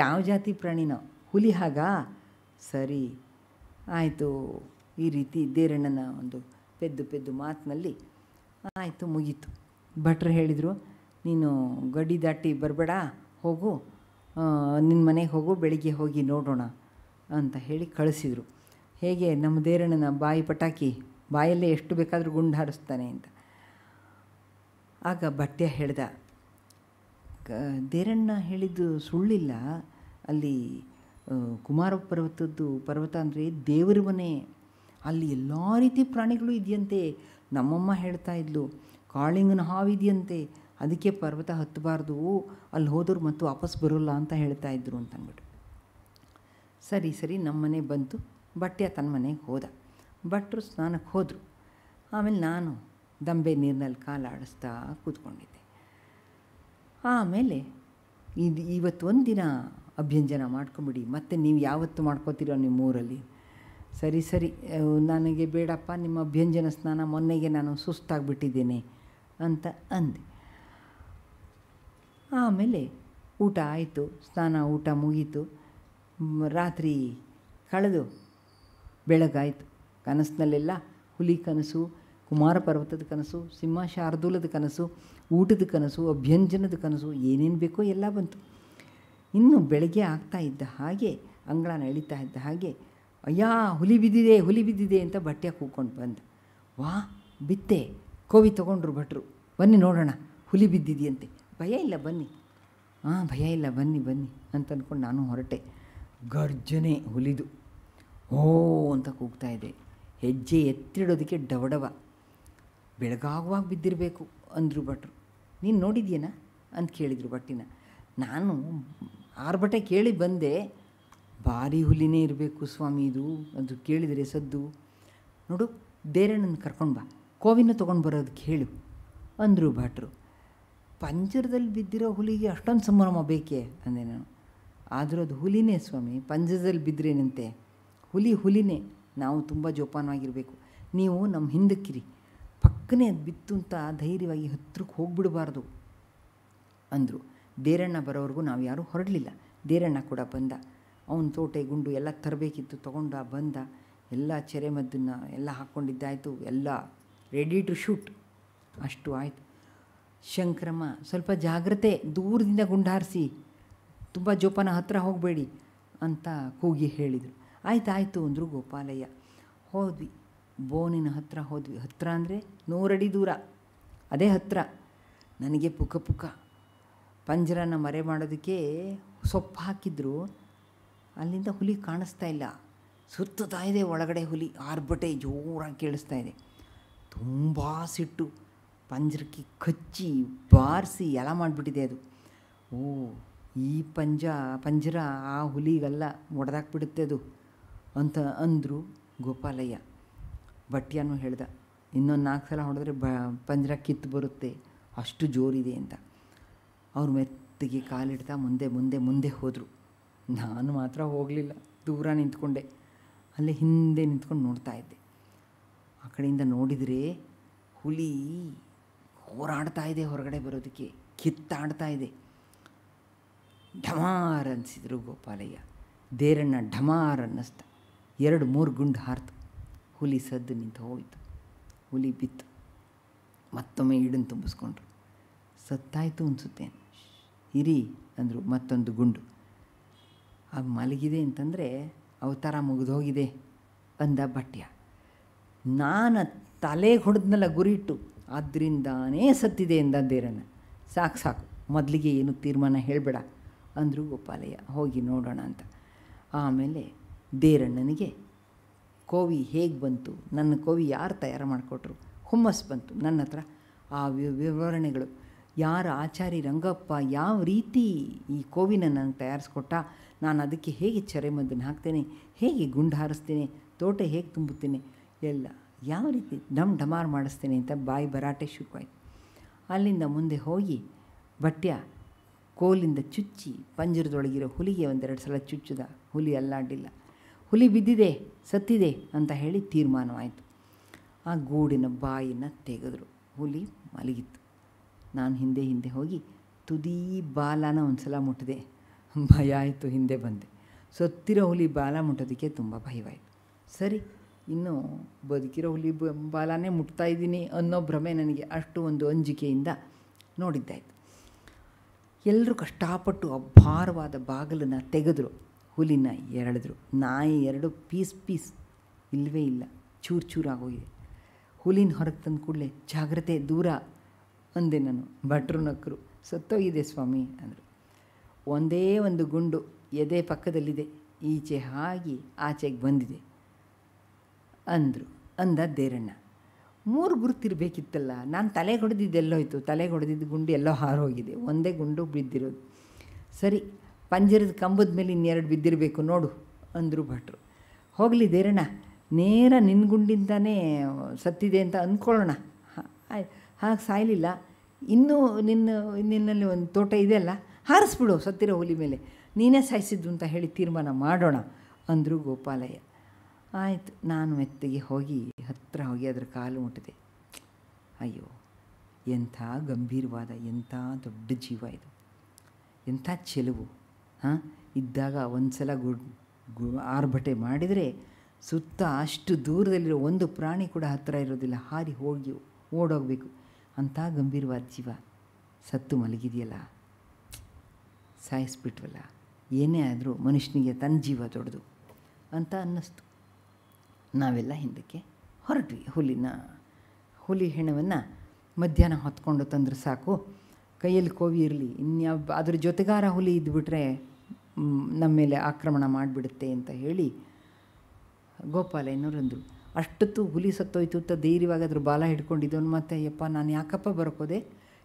ಯಾವ ಜಾತಿ ಪ್ರಾಣಿನೋ ಹುಲಿ ಹಾಗಾ ಸರಿ ಆಯಿತು ಈ ರೀತಿ ದೇರಣ್ಣನ ಒಂದು ಪೆದ್ದು ಪೆದ್ದು ಮಾತಿನಲ್ಲಿ ಆಯಿತು ಮುಗೀತು ಭಟ್ರು ಹೇಳಿದರು ನೀನು ಗಡಿ ದಾಟಿ ಬರಬೇಡ ಹೋಗು ನಿನ್ನ ಮನೆಗೆ ಹೋಗು ಬೆಳಿಗ್ಗೆ ಹೋಗಿ ನೋಡೋಣ ಅಂತ ಹೇಳಿ ಕಳಿಸಿದರು ಹೇಗೆ ನಮ್ಮ ದೇರಣ್ಣನ ಬಾಯಿ ಪಟಾಕಿ ಬಾಯಲ್ಲೇ ಎಷ್ಟು ಬೇಕಾದರೂ ಗುಂಡು ಹಾರಿಸ್ತಾನೆ ಅಂತ ಆಗ ಬಟ್ಟೆ ಹೇಳ್ದ ದೇರಣ್ಣ ಹೇಳಿದ್ದು ಸುಳ್ಳಿಲ್ಲ ಅಲ್ಲಿ ಕುಮಾರ ಪರ್ವತದ್ದು ಪರ್ವತ ಅಂದರೆ ದೇವರ ಮನೆ ಅಲ್ಲಿ ಎಲ್ಲ ರೀತಿ ಪ್ರಾಣಿಗಳು ಇದೆಯಂತೆ ನಮ್ಮಮ್ಮ ಹೇಳ್ತಾ ಇದ್ಲು ಕಾಳಿಂಗನ ಹಾವಿದೆಯಂತೆ ಅದಕ್ಕೆ ಪರ್ವತ ಹತ್ತಬಾರ್ದು ಅಲ್ಲಿ ಹೋದ್ರು ಮತ್ತು ವಾಪಸ್ ಬರೋಲ್ಲ ಅಂತ ಹೇಳ್ತಾ ಇದ್ರು ಅಂತಂದ್ಬಿಟ್ಟು ಸರಿ ಸರಿ ನಮ್ಮನೆ ಬಂತು ಬಟ್ಟೆ ತನ್ನ ಮನೆಗೆ ಹೋದ ಭಟ್ರು ಸ್ನಾನಕ್ಕೆ ಹೋದರು ಆಮೇಲೆ ನಾನು ದಂಬೆ ನೀರಿನಲ್ಲಿ ಕಾಲಾಡಿಸ್ತಾ ಆಡಿಸ್ತಾ ಕೂತ್ಕೊಂಡಿದ್ದೆ ಆಮೇಲೆ ಇದು ಇವತ್ತು ಒಂದಿನ ಅಭ್ಯಂಜನ ಮಾಡ್ಕೊಂಬಿಡಿ ಮತ್ತು ನೀವು ಯಾವತ್ತು ಮಾಡ್ಕೋತೀರೋ ನಿಮ್ಮ ಊರಲ್ಲಿ ಸರಿ ಸರಿ ನನಗೆ ಬೇಡಪ್ಪ ನಿಮ್ಮ ಅಭ್ಯಂಜನ ಸ್ನಾನ ಮೊನ್ನೆಗೆ ನಾನು ಸುಸ್ತಾಗಿಬಿಟ್ಟಿದ್ದೇನೆ ಅಂತ ಅಂದೆ ಆಮೇಲೆ ಊಟ ಆಯಿತು ಸ್ನಾನ ಊಟ ಮುಗೀತು ರಾತ್ರಿ ಕಳೆದು ಬೆಳಗಾಯಿತು ಕನಸಿನಲ್ಲೆಲ್ಲ ಹುಲಿ ಕನಸು ಕುಮಾರ ಪರ್ವತದ ಕನಸು ಸಿಂಹ ಶಾರ್ದೂಲದ ಕನಸು ಊಟದ ಕನಸು ಅಭ್ಯಂಜನದ ಕನಸು ಏನೇನು ಬೇಕೋ ಎಲ್ಲ ಬಂತು ಇನ್ನು ಬೆಳಗ್ಗೆ ಆಗ್ತಾ ಇದ್ದ ಹಾಗೆ ಅಂಗಳನ ಎಳಿತಾ ಇದ್ದ ಹಾಗೆ ಅಯ್ಯಾ ಹುಲಿ ಬಿದ್ದಿದೆ ಹುಲಿ ಬಿದ್ದಿದೆ ಅಂತ ಬಟ್ಟೆ ಕೂಕೊಂಡು ಬಂದ ವಾ ಬಿತ್ತೆ ಕೋವಿ ತೊಗೊಂಡ್ರು ಭಟ್ರು ಬನ್ನಿ ನೋಡೋಣ ಹುಲಿ ಬಿದ್ದಿದೆಯಂತೆ ಭಯ ಇಲ್ಲ ಬನ್ನಿ ಹಾಂ ಭಯ ಇಲ್ಲ ಬನ್ನಿ ಬನ್ನಿ ಅಂತ ಅಂದ್ಕೊಂಡು ನಾನು ಹೊರಟೆ ಗರ್ಜನೆ ಹುಲಿದು ಓ ಅಂತ ಕೂಗ್ತಾ ಇದೆ ಹೆಜ್ಜೆ ಎತ್ತಿಡೋದಕ್ಕೆ ಡವಡವ ಬೆಳಗಾಗುವಾಗ ಬಿದ್ದಿರಬೇಕು ಅಂದರು ಭಟ್ರು ನೀನು ನೋಡಿದ್ಯೇನಾ ಅಂತ ಕೇಳಿದರು ಬಟ್ಟಿನ ನಾನು ಆರು ಬಟ್ಟೆ ಕೇಳಿ ಬಂದೆ ಭಾರಿ ಹುಲಿನೇ ಇರಬೇಕು ಸ್ವಾಮಿ ಇದು ಅದು ಕೇಳಿದರೆ ಸದ್ದು ನೋಡು ಬೇರೆ ನನ್ನ ಕರ್ಕೊಂಡು ಬಾ ಕೋವಿನ ತೊಗೊಂಡು ಬರೋದು ಹೇಳು ಅಂದರು ಭಟ್ರು ಪಂಜರದಲ್ಲಿ ಬಿದ್ದಿರೋ ಹುಲಿಗೆ ಅಷ್ಟೊಂದು ಸಂಭ್ರಮ ಬೇಕೇ ಅಂದೆ ನಾನು ಆದರೂ ಅದು ಹುಲಿನೇ ಸ್ವಾಮಿ ಪಂಜರದಲ್ಲಿ ಬಿದ್ದರೇನಂತೆ ಹುಲಿ ಹುಲಿನೇ ನಾವು ತುಂಬ ಜೋಪಾನವಾಗಿರಬೇಕು ನೀವು ನಮ್ಮ ಹಿಂದಕ್ಕಿರಿ ಪಕ್ಕನೇ ಅದು ಬಿತ್ತು ಅಂತ ಧೈರ್ಯವಾಗಿ ಹತ್ರಕ್ಕೆ ಹೋಗಿಬಿಡಬಾರ್ದು ಅಂದರು ದೇರಣ್ಣ ಬರೋವರೆಗೂ ನಾವು ಯಾರೂ ಹೊರಡಲಿಲ್ಲ ದೇರಣ್ಣ ಕೂಡ ಬಂದ ಅವನ ತೋಟೆ ಗುಂಡು ಎಲ್ಲ ತರಬೇಕಿತ್ತು ತೊಗೊಂಡ ಬಂದ ಎಲ್ಲ ಚೆರೆ ಮದ್ದನ್ನು ಎಲ್ಲ ಹಾಕ್ಕೊಂಡಿದ್ದಾಯಿತು ಎಲ್ಲ ರೆಡಿ ಟು ಶೂಟ್ ಅಷ್ಟು ಆಯಿತು ಶಂಕ್ರಮ ಸ್ವಲ್ಪ ಜಾಗ್ರತೆ ದೂರದಿಂದ ಗುಂಡಾರಿಸಿ ತುಂಬ ಜೋಪಾನ ಹತ್ತಿರ ಹೋಗಬೇಡಿ ಅಂತ ಕೂಗಿ ಹೇಳಿದರು ಆಯ್ತಾಯಿತು ಅಂದರು ಗೋಪಾಲಯ್ಯ ಹೋದ್ವಿ ಬೋನಿನ ಹತ್ತಿರ ಹೋದ್ವಿ ಹತ್ತಿರ ಅಂದರೆ ನೂರಡಿ ದೂರ ಅದೇ ಹತ್ತಿರ ನನಗೆ ಪುಕ ಪುಕ ಪಂಜರನ ಮರೆ ಮಾಡೋದಕ್ಕೆ ಸೊಪ್ಪು ಹಾಕಿದ್ರು ಅಲ್ಲಿಂದ ಹುಲಿ ಕಾಣಿಸ್ತಾ ಇಲ್ಲ ಸುತ್ತುತ್ತಾ ಇದೆ ಒಳಗಡೆ ಹುಲಿ ಆರ್ಬಟೆ ಜೋರಾಗಿ ಕೇಳಿಸ್ತಾ ಇದೆ ತುಂಬ ಸಿಟ್ಟು ಪಂಜರಕ್ಕೆ ಕಚ್ಚಿ ಬಾರಿಸಿ ಎಲ್ಲ ಮಾಡಿಬಿಟ್ಟಿದೆ ಅದು ಓ ಈ ಪಂಜ ಪಂಜರ ಆ ಹುಲಿಗೆಲ್ಲ ಒಡೆದಾಕ್ಬಿಡುತ್ತೆ ಅದು ಅಂತ ಅಂದರು ಗೋಪಾಲಯ್ಯ ಬಟ್ಯಾನು ಹೇಳ್ದ ಇನ್ನೊಂದು ನಾಲ್ಕು ಸಲ ಹೊಡೆದ್ರೆ ಬ ಪಂಜರ ಕಿತ್ತು ಬರುತ್ತೆ ಅಷ್ಟು ಜೋರಿದೆ ಅಂತ ಅವ್ರು ಮೆತ್ತಿಗೆ ಕಾಲಿಡ್ತಾ ಮುಂದೆ ಮುಂದೆ ಮುಂದೆ ಹೋದರು ನಾನು ಮಾತ್ರ ಹೋಗಲಿಲ್ಲ ದೂರ ನಿಂತ್ಕೊಂಡೆ ಅಲ್ಲಿ ಹಿಂದೆ ನಿಂತ್ಕೊಂಡು ನೋಡ್ತಾ ಇದ್ದೆ ಆ ಕಡೆಯಿಂದ ನೋಡಿದರೆ ಹುಲಿ ಹೋರಾಡ್ತಾ ಇದೆ ಹೊರಗಡೆ ಬರೋದಕ್ಕೆ ಕಿತ್ತಾಡ್ತಾ ಇದೆ ಢಮಾರ್ ಅನ್ನಿಸಿದ್ರು ಗೋಪಾಲಯ್ಯ ದೇರಣ್ಣ ಢಮಾರ್ ಅನ್ನಿಸ್ತ ಎರಡು ಮೂರು ಗುಂಡು ಹಾರ್ತು ಹುಲಿ ಸದ್ದು ನಿಂತು ಹೋಯಿತು ಹುಲಿ ಬಿತ್ತು ಮತ್ತೊಮ್ಮೆ ಈಡನ್ನು ತುಂಬಿಸ್ಕೊಂಡ್ರು ಸತ್ತಾಯಿತು ಅನಿಸುತ್ತೆ ಇರಿ ಅಂದರು ಮತ್ತೊಂದು ಗುಂಡು ಅದು ಮಲಗಿದೆ ಅಂತಂದರೆ ಅವತಾರ ಮುಗಿದೋಗಿದೆ ಅಂದ ಭಟ್ಯ ನಾನು ತಲೆಗೆ ಗುರಿ ಇಟ್ಟು ಅದರಿಂದಾನೇ ಸತ್ತಿದೆ ಎಂದ ದೇರಣ್ಣ ಸಾಕು ಸಾಕು ಮೊದಲಿಗೆ ಏನು ತೀರ್ಮಾನ ಹೇಳಬೇಡ ಅಂದರು ಗೋಪಾಲಯ್ಯ ಹೋಗಿ ನೋಡೋಣ ಅಂತ ಆಮೇಲೆ ಬೇರಣ್ಣನಿಗೆ ಕೋವಿ ಹೇಗೆ ಬಂತು ನನ್ನ ಕೋವಿ ಯಾರು ತಯಾರು ಮಾಡಿಕೊಟ್ರು ಹುಮ್ಮಸ್ ಬಂತು ನನ್ನ ಹತ್ರ ಆ ವಿವರಣೆಗಳು ಯಾರ ಆಚಾರಿ ರಂಗಪ್ಪ ಯಾವ ರೀತಿ ಈ ಕೋವಿನ ನಾನು ತಯಾರಿಸ್ಕೊಟ್ಟ ನಾನು ಅದಕ್ಕೆ ಹೇಗೆ ಚರೆಮದ್ದನ್ನು ಹಾಕ್ತೇನೆ ಹೇಗೆ ಗುಂಡು ಹಾರಿಸ್ತೇನೆ ತೋಟ ಹೇಗೆ ತುಂಬುತ್ತೇನೆ ಎಲ್ಲ ಯಾವ ರೀತಿ ಡಮ್ ಡಮಾರ್ ಮಾಡಿಸ್ತೇನೆ ಅಂತ ಬಾಯಿ ಭರಾಟೆ ಶುರುವಾಯಿತು ಅಲ್ಲಿಂದ ಮುಂದೆ ಹೋಗಿ ಬಟ್ಯ ಕೋಲಿಂದ ಚುಚ್ಚಿ ಪಂಜರದೊಳಗಿರೋ ಹುಲಿಗೆ ಒಂದೆರಡು ಸಲ ಚುಚ್ಚಿದ ಹುಲಿ ಅಲ್ಲಾಡಿಲ್ಲ ಹುಲಿ ಬಿದ್ದಿದೆ ಸತ್ತಿದೆ ಅಂತ ಹೇಳಿ ತೀರ್ಮಾನವಾಯಿತು ಆ ಗೂಡಿನ ಬಾಯಿನ ತೆಗೆದ್ರು ಹುಲಿ ಮಲಗಿತ್ತು ನಾನು ಹಿಂದೆ ಹಿಂದೆ ಹೋಗಿ ತುದಿ ಬಾಲನ ಒಂದು ಸಲ ಮುಟ್ಟಿದೆ ಭಯ ಆಯಿತು ಹಿಂದೆ ಬಂದೆ ಸತ್ತಿರೋ ಹುಲಿ ಬಾಲ ಮುಟ್ಟೋದಕ್ಕೆ ತುಂಬ ಭಯವಾಯಿತು ಸರಿ ಇನ್ನು ಬದುಕಿರೋ ಹುಲಿ ಬಾಲನೇ ಮುಟ್ತಾ ಇದ್ದೀನಿ ಅನ್ನೋ ಭ್ರಮೆ ನನಗೆ ಅಷ್ಟು ಒಂದು ಅಂಜಿಕೆಯಿಂದ ನೋಡಿದ್ದಾಯಿತು ಎಲ್ಲರೂ ಕಷ್ಟಪಟ್ಟು ಅಭಾರವಾದ ಬಾಗಿಲನ್ನು ತೆಗೆದ್ರು ಹುಲಿ ನಾಯಿ ಎರಡಿದ್ರು ನಾಯಿ ಎರಡು ಪೀಸ್ ಪೀಸ್ ಇಲ್ಲವೇ ಇಲ್ಲ ಚೂರು ಚೂರು ಆಗೋಗಿದೆ ಹುಲಿನ ಹೊರಗೆ ತಂದು ಕೂಡಲೇ ಜಾಗ್ರತೆ ದೂರ ಅಂದೆ ನಾನು ಭಟ್ರು ನಕ್ಕರು ಸತ್ತೋಗಿದೆ ಸ್ವಾಮಿ ಅಂದರು ಒಂದೇ ಒಂದು ಗುಂಡು ಎದೆ ಪಕ್ಕದಲ್ಲಿದೆ ಈಚೆ ಆಗಿ ಆಚೆಗೆ ಬಂದಿದೆ ಅಂದರು ಅಂದ ದೇರಣ್ಣ ಮೂರು ಗುರುತಿರಬೇಕಿತ್ತಲ್ಲ ನಾನು ತಲೆ ಹೊಡೆದಿದ್ದೆಲ್ಲೋಯ್ತು ತಲೆ ಹೊಡೆದಿದ್ದ ಗುಂಡು ಎಲ್ಲೋ ಹಾರೋಗಿದೆ ಒಂದೇ ಗುಂಡು ಬಿದ್ದಿರೋದು ಸರಿ ಪಂಜರದ ಕಂಬದ ಮೇಲೆ ಇನ್ನೆರಡು ಬಿದ್ದಿರಬೇಕು ನೋಡು ಅಂದರು ಭಟ್ರು ಹೋಗಲಿ ದೇರಣ್ಣ ನೇರ ನಿನ್ನ ಗುಂಡಿಂದಾನೇ ಸತ್ತಿದೆ ಅಂತ ಅಂದ್ಕೊಳ್ಳೋಣ ಹಾಗೆ ಸಾಯಲಿಲ್ಲ ಇನ್ನೂ ನಿನ್ನ ನಿನ್ನಲ್ಲಿ ಒಂದು ತೋಟ ಇದೆ ಅಲ್ಲ ಹಾರಿಸ್ಬಿಡು ಸತ್ತಿರೋ ಹುಲಿ ಮೇಲೆ ನೀನೇ ಸಾಯಿಸಿದ್ದು ಅಂತ ಹೇಳಿ ತೀರ್ಮಾನ ಮಾಡೋಣ ಅಂದರು ಗೋಪಾಲಯ್ಯ ಆಯಿತು ನಾನು ಮೆತ್ತಗೆ ಹೋಗಿ ಹತ್ತಿರ ಹೋಗಿ ಅದರ ಕಾಲು ಮುಟ್ಟಿದೆ ಅಯ್ಯೋ ಎಂಥ ಗಂಭೀರವಾದ ಎಂಥ ದೊಡ್ಡ ಜೀವ ಇದು ಎಂಥ ಚೆಲುವು ಹಾಂ ಇದ್ದಾಗ ಒಂದು ಸಲ ಗುಡ್ ಗು ಆರ್ಭಟೆ ಮಾಡಿದರೆ ಸುತ್ತ ಅಷ್ಟು ದೂರದಲ್ಲಿರೋ ಒಂದು ಪ್ರಾಣಿ ಕೂಡ ಹತ್ತಿರ ಇರೋದಿಲ್ಲ ಹಾರಿ ಹೋಗಿ ಓಡೋಗಬೇಕು ಅಂಥ ಗಂಭೀರವಾದ ಜೀವ ಸತ್ತು ಮಲಗಿದೆಯಲ್ಲ ಸಾಯಿಸ್ಬಿಟ್ವಲ್ಲ ಏನೇ ಆದರೂ ಮನುಷ್ಯನಿಗೆ ತನ್ನ ಜೀವ ದೊಡ್ಡದು ಅಂತ ಅನ್ನಿಸ್ತು ನಾವೆಲ್ಲ ಹಿಂದಕ್ಕೆ ಹೊರಟ್ವಿ ಹುಲಿನ ಹುಲಿ ಹೆಣವನ್ನು ಮಧ್ಯಾಹ್ನ ಹೊತ್ಕೊಂಡು ತಂದರೆ ಸಾಕು ಕೈಯಲ್ಲಿ ಕೋವಿ ಇರಲಿ ಇನ್ಯಾವ ಅದ್ರ ಜೊತೆಗಾರ ಹುಲಿ ಇದ್ಬಿಟ್ರೆ ನಮ್ಮ ಮೇಲೆ ಆಕ್ರಮಣ ಮಾಡಿಬಿಡುತ್ತೆ ಅಂತ ಹೇಳಿ ಗೋಪಾಲ ಇನ್ನೊರಂದರು ಅಷ್ಟೊತ್ತು ಹುಲಿ ಸತ್ತೋಯ್ತು ಅಂತ ಧೈರ್ಯವಾಗಿ ಅದ್ರ ಬಾಲ ಹಿಡ್ಕೊಂಡಿದ್ದವನು ಮತ್ತೆ ಅಯ್ಯಪ್ಪ ನಾನು ಯಾಕಪ್ಪ ಬರ್ಕೋದೆ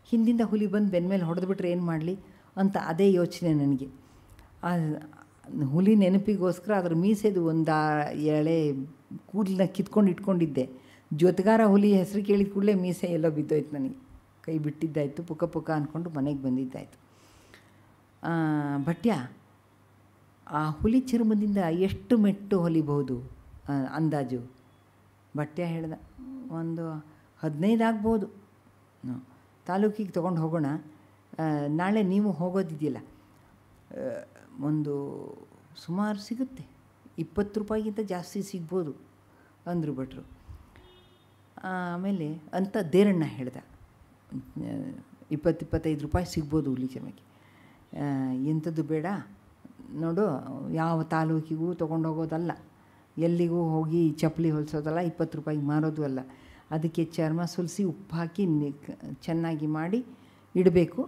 ಹಿಂದಿಂದ ಹುಲಿ ಬಂದು ಬೆನ್ಮೇಲೆ ಹೊಡೆದ್ಬಿಟ್ರೆ ಏನು ಮಾಡಲಿ ಅಂತ ಅದೇ ಯೋಚನೆ ನನಗೆ ಆ ಹುಲಿ ನೆನಪಿಗೋಸ್ಕರ ಅದ್ರ ಮೀಸೆದು ಒಂದು ಎಳೆ ಕೂದಲನ್ನ ಕಿತ್ಕೊಂಡು ಇಟ್ಕೊಂಡಿದ್ದೆ ಜೊತೆಗಾರ ಹುಲಿ ಹೆಸರು ಕೇಳಿದ ಕೂಡಲೇ ಮೀಸೆ ಎಲ್ಲ ಬಿದ್ದೋಯ್ತು ನನಗೆ ಕೈ ಬಿಟ್ಟಿದ್ದಾಯಿತು ಪುಕ ಪುಕ ಅಂದ್ಕೊಂಡು ಮನೆಗೆ ಬಂದಿದ್ದಾಯಿತು ಭಟ್ಯ ಆ ಹುಲಿ ಚರ್ಮದಿಂದ ಎಷ್ಟು ಮೆಟ್ಟು ಹೊಲಿಬಹುದು ಅಂದಾಜು ಭಟ್ಯ ಹೇಳ್ದ ಒಂದು ಹದಿನೈದು ಆಗ್ಬೋದು ತಾಲೂಕಿಗೆ ತೊಗೊಂಡು ಹೋಗೋಣ ನಾಳೆ ನೀವು ಹೋಗೋದಿದೆಯಲ್ಲ ಒಂದು ಸುಮಾರು ಸಿಗುತ್ತೆ ಇಪ್ಪತ್ತು ರೂಪಾಯಿಗಿಂತ ಜಾಸ್ತಿ ಸಿಗ್ಬೋದು ಅಂದರು ಭಟ್ರು ಆಮೇಲೆ ಅಂತ ದೇರಣ್ಣ ಹೇಳ್ದ ಇಪ್ಪತ್ತು ಇಪ್ಪತ್ತೈದು ರೂಪಾಯಿ ಸಿಗ್ಬೋದು ಹುಲಿ ಚಮಕಿ ಎಂಥದ್ದು ಬೇಡ ನೋಡು ಯಾವ ತಾಲೂಕಿಗೂ ತೊಗೊಂಡೋಗೋದಲ್ಲ ಎಲ್ಲಿಗೂ ಹೋಗಿ ಚಪ್ಪಲಿ ಹೊಲಿಸೋದಲ್ಲ ಇಪ್ಪತ್ತು ರೂಪಾಯಿಗೆ ಮಾರೋದು ಅಲ್ಲ ಅದಕ್ಕೆ ಚರ್ಮ ಸುಲಿಸಿ ಉಪ್ಪು ಹಾಕಿ ಚೆನ್ನಾಗಿ ಮಾಡಿ ಇಡಬೇಕು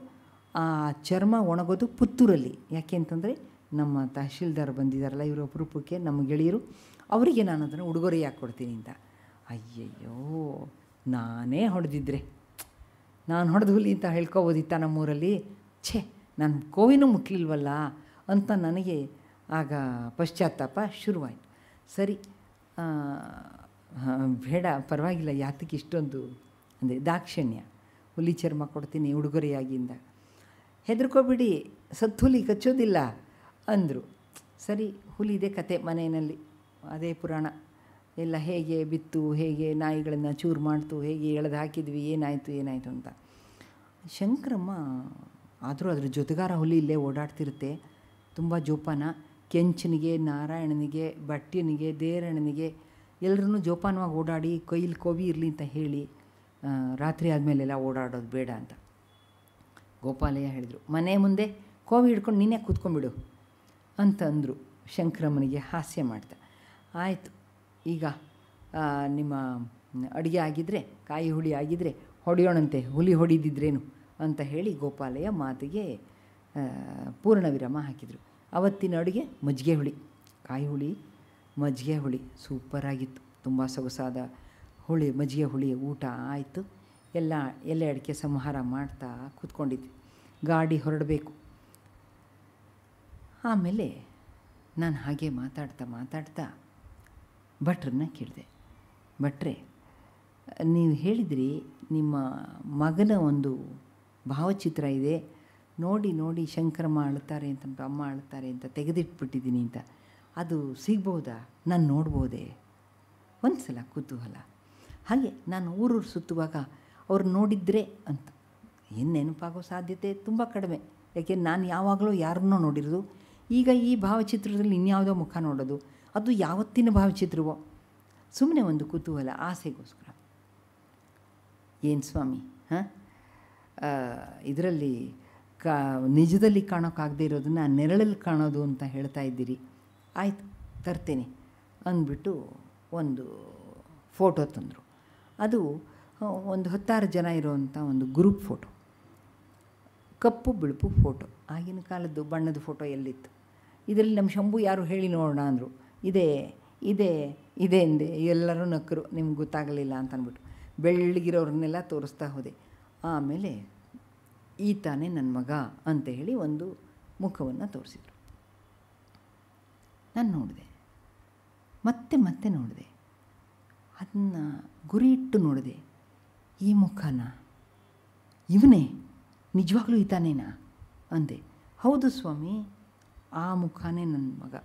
ಆ ಚರ್ಮ ಒಣಗೋದು ಪುತ್ತೂರಲ್ಲಿ ಯಾಕೆ ಅಂತಂದರೆ ನಮ್ಮ ತಹಶೀಲ್ದಾರ್ ಬಂದಿದ್ದಾರಲ್ಲ ಇವರು ಅಪರೂಪಕ್ಕೆ ನಮ್ಮ ಗೆಳೆಯರು ಅವರಿಗೆ ನಾನು ಅದನ್ನು ಉಡುಗೊರೆ ಯಾಕೆ ಕೊಡ್ತೀನಿ ಅಂತ ಅಯ್ಯಯ್ಯೋ ನಾನೇ ಹೊಡೆದಿದ್ರೆ ನಾನು ಹೊಡೆದು ಹುಲಿ ಅಂತ ಹೇಳ್ಕೊಬೋದಿತ್ತ ನಮ್ಮೂರಲ್ಲಿ ಛೇ ನಾನು ಕೋವಿನೂ ಮುಟ್ಲಿಲ್ವಲ್ಲ ಅಂತ ನನಗೆ ಆಗ ಪಶ್ಚಾತ್ತಾಪ ಶುರುವಾಯಿತು ಸರಿ ಬೇಡ ಪರವಾಗಿಲ್ಲ ಯಾತಕ್ಕೆ ಇಷ್ಟೊಂದು ಅಂದರೆ ದಾಕ್ಷಿಣ್ಯ ಹುಲಿ ಚರ್ಮ ಕೊಡ್ತೀನಿ ಉಡುಗೊರೆಯಾಗಿಂದ ಹೆದರ್ಕೋಬಿಡಿ ಸತ್ತು ಹುಲಿ ಕಚ್ಚೋದಿಲ್ಲ ಅಂದರು ಸರಿ ಹುಲಿ ಇದೆ ಕತೆ ಮನೆಯಲ್ಲಿ ಅದೇ ಪುರಾಣ ಎಲ್ಲ ಹೇಗೆ ಬಿತ್ತು ಹೇಗೆ ನಾಯಿಗಳನ್ನು ಚೂರು ಮಾಡ್ತು ಹೇಗೆ ಎಳೆದು ಹಾಕಿದ್ವಿ ಏನಾಯಿತು ಏನಾಯಿತು ಅಂತ ಶಂಕರಮ್ಮ ಆದರೂ ಅದ್ರ ಜೊತೆಗಾರ ಹುಲಿ ಇಲ್ಲೇ ಓಡಾಡ್ತಿರುತ್ತೆ ತುಂಬ ಜೋಪಾನ ಕೆಂಚನಿಗೆ ನಾರಾಯಣನಿಗೆ ಭಟ್ಟಿನಿಗೆ ದೇರಣ್ಣನಿಗೆ ಎಲ್ಲರೂ ಜೋಪಾನವಾಗಿ ಓಡಾಡಿ ಕೈಲಿ ಕೋವಿ ಇರಲಿ ಅಂತ ಹೇಳಿ ರಾತ್ರಿ ಆದಮೇಲೆಲ್ಲ ಓಡಾಡೋದು ಬೇಡ ಅಂತ ಗೋಪಾಲಯ್ಯ ಹೇಳಿದರು ಮನೆ ಮುಂದೆ ಕೋವಿ ಹಿಡ್ಕೊಂಡು ನೀನೇ ಕೂತ್ಕೊಂಡ್ಬಿಡು ಅಂದರು ಶಂಕರಮ್ಮನಿಗೆ ಹಾಸ್ಯ ಮಾಡ್ತಾ ಆಯಿತು ಈಗ ನಿಮ್ಮ ಅಡುಗೆ ಆಗಿದ್ದರೆ ಕಾಯಿ ಹುಳಿ ಆಗಿದ್ದರೆ ಹೊಡೆಯೋಣಂತೆ ಹುಲಿ ಹೊಡಿದಿದ್ರೇನು ಅಂತ ಹೇಳಿ ಗೋಪಾಲಯ್ಯ ಮಾತಿಗೆ ಪೂರ್ಣ ವಿರಾಮ ಹಾಕಿದರು ಅವತ್ತಿನ ಅಡುಗೆ ಮಜ್ಜಿಗೆ ಹುಳಿ ಕಾಯಿ ಹುಳಿ ಮಜ್ಜಿಗೆ ಹುಳಿ ಸೂಪರಾಗಿತ್ತು ತುಂಬ ಸೊಗಸಾದ ಹುಳಿ ಮಜ್ಜಿಗೆ ಹುಳಿ ಊಟ ಆಯಿತು ಎಲ್ಲ ಎಲೆ ಅಡಿಕೆ ಸಂಹಾರ ಮಾಡ್ತಾ ಕೂತ್ಕೊಂಡಿದ್ವಿ ಗಾಡಿ ಹೊರಡಬೇಕು ಆಮೇಲೆ ನಾನು ಹಾಗೆ ಮಾತಾಡ್ತಾ ಮಾತಾಡ್ತಾ ಭಟ್ರನ್ನ ಕೇಳಿದೆ ಭಟ್ರೆ ನೀವು ಹೇಳಿದ್ರಿ ನಿಮ್ಮ ಮಗನ ಒಂದು ಭಾವಚಿತ್ರ ಇದೆ ನೋಡಿ ನೋಡಿ ಶಂಕರಮ್ಮ ಅಳ್ತಾರೆ ಅಂತ ಅಮ್ಮ ಅಳ್ತಾರೆ ಅಂತ ತೆಗೆದಿಟ್ಬಿಟ್ಟಿದ್ದೀನಿ ಅಂತ ಅದು ಸಿಗ್ಬೋದಾ ನಾನು ನೋಡ್ಬೋದೇ ಒಂದು ಸಲ ಕುತೂಹಲ ಹಾಗೆ ನಾನು ಊರೂರು ಸುತ್ತುವಾಗ ಅವ್ರು ನೋಡಿದ್ರೆ ಅಂತ ಏನು ನೆನಪಾಗೋ ಸಾಧ್ಯತೆ ತುಂಬ ಕಡಿಮೆ ಯಾಕೆ ನಾನು ಯಾವಾಗಲೂ ಯಾರನ್ನೂ ನೋಡಿರೋದು ಈಗ ಈ ಭಾವಚಿತ್ರದಲ್ಲಿ ಇನ್ಯಾವುದೋ ಮುಖ ನೋಡೋದು ಅದು ಯಾವತ್ತಿನ ಭಾವಚಿತ್ರವೋ ಸುಮ್ಮನೆ ಒಂದು ಕುತೂಹಲ ಆಸೆಗೋಸ್ಕರ ಏನು ಸ್ವಾಮಿ ಹಾಂ ಇದರಲ್ಲಿ ಕ ನಿಜದಲ್ಲಿ ಕಾಣೋಕ್ಕಾಗದೇ ಇರೋದನ್ನು ನೆರಳಲ್ಲಿ ಕಾಣೋದು ಅಂತ ಹೇಳ್ತಾ ಇದ್ದೀರಿ ಆಯಿತು ತರ್ತೇನೆ ಅಂದ್ಬಿಟ್ಟು ಒಂದು ಫೋಟೋ ತಂದರು ಅದು ಒಂದು ಹತ್ತಾರು ಜನ ಇರೋವಂಥ ಒಂದು ಗ್ರೂಪ್ ಫೋಟೋ ಕಪ್ಪು ಬಿಳುಪು ಫೋಟೋ ಆಗಿನ ಕಾಲದ್ದು ಬಣ್ಣದ ಫೋಟೋ ಎಲ್ಲಿತ್ತು ಇದರಲ್ಲಿ ನಮ್ಮ ಶಂಭು ಯಾರು ಹೇಳಿ ನೋಡೋಣ ಅಂದರು ಇದೇ ಇದೇ ಇದೆ ಎಂದೆ ಎಲ್ಲರೂ ನಕ್ಕರು ನಿಮ್ಗೆ ಗೊತ್ತಾಗಲಿಲ್ಲ ಅಂತ ಅಂದ್ಬಿಟ್ಟು ಬೆಳ್ಳಗಿರೋರನ್ನೆಲ್ಲ ತೋರಿಸ್ತಾ ಹೋದೆ ಆಮೇಲೆ ಈ ತಾನೇ ನನ್ನ ಮಗ ಅಂತ ಹೇಳಿ ಒಂದು ಮುಖವನ್ನು ತೋರಿಸಿದರು ನಾನು ನೋಡಿದೆ ಮತ್ತೆ ಮತ್ತೆ ನೋಡಿದೆ ಅದನ್ನ ಗುರಿ ಇಟ್ಟು ನೋಡಿದೆ ಈ ಮುಖನ ಇವನೇ ನಿಜವಾಗ್ಲೂ ಈತಾನೇನಾ ಅಂದೆ ಹೌದು ಸ್ವಾಮಿ ಆ ಮುಖನೇ ನನ್ನ ಮಗ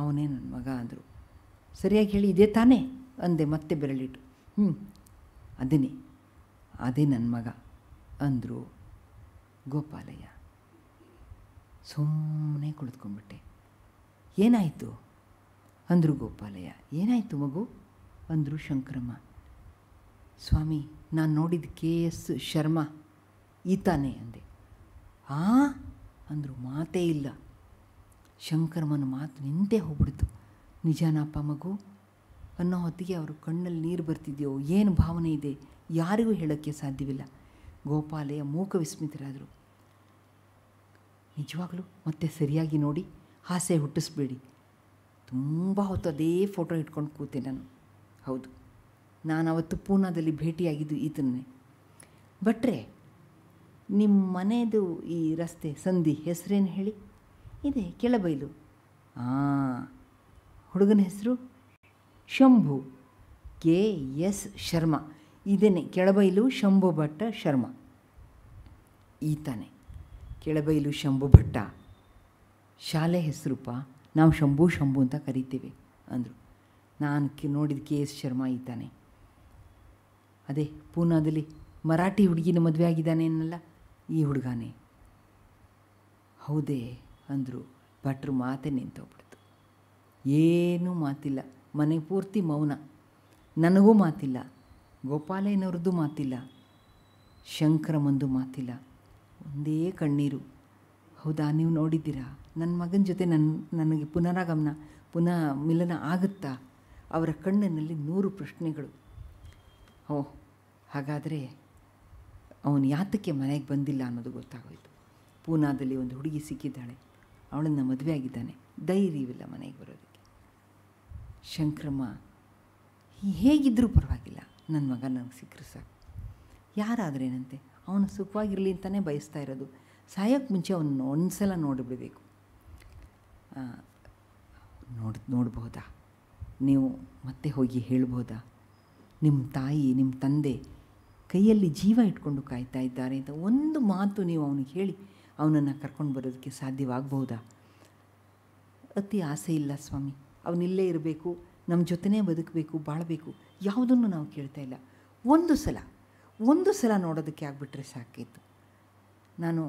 ಅವನೇ ನನ್ನ ಮಗ ಅಂದರು ಸರಿಯಾಗಿ ಹೇಳಿ ಇದೇ ತಾನೇ ಅಂದೆ ಮತ್ತೆ ಬೆರಳಿಟ್ಟು ಹ್ಞೂ ಅದೇನೇ ಅದೇ ನನ್ನ ಮಗ ಅಂದರು ಗೋಪಾಲಯ್ಯ ಸುಮ್ಮನೆ ಕುಳಿತ್ಕೊಂಡ್ಬಿಟ್ಟೆ ಏನಾಯಿತು ಅಂದರು ಗೋಪಾಲಯ್ಯ ಏನಾಯಿತು ಮಗು ಅಂದರು ಶಂಕರಮ್ಮ ಸ್ವಾಮಿ ನಾನು ನೋಡಿದ ಕೆ ಎಸ್ ಶರ್ಮಾ ಈತಾನೆ ಅಂದೆ ಆ ಅಂದರು ಮಾತೇ ಇಲ್ಲ ಶಂಕರಮ್ಮನ ಮಾತು ನಿಂತೇ ಹೋಗ್ಬಿಡ್ತು ನಿಜಾನಪ್ಪ ಮಗು ಅನ್ನೋ ಹೊತ್ತಿಗೆ ಅವರು ಕಣ್ಣಲ್ಲಿ ನೀರು ಬರ್ತಿದೆಯೋ ಏನು ಭಾವನೆ ಇದೆ ಯಾರಿಗೂ ಹೇಳೋಕ್ಕೆ ಸಾಧ್ಯವಿಲ್ಲ ಗೋಪಾಲಯ್ಯ ಮೂಕ ವಿಸ್ಮಿತರಾದರು ನಿಜವಾಗಲೂ ಮತ್ತೆ ಸರಿಯಾಗಿ ನೋಡಿ ಆಸೆ ಹುಟ್ಟಿಸ್ಬೇಡಿ ತುಂಬ ಹೊತ್ತು ಅದೇ ಫೋಟೋ ಇಟ್ಕೊಂಡು ಕೂತೆ ನಾನು ಹೌದು ನಾನು ಅವತ್ತು ಪೂನಾದಲ್ಲಿ ಭೇಟಿಯಾಗಿದ್ದು ಈತನೇ ಬಟ್ರೆ ನಿಮ್ಮ ಮನೆಯದು ಈ ರಸ್ತೆ ಸಂಧಿ ಹೆಸರೇನು ಹೇಳಿ ಇದೆ ಕೆಳಬೈಲು ಹಾಂ ಹುಡುಗನ ಹೆಸರು ಶಂಭು ಕೆ ಎಸ್ ಶರ್ಮಾ ಇದೇನೆ ಕೆಳಬೈಲು ಶಂಭು ಭಟ್ಟ ಶರ್ಮ ಈತಾನೆ ಕೆಳಬೈಲು ಶಂಭು ಭಟ್ಟ ಶಾಲೆ ಹೆಸರುಪ್ಪ ನಾವು ಶಂಭು ಶಂಭು ಅಂತ ಕರಿತೀವಿ ಅಂದರು ನಾನು ಕೆ ನೋಡಿದ ಕೆ ಎಸ್ ಶರ್ಮಾ ಈತಾನೆ ಅದೇ ಪೂನಾದಲ್ಲಿ ಮರಾಠಿ ಹುಡುಗಿನ ಮದುವೆ ಆಗಿದ್ದಾನೆ ಅನ್ನಲ್ಲ ಈ ಹುಡುಗಾನೆ ಹೌದೇ ಅಂದರು ಭಟ್ರು ಮಾತೆ ನಿಂತೋಗ್ಬಿಡ್ತು ಏನೂ ಮಾತಿಲ್ಲ ಮನೆ ಪೂರ್ತಿ ಮೌನ ನನಗೂ ಮಾತಿಲ್ಲ ಗೋಪಾಲಯ್ಯನವ್ರದ್ದು ಮಾತಿಲ್ಲ ಶಂಕರಮ್ಮಂದು ಮಾತಿಲ್ಲ ಒಂದೇ ಕಣ್ಣೀರು ಹೌದಾ ನೀವು ನೋಡಿದ್ದೀರಾ ನನ್ನ ಮಗನ ಜೊತೆ ನನ್ನ ನನಗೆ ಪುನರಾಗಮನ ಪುನಃ ಮಿಲನ ಆಗುತ್ತಾ ಅವರ ಕಣ್ಣಿನಲ್ಲಿ ನೂರು ಪ್ರಶ್ನೆಗಳು ಓ ಹಾಗಾದರೆ ಅವನು ಯಾತಕ್ಕೆ ಮನೆಗೆ ಬಂದಿಲ್ಲ ಅನ್ನೋದು ಗೊತ್ತಾಗೋಯಿತು ಪೂನಾದಲ್ಲಿ ಒಂದು ಹುಡುಗಿ ಸಿಕ್ಕಿದ್ದಾಳೆ ಅವಳನ್ನು ಮದುವೆ ಆಗಿದ್ದಾನೆ ಧೈರ್ಯವಿಲ್ಲ ಮನೆಗೆ ಬರೋದಕ್ಕೆ ಶಂಕ್ರಮ್ಮ ಹೇಗಿದ್ದರೂ ಪರವಾಗಿಲ್ಲ ನನ್ನ ಮಗ ನನಗೆ ಸಿಕ್ಕರು ಸಾಕು ಯಾರಾದ್ರೇನಂತೆ ಅವನು ಸುಖವಾಗಿರಲಿ ಅಂತಲೇ ಬಯಸ್ತಾ ಇರೋದು ಸಾಯೋಕ್ಕೆ ಮುಂಚೆ ಅವನು ಒಂದು ಸಲ ನೋಡಿಬಿಡಬೇಕು ನೋಡ್ ನೋಡ್ಬೋದಾ ನೀವು ಮತ್ತೆ ಹೋಗಿ ಹೇಳ್ಬೋದಾ ನಿಮ್ಮ ತಾಯಿ ನಿಮ್ಮ ತಂದೆ ಕೈಯಲ್ಲಿ ಜೀವ ಇಟ್ಕೊಂಡು ಕಾಯ್ತಾ ಇದ್ದಾರೆ ಅಂತ ಒಂದು ಮಾತು ನೀವು ಅವನಿಗೆ ಹೇಳಿ ಅವನನ್ನು ಕರ್ಕೊಂಡು ಬರೋದಕ್ಕೆ ಸಾಧ್ಯವಾಗಬಹುದಾ ಅತಿ ಆಸೆ ಇಲ್ಲ ಸ್ವಾಮಿ ಅವನಿಲ್ಲೇ ಇರಬೇಕು ನಮ್ಮ ಜೊತೆನೇ ಬದುಕಬೇಕು ಬಾಳಬೇಕು ಯಾವುದನ್ನು ನಾವು ಕೇಳ್ತಾ ಇಲ್ಲ ಒಂದು ಸಲ ಒಂದು ಸಲ ನೋಡೋದಕ್ಕೆ ಆಗಿಬಿಟ್ರೆ ಸಾಕಿತ್ತು ನಾನು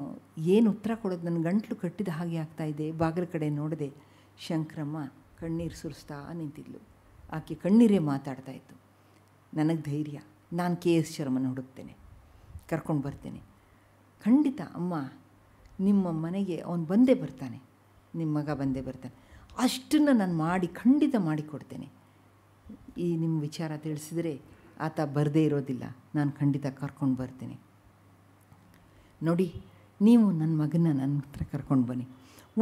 ಏನು ಉತ್ತರ ಕೊಡೋದು ನನ್ನ ಗಂಟ್ಲು ಕಟ್ಟಿದ ಹಾಗೆ ಆಗ್ತಾಯಿದೆ ಬಾಗಿಲ ಕಡೆ ನೋಡದೆ ಶಂಕರಮ್ಮ ಕಣ್ಣೀರು ಸುರಿಸ್ತಾ ನಿಂತಿದ್ಲು ಆಕೆ ಕಣ್ಣೀರೇ ಮಾತಾಡ್ತಾ ಇತ್ತು ನನಗೆ ಧೈರ್ಯ ನಾನು ಕೆ ಎಸ್ ಶರ್ಮನ ಹುಡುಕ್ತೇನೆ ಕರ್ಕೊಂಡು ಬರ್ತೇನೆ ಖಂಡಿತ ಅಮ್ಮ ನಿಮ್ಮ ಮನೆಗೆ ಅವನು ಬಂದೇ ಬರ್ತಾನೆ ನಿಮ್ಮ ಮಗ ಬಂದೇ ಬರ್ತಾನೆ ಅಷ್ಟನ್ನು ನಾನು ಮಾಡಿ ಖಂಡಿತ ಮಾಡಿಕೊಡ್ತೇನೆ ಈ ನಿಮ್ಮ ವಿಚಾರ ತಿಳಿಸಿದರೆ ಆತ ಬರದೇ ಇರೋದಿಲ್ಲ ನಾನು ಖಂಡಿತ ಕರ್ಕೊಂಡು ಬರ್ತೇನೆ ನೋಡಿ ನೀವು ನನ್ನ ಮಗನ ನನ್ನ ಹತ್ರ ಕರ್ಕೊಂಡು ಬನ್ನಿ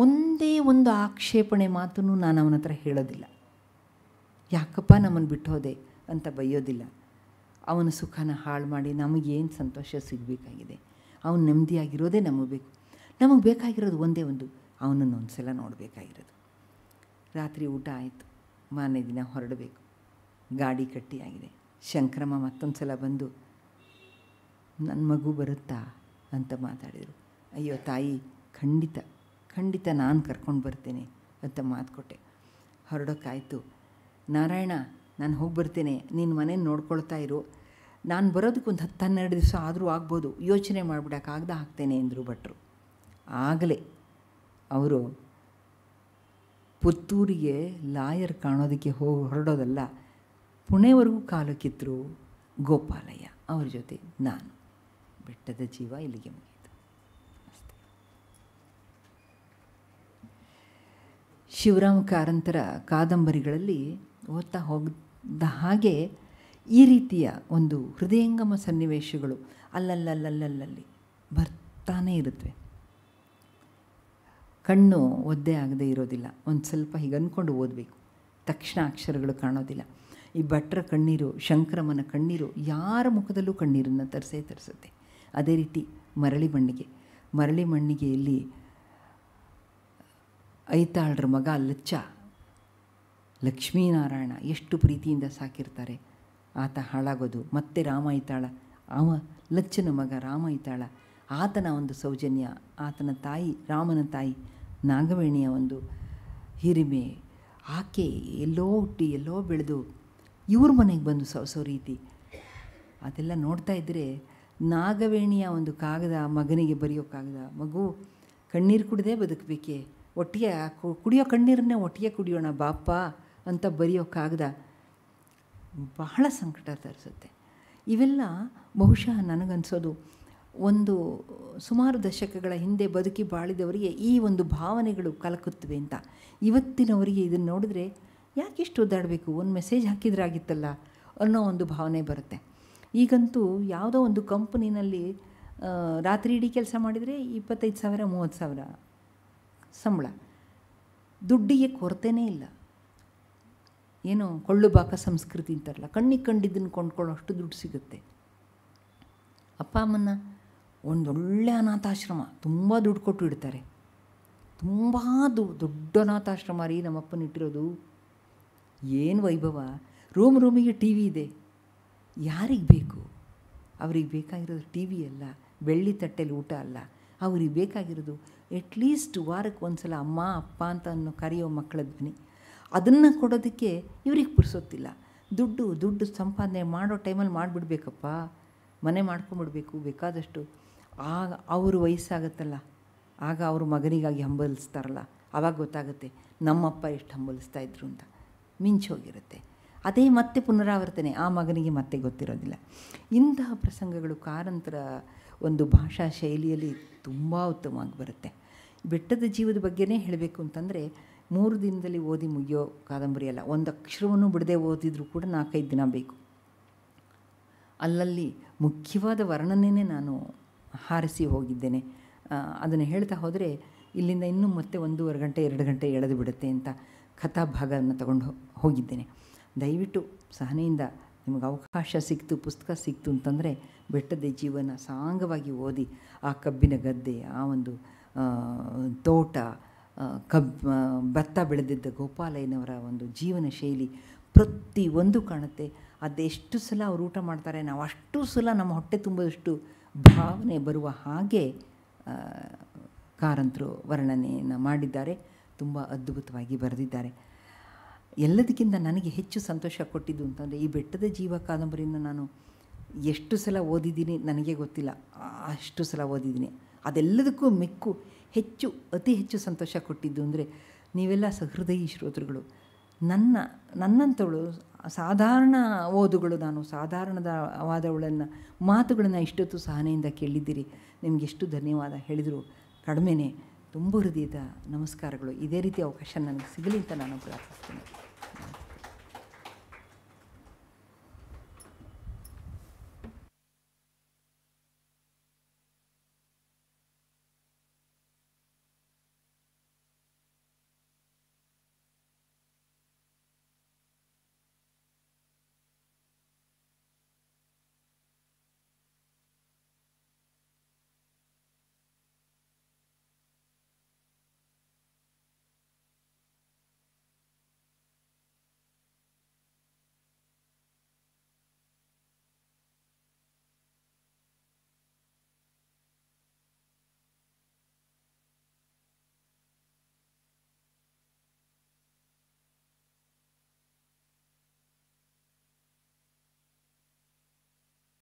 ಒಂದೇ ಒಂದು ಆಕ್ಷೇಪಣೆ ಮಾತನ್ನು ನಾನು ಅವನ ಹತ್ರ ಹೇಳೋದಿಲ್ಲ ಯಾಕಪ್ಪ ನಮ್ಮನ್ನು ಬಿಟ್ಟು ಅಂತ ಬೈಯೋದಿಲ್ಲ ಅವನ ಸುಖನ ಹಾಳು ಮಾಡಿ ನಮಗೇನು ಸಂತೋಷ ಸಿಗಬೇಕಾಗಿದೆ ಅವನು ನೆಮ್ಮದಿಯಾಗಿರೋದೇ ನಮಗೆ ಬೇಕು ನಮಗೆ ಬೇಕಾಗಿರೋದು ಒಂದೇ ಒಂದು ಅವನನ್ನು ಒಂದು ಸಲ ನೋಡಬೇಕಾಗಿರೋದು ರಾತ್ರಿ ಊಟ ಆಯಿತು ಮಾರನೇ ದಿನ ಹೊರಡಬೇಕು ಗಾಡಿ ಕಟ್ಟಿಯಾಗಿದೆ ಶಂಕ್ರಮ ಮತ್ತೊಂದು ಸಲ ಬಂದು ನನ್ನ ಮಗು ಬರುತ್ತಾ ಅಂತ ಮಾತಾಡಿದರು ಅಯ್ಯೋ ತಾಯಿ ಖಂಡಿತ ಖಂಡಿತ ನಾನು ಕರ್ಕೊಂಡು ಬರ್ತೇನೆ ಅಂತ ಮಾತು ಕೊಟ್ಟೆ ಹೊರಡೋಕ್ಕಾಯಿತು ನಾರಾಯಣ ನಾನು ಹೋಗಿ ಬರ್ತೇನೆ ನಿನ್ನ ಮನೆ ನೋಡ್ಕೊಳ್ತಾ ಇರು ನಾನು ಬರೋದಕ್ಕೊಂದು ಹತ್ತು ಹನ್ನೆರಡು ದಿವಸ ಆದರೂ ಆಗ್ಬೋದು ಯೋಚನೆ ಮಾಡಿಬಿಡೋಕ್ಕಾಗ್ದ ಹಾಕ್ತೇನೆ ಎಂದರು ಭಟ್ರು ಆಗಲೇ ಅವರು ಪುತ್ತೂರಿಗೆ ಲಾಯರ್ ಕಾಣೋದಕ್ಕೆ ಹೋಗಿ ಹೊರಡೋದಲ್ಲ ಪುಣೆವರೆಗೂ ಕಾಲು ಕಿತ್ತರು ಗೋಪಾಲಯ್ಯ ಅವ್ರ ಜೊತೆ ನಾನು ಬೆಟ್ಟದ ಜೀವ ಇಲ್ಲಿಗೆ ಮುಗಿಯಿತು ಶಿವರಾಮ ಕಾರಂತರ ಕಾದಂಬರಿಗಳಲ್ಲಿ ಓದ್ತಾ ಹೋಗದ ಹಾಗೆ ಈ ರೀತಿಯ ಒಂದು ಹೃದಯಂಗಮ ಸನ್ನಿವೇಶಗಳು ಅಲ್ಲಲ್ಲಲ್ಲಲ್ಲಲ್ಲಿ ಬರ್ತಾನೇ ಇರುತ್ತವೆ ಕಣ್ಣು ಒದ್ದೆ ಆಗದೆ ಇರೋದಿಲ್ಲ ಒಂದು ಸ್ವಲ್ಪ ಹೀಗೆ ಅಂದ್ಕೊಂಡು ಓದಬೇಕು ತಕ್ಷಣ ಅಕ್ಷರಗಳು ಕಾಣೋದಿಲ್ಲ ಈ ಭಟ್ರ ಕಣ್ಣೀರು ಶಂಕರಮ್ಮನ ಕಣ್ಣೀರು ಯಾರ ಮುಖದಲ್ಲೂ ಕಣ್ಣೀರನ್ನು ತರಿಸೇ ತರಿಸುತ್ತೆ ಅದೇ ರೀತಿ ಮರಳಿ ಮಣ್ಣಿಗೆ ಮರಳಿ ಮಣ್ಣಿಗೆಯಲ್ಲಿ ಐತಾಳ್ರ ಮಗ ಲಚ್ಚ ಲಕ್ಷ್ಮೀನಾರಾಯಣ ಎಷ್ಟು ಪ್ರೀತಿಯಿಂದ ಸಾಕಿರ್ತಾರೆ ಆತ ಹಾಳಾಗೋದು ಮತ್ತೆ ರಾಮ ಐತಾಳ ಅವ ಲಚ್ಚನ ಮಗ ರಾಮ ಐತಾಳ ಆತನ ಒಂದು ಸೌಜನ್ಯ ಆತನ ತಾಯಿ ರಾಮನ ತಾಯಿ ನಾಗವೇಣಿಯ ಒಂದು ಹಿರಿಮೆ ಆಕೆ ಎಲ್ಲೋ ಹುಟ್ಟಿ ಎಲ್ಲೋ ಬೆಳೆದು ಇವ್ರ ಮನೆಗೆ ಬಂದು ಸೊ ರೀತಿ ಅದೆಲ್ಲ ನೋಡ್ತಾ ಇದ್ದರೆ ನಾಗವೇಣಿಯ ಒಂದು ಕಾಗದ ಮಗನಿಗೆ ಬರೆಯೋ ಕಾಗದ ಮಗು ಕಣ್ಣೀರು ಕುಡಿದೇ ಬದುಕಬೇಕೆ ಒಟ್ಟಿಗೆ ಕುಡಿಯೋ ಕಣ್ಣೀರನ್ನೇ ಒಟ್ಟಿಗೆ ಕುಡಿಯೋಣ ಬಾಪ ಅಂತ ಬರೆಯೋ ಕಾಗದ ಬಹಳ ಸಂಕಟ ತರಿಸುತ್ತೆ ಇವೆಲ್ಲ ಬಹುಶಃ ನನಗನ್ಸೋದು ಒಂದು ಸುಮಾರು ದಶಕಗಳ ಹಿಂದೆ ಬದುಕಿ ಬಾಳಿದವರಿಗೆ ಈ ಒಂದು ಭಾವನೆಗಳು ಕಲಕುತ್ತವೆ ಅಂತ ಇವತ್ತಿನವರಿಗೆ ಇದನ್ನು ನೋಡಿದ್ರೆ ಇಷ್ಟು ಒದ್ದಾಡಬೇಕು ಒಂದು ಮೆಸೇಜ್ ಆಗಿತ್ತಲ್ಲ ಅನ್ನೋ ಒಂದು ಭಾವನೆ ಬರುತ್ತೆ ಈಗಂತೂ ಯಾವುದೋ ಒಂದು ಕಂಪನಿನಲ್ಲಿ ರಾತ್ರಿ ಇಡೀ ಕೆಲಸ ಮಾಡಿದರೆ ಇಪ್ಪತ್ತೈದು ಸಾವಿರ ಮೂವತ್ತು ಸಾವಿರ ಸಂಬಳ ದುಡ್ಡಿಗೆ ಕೊರತೆನೇ ಇಲ್ಲ ಏನೋ ಕೊಳ್ಳು ಬಾಕ ಸಂಸ್ಕೃತಿ ಅಂತಾರಲ್ಲ ಕಣ್ಣಿಗೆ ಕಂಡಿದ್ದನ್ನು ಕೊಂಡ್ಕೊಳ್ಳೋಷ್ಟು ದುಡ್ಡು ಸಿಗುತ್ತೆ ಅಪ್ಪ ಅಮ್ಮನ ಒಂದೊಳ್ಳೆ ಅನಾಥಾಶ್ರಮ ತುಂಬ ದುಡ್ಡು ಕೊಟ್ಟು ಇಡ್ತಾರೆ ತುಂಬ ದು ದೊಡ್ಡ ಅನಾಥಾಶ್ರಮ ರೀ ನಮ್ಮಪ್ಪನ ಇಟ್ಟಿರೋದು ಏನು ವೈಭವ ರೂಮ್ ರೂಮಿಗೆ ಟಿ ವಿ ಇದೆ ಯಾರಿಗೆ ಬೇಕು ಅವ್ರಿಗೆ ಬೇಕಾಗಿರೋದು ಟಿ ವಿ ಅಲ್ಲ ಬೆಳ್ಳಿ ತಟ್ಟೆಲಿ ಊಟ ಅಲ್ಲ ಅವ್ರಿಗೆ ಬೇಕಾಗಿರೋದು ಎಟ್ಲೀಸ್ಟ್ ವಾರಕ್ಕೆ ಒಂದು ಸಲ ಅಮ್ಮ ಅಪ್ಪ ಅಂತ ಅನ್ನೋ ಕರೆಯೋ ಮಕ್ಕಳ ಧ್ವನಿ ಅದನ್ನು ಕೊಡೋದಕ್ಕೆ ಇವ್ರಿಗೆ ಪುರ್ಸೋತಿಲ್ಲ ದುಡ್ಡು ದುಡ್ಡು ಸಂಪಾದನೆ ಮಾಡೋ ಟೈಮಲ್ಲಿ ಮಾಡಿಬಿಡ್ಬೇಕಪ್ಪ ಮನೆ ಮಾಡ್ಕೊಂಬಿಡ್ಬೇಕು ಬೇಕಾದಷ್ಟು ಆಗ ಅವರು ವಯಸ್ಸಾಗುತ್ತಲ್ಲ ಆಗ ಅವರು ಮಗನಿಗಾಗಿ ಹಂಬಲಿಸ್ತಾರಲ್ಲ ಆವಾಗ ಗೊತ್ತಾಗುತ್ತೆ ನಮ್ಮಪ್ಪ ಎಷ್ಟು ಹಂಬಲಿಸ್ತಾ ಇದ್ರು ಅಂತ ಮಿಂಚೋಗಿರುತ್ತೆ ಅದೇ ಮತ್ತೆ ಪುನರಾವರ್ತನೆ ಆ ಮಗನಿಗೆ ಮತ್ತೆ ಗೊತ್ತಿರೋದಿಲ್ಲ ಇಂತಹ ಪ್ರಸಂಗಗಳು ಕಾರಂತರ ಒಂದು ಭಾಷಾ ಶೈಲಿಯಲ್ಲಿ ತುಂಬ ಉತ್ತಮವಾಗಿ ಬರುತ್ತೆ ಬೆಟ್ಟದ ಜೀವದ ಬಗ್ಗೆನೇ ಹೇಳಬೇಕು ಅಂತಂದರೆ ಮೂರು ದಿನದಲ್ಲಿ ಓದಿ ಮುಗಿಯೋ ಕಾದಂಬರಿ ಅಲ್ಲ ಒಂದು ಅಕ್ಷರವನ್ನು ಬಿಡದೆ ಓದಿದರೂ ಕೂಡ ನಾಲ್ಕೈದು ದಿನ ಬೇಕು ಅಲ್ಲಲ್ಲಿ ಮುಖ್ಯವಾದ ವರ್ಣನೆಯೇ ನಾನು ಹಾರಿಸಿ ಹೋಗಿದ್ದೇನೆ ಅದನ್ನು ಹೇಳ್ತಾ ಹೋದರೆ ಇಲ್ಲಿಂದ ಇನ್ನೂ ಮತ್ತೆ ಒಂದೂವರೆ ಗಂಟೆ ಎರಡು ಗಂಟೆ ಎಳೆದು ಬಿಡುತ್ತೆ ಅಂತ ಕಥಾಭಾಗವನ್ನು ಭಾಗವನ್ನು ತಗೊಂಡು ಹೋಗಿದ್ದೇನೆ ದಯವಿಟ್ಟು ಸಹನೆಯಿಂದ ನಿಮಗೆ ಅವಕಾಶ ಸಿಕ್ತು ಪುಸ್ತಕ ಸಿಕ್ತು ಅಂತಂದರೆ ಬೆಟ್ಟದ ಜೀವನ ಸಾಂಗವಾಗಿ ಓದಿ ಆ ಕಬ್ಬಿನ ಗದ್ದೆ ಆ ಒಂದು ತೋಟ ಕಬ್ ಭತ್ತ ಬೆಳೆದಿದ್ದ ಗೋಪಾಲಯ್ಯನವರ ಒಂದು ಜೀವನ ಶೈಲಿ ಪ್ರತಿಯೊಂದು ಕಾಣುತ್ತೆ ಅದೆಷ್ಟು ಸಲ ಅವ್ರು ಊಟ ಮಾಡ್ತಾರೆ ನಾವು ಅಷ್ಟು ಸಲ ನಮ್ಮ ಹೊಟ್ಟೆ ತುಂಬದಷ್ಟು ಭಾವನೆ ಬರುವ ಹಾಗೆ ಕಾರಂತರು ವರ್ಣನೆಯನ್ನು ಮಾಡಿದ್ದಾರೆ ತುಂಬ ಅದ್ಭುತವಾಗಿ ಬರೆದಿದ್ದಾರೆ ಎಲ್ಲದಕ್ಕಿಂತ ನನಗೆ ಹೆಚ್ಚು ಸಂತೋಷ ಕೊಟ್ಟಿದ್ದು ಅಂತಂದರೆ ಈ ಬೆಟ್ಟದ ಜೀವ ಕಾದಂಬರಿಯನ್ನು ನಾನು ಎಷ್ಟು ಸಲ ಓದಿದ್ದೀನಿ ನನಗೆ ಗೊತ್ತಿಲ್ಲ ಅಷ್ಟು ಸಲ ಓದಿದ್ದೀನಿ ಅದೆಲ್ಲದಕ್ಕೂ ಮೆಕ್ಕು ಹೆಚ್ಚು ಅತಿ ಹೆಚ್ಚು ಸಂತೋಷ ಕೊಟ್ಟಿದ್ದು ಅಂದರೆ ನೀವೆಲ್ಲ ಸಹೃದಯಿ ಶ್ರೋತೃಗಳು ನನ್ನ ನನ್ನಂಥವಳು ಸಾಧಾರಣ ಓದುಗಳು ನಾನು ಸಾಧಾರಣದ ವಾದವುಗಳನ್ನು ಮಾತುಗಳನ್ನು ಇಷ್ಟೊತ್ತು ಸಹನೆಯಿಂದ ಕೇಳಿದ್ದೀರಿ ಎಷ್ಟು ಧನ್ಯವಾದ ಹೇಳಿದರು ಕಡಿಮೆನೇ ತುಂಬ ಹೃದಯದ ನಮಸ್ಕಾರಗಳು ಇದೇ ರೀತಿ ಅವಕಾಶ ನನಗೆ ಸಿಗಲಿ ಅಂತ ನಾನು ಪ್ರಾರ್ಥಿಸ್ತೇನೆ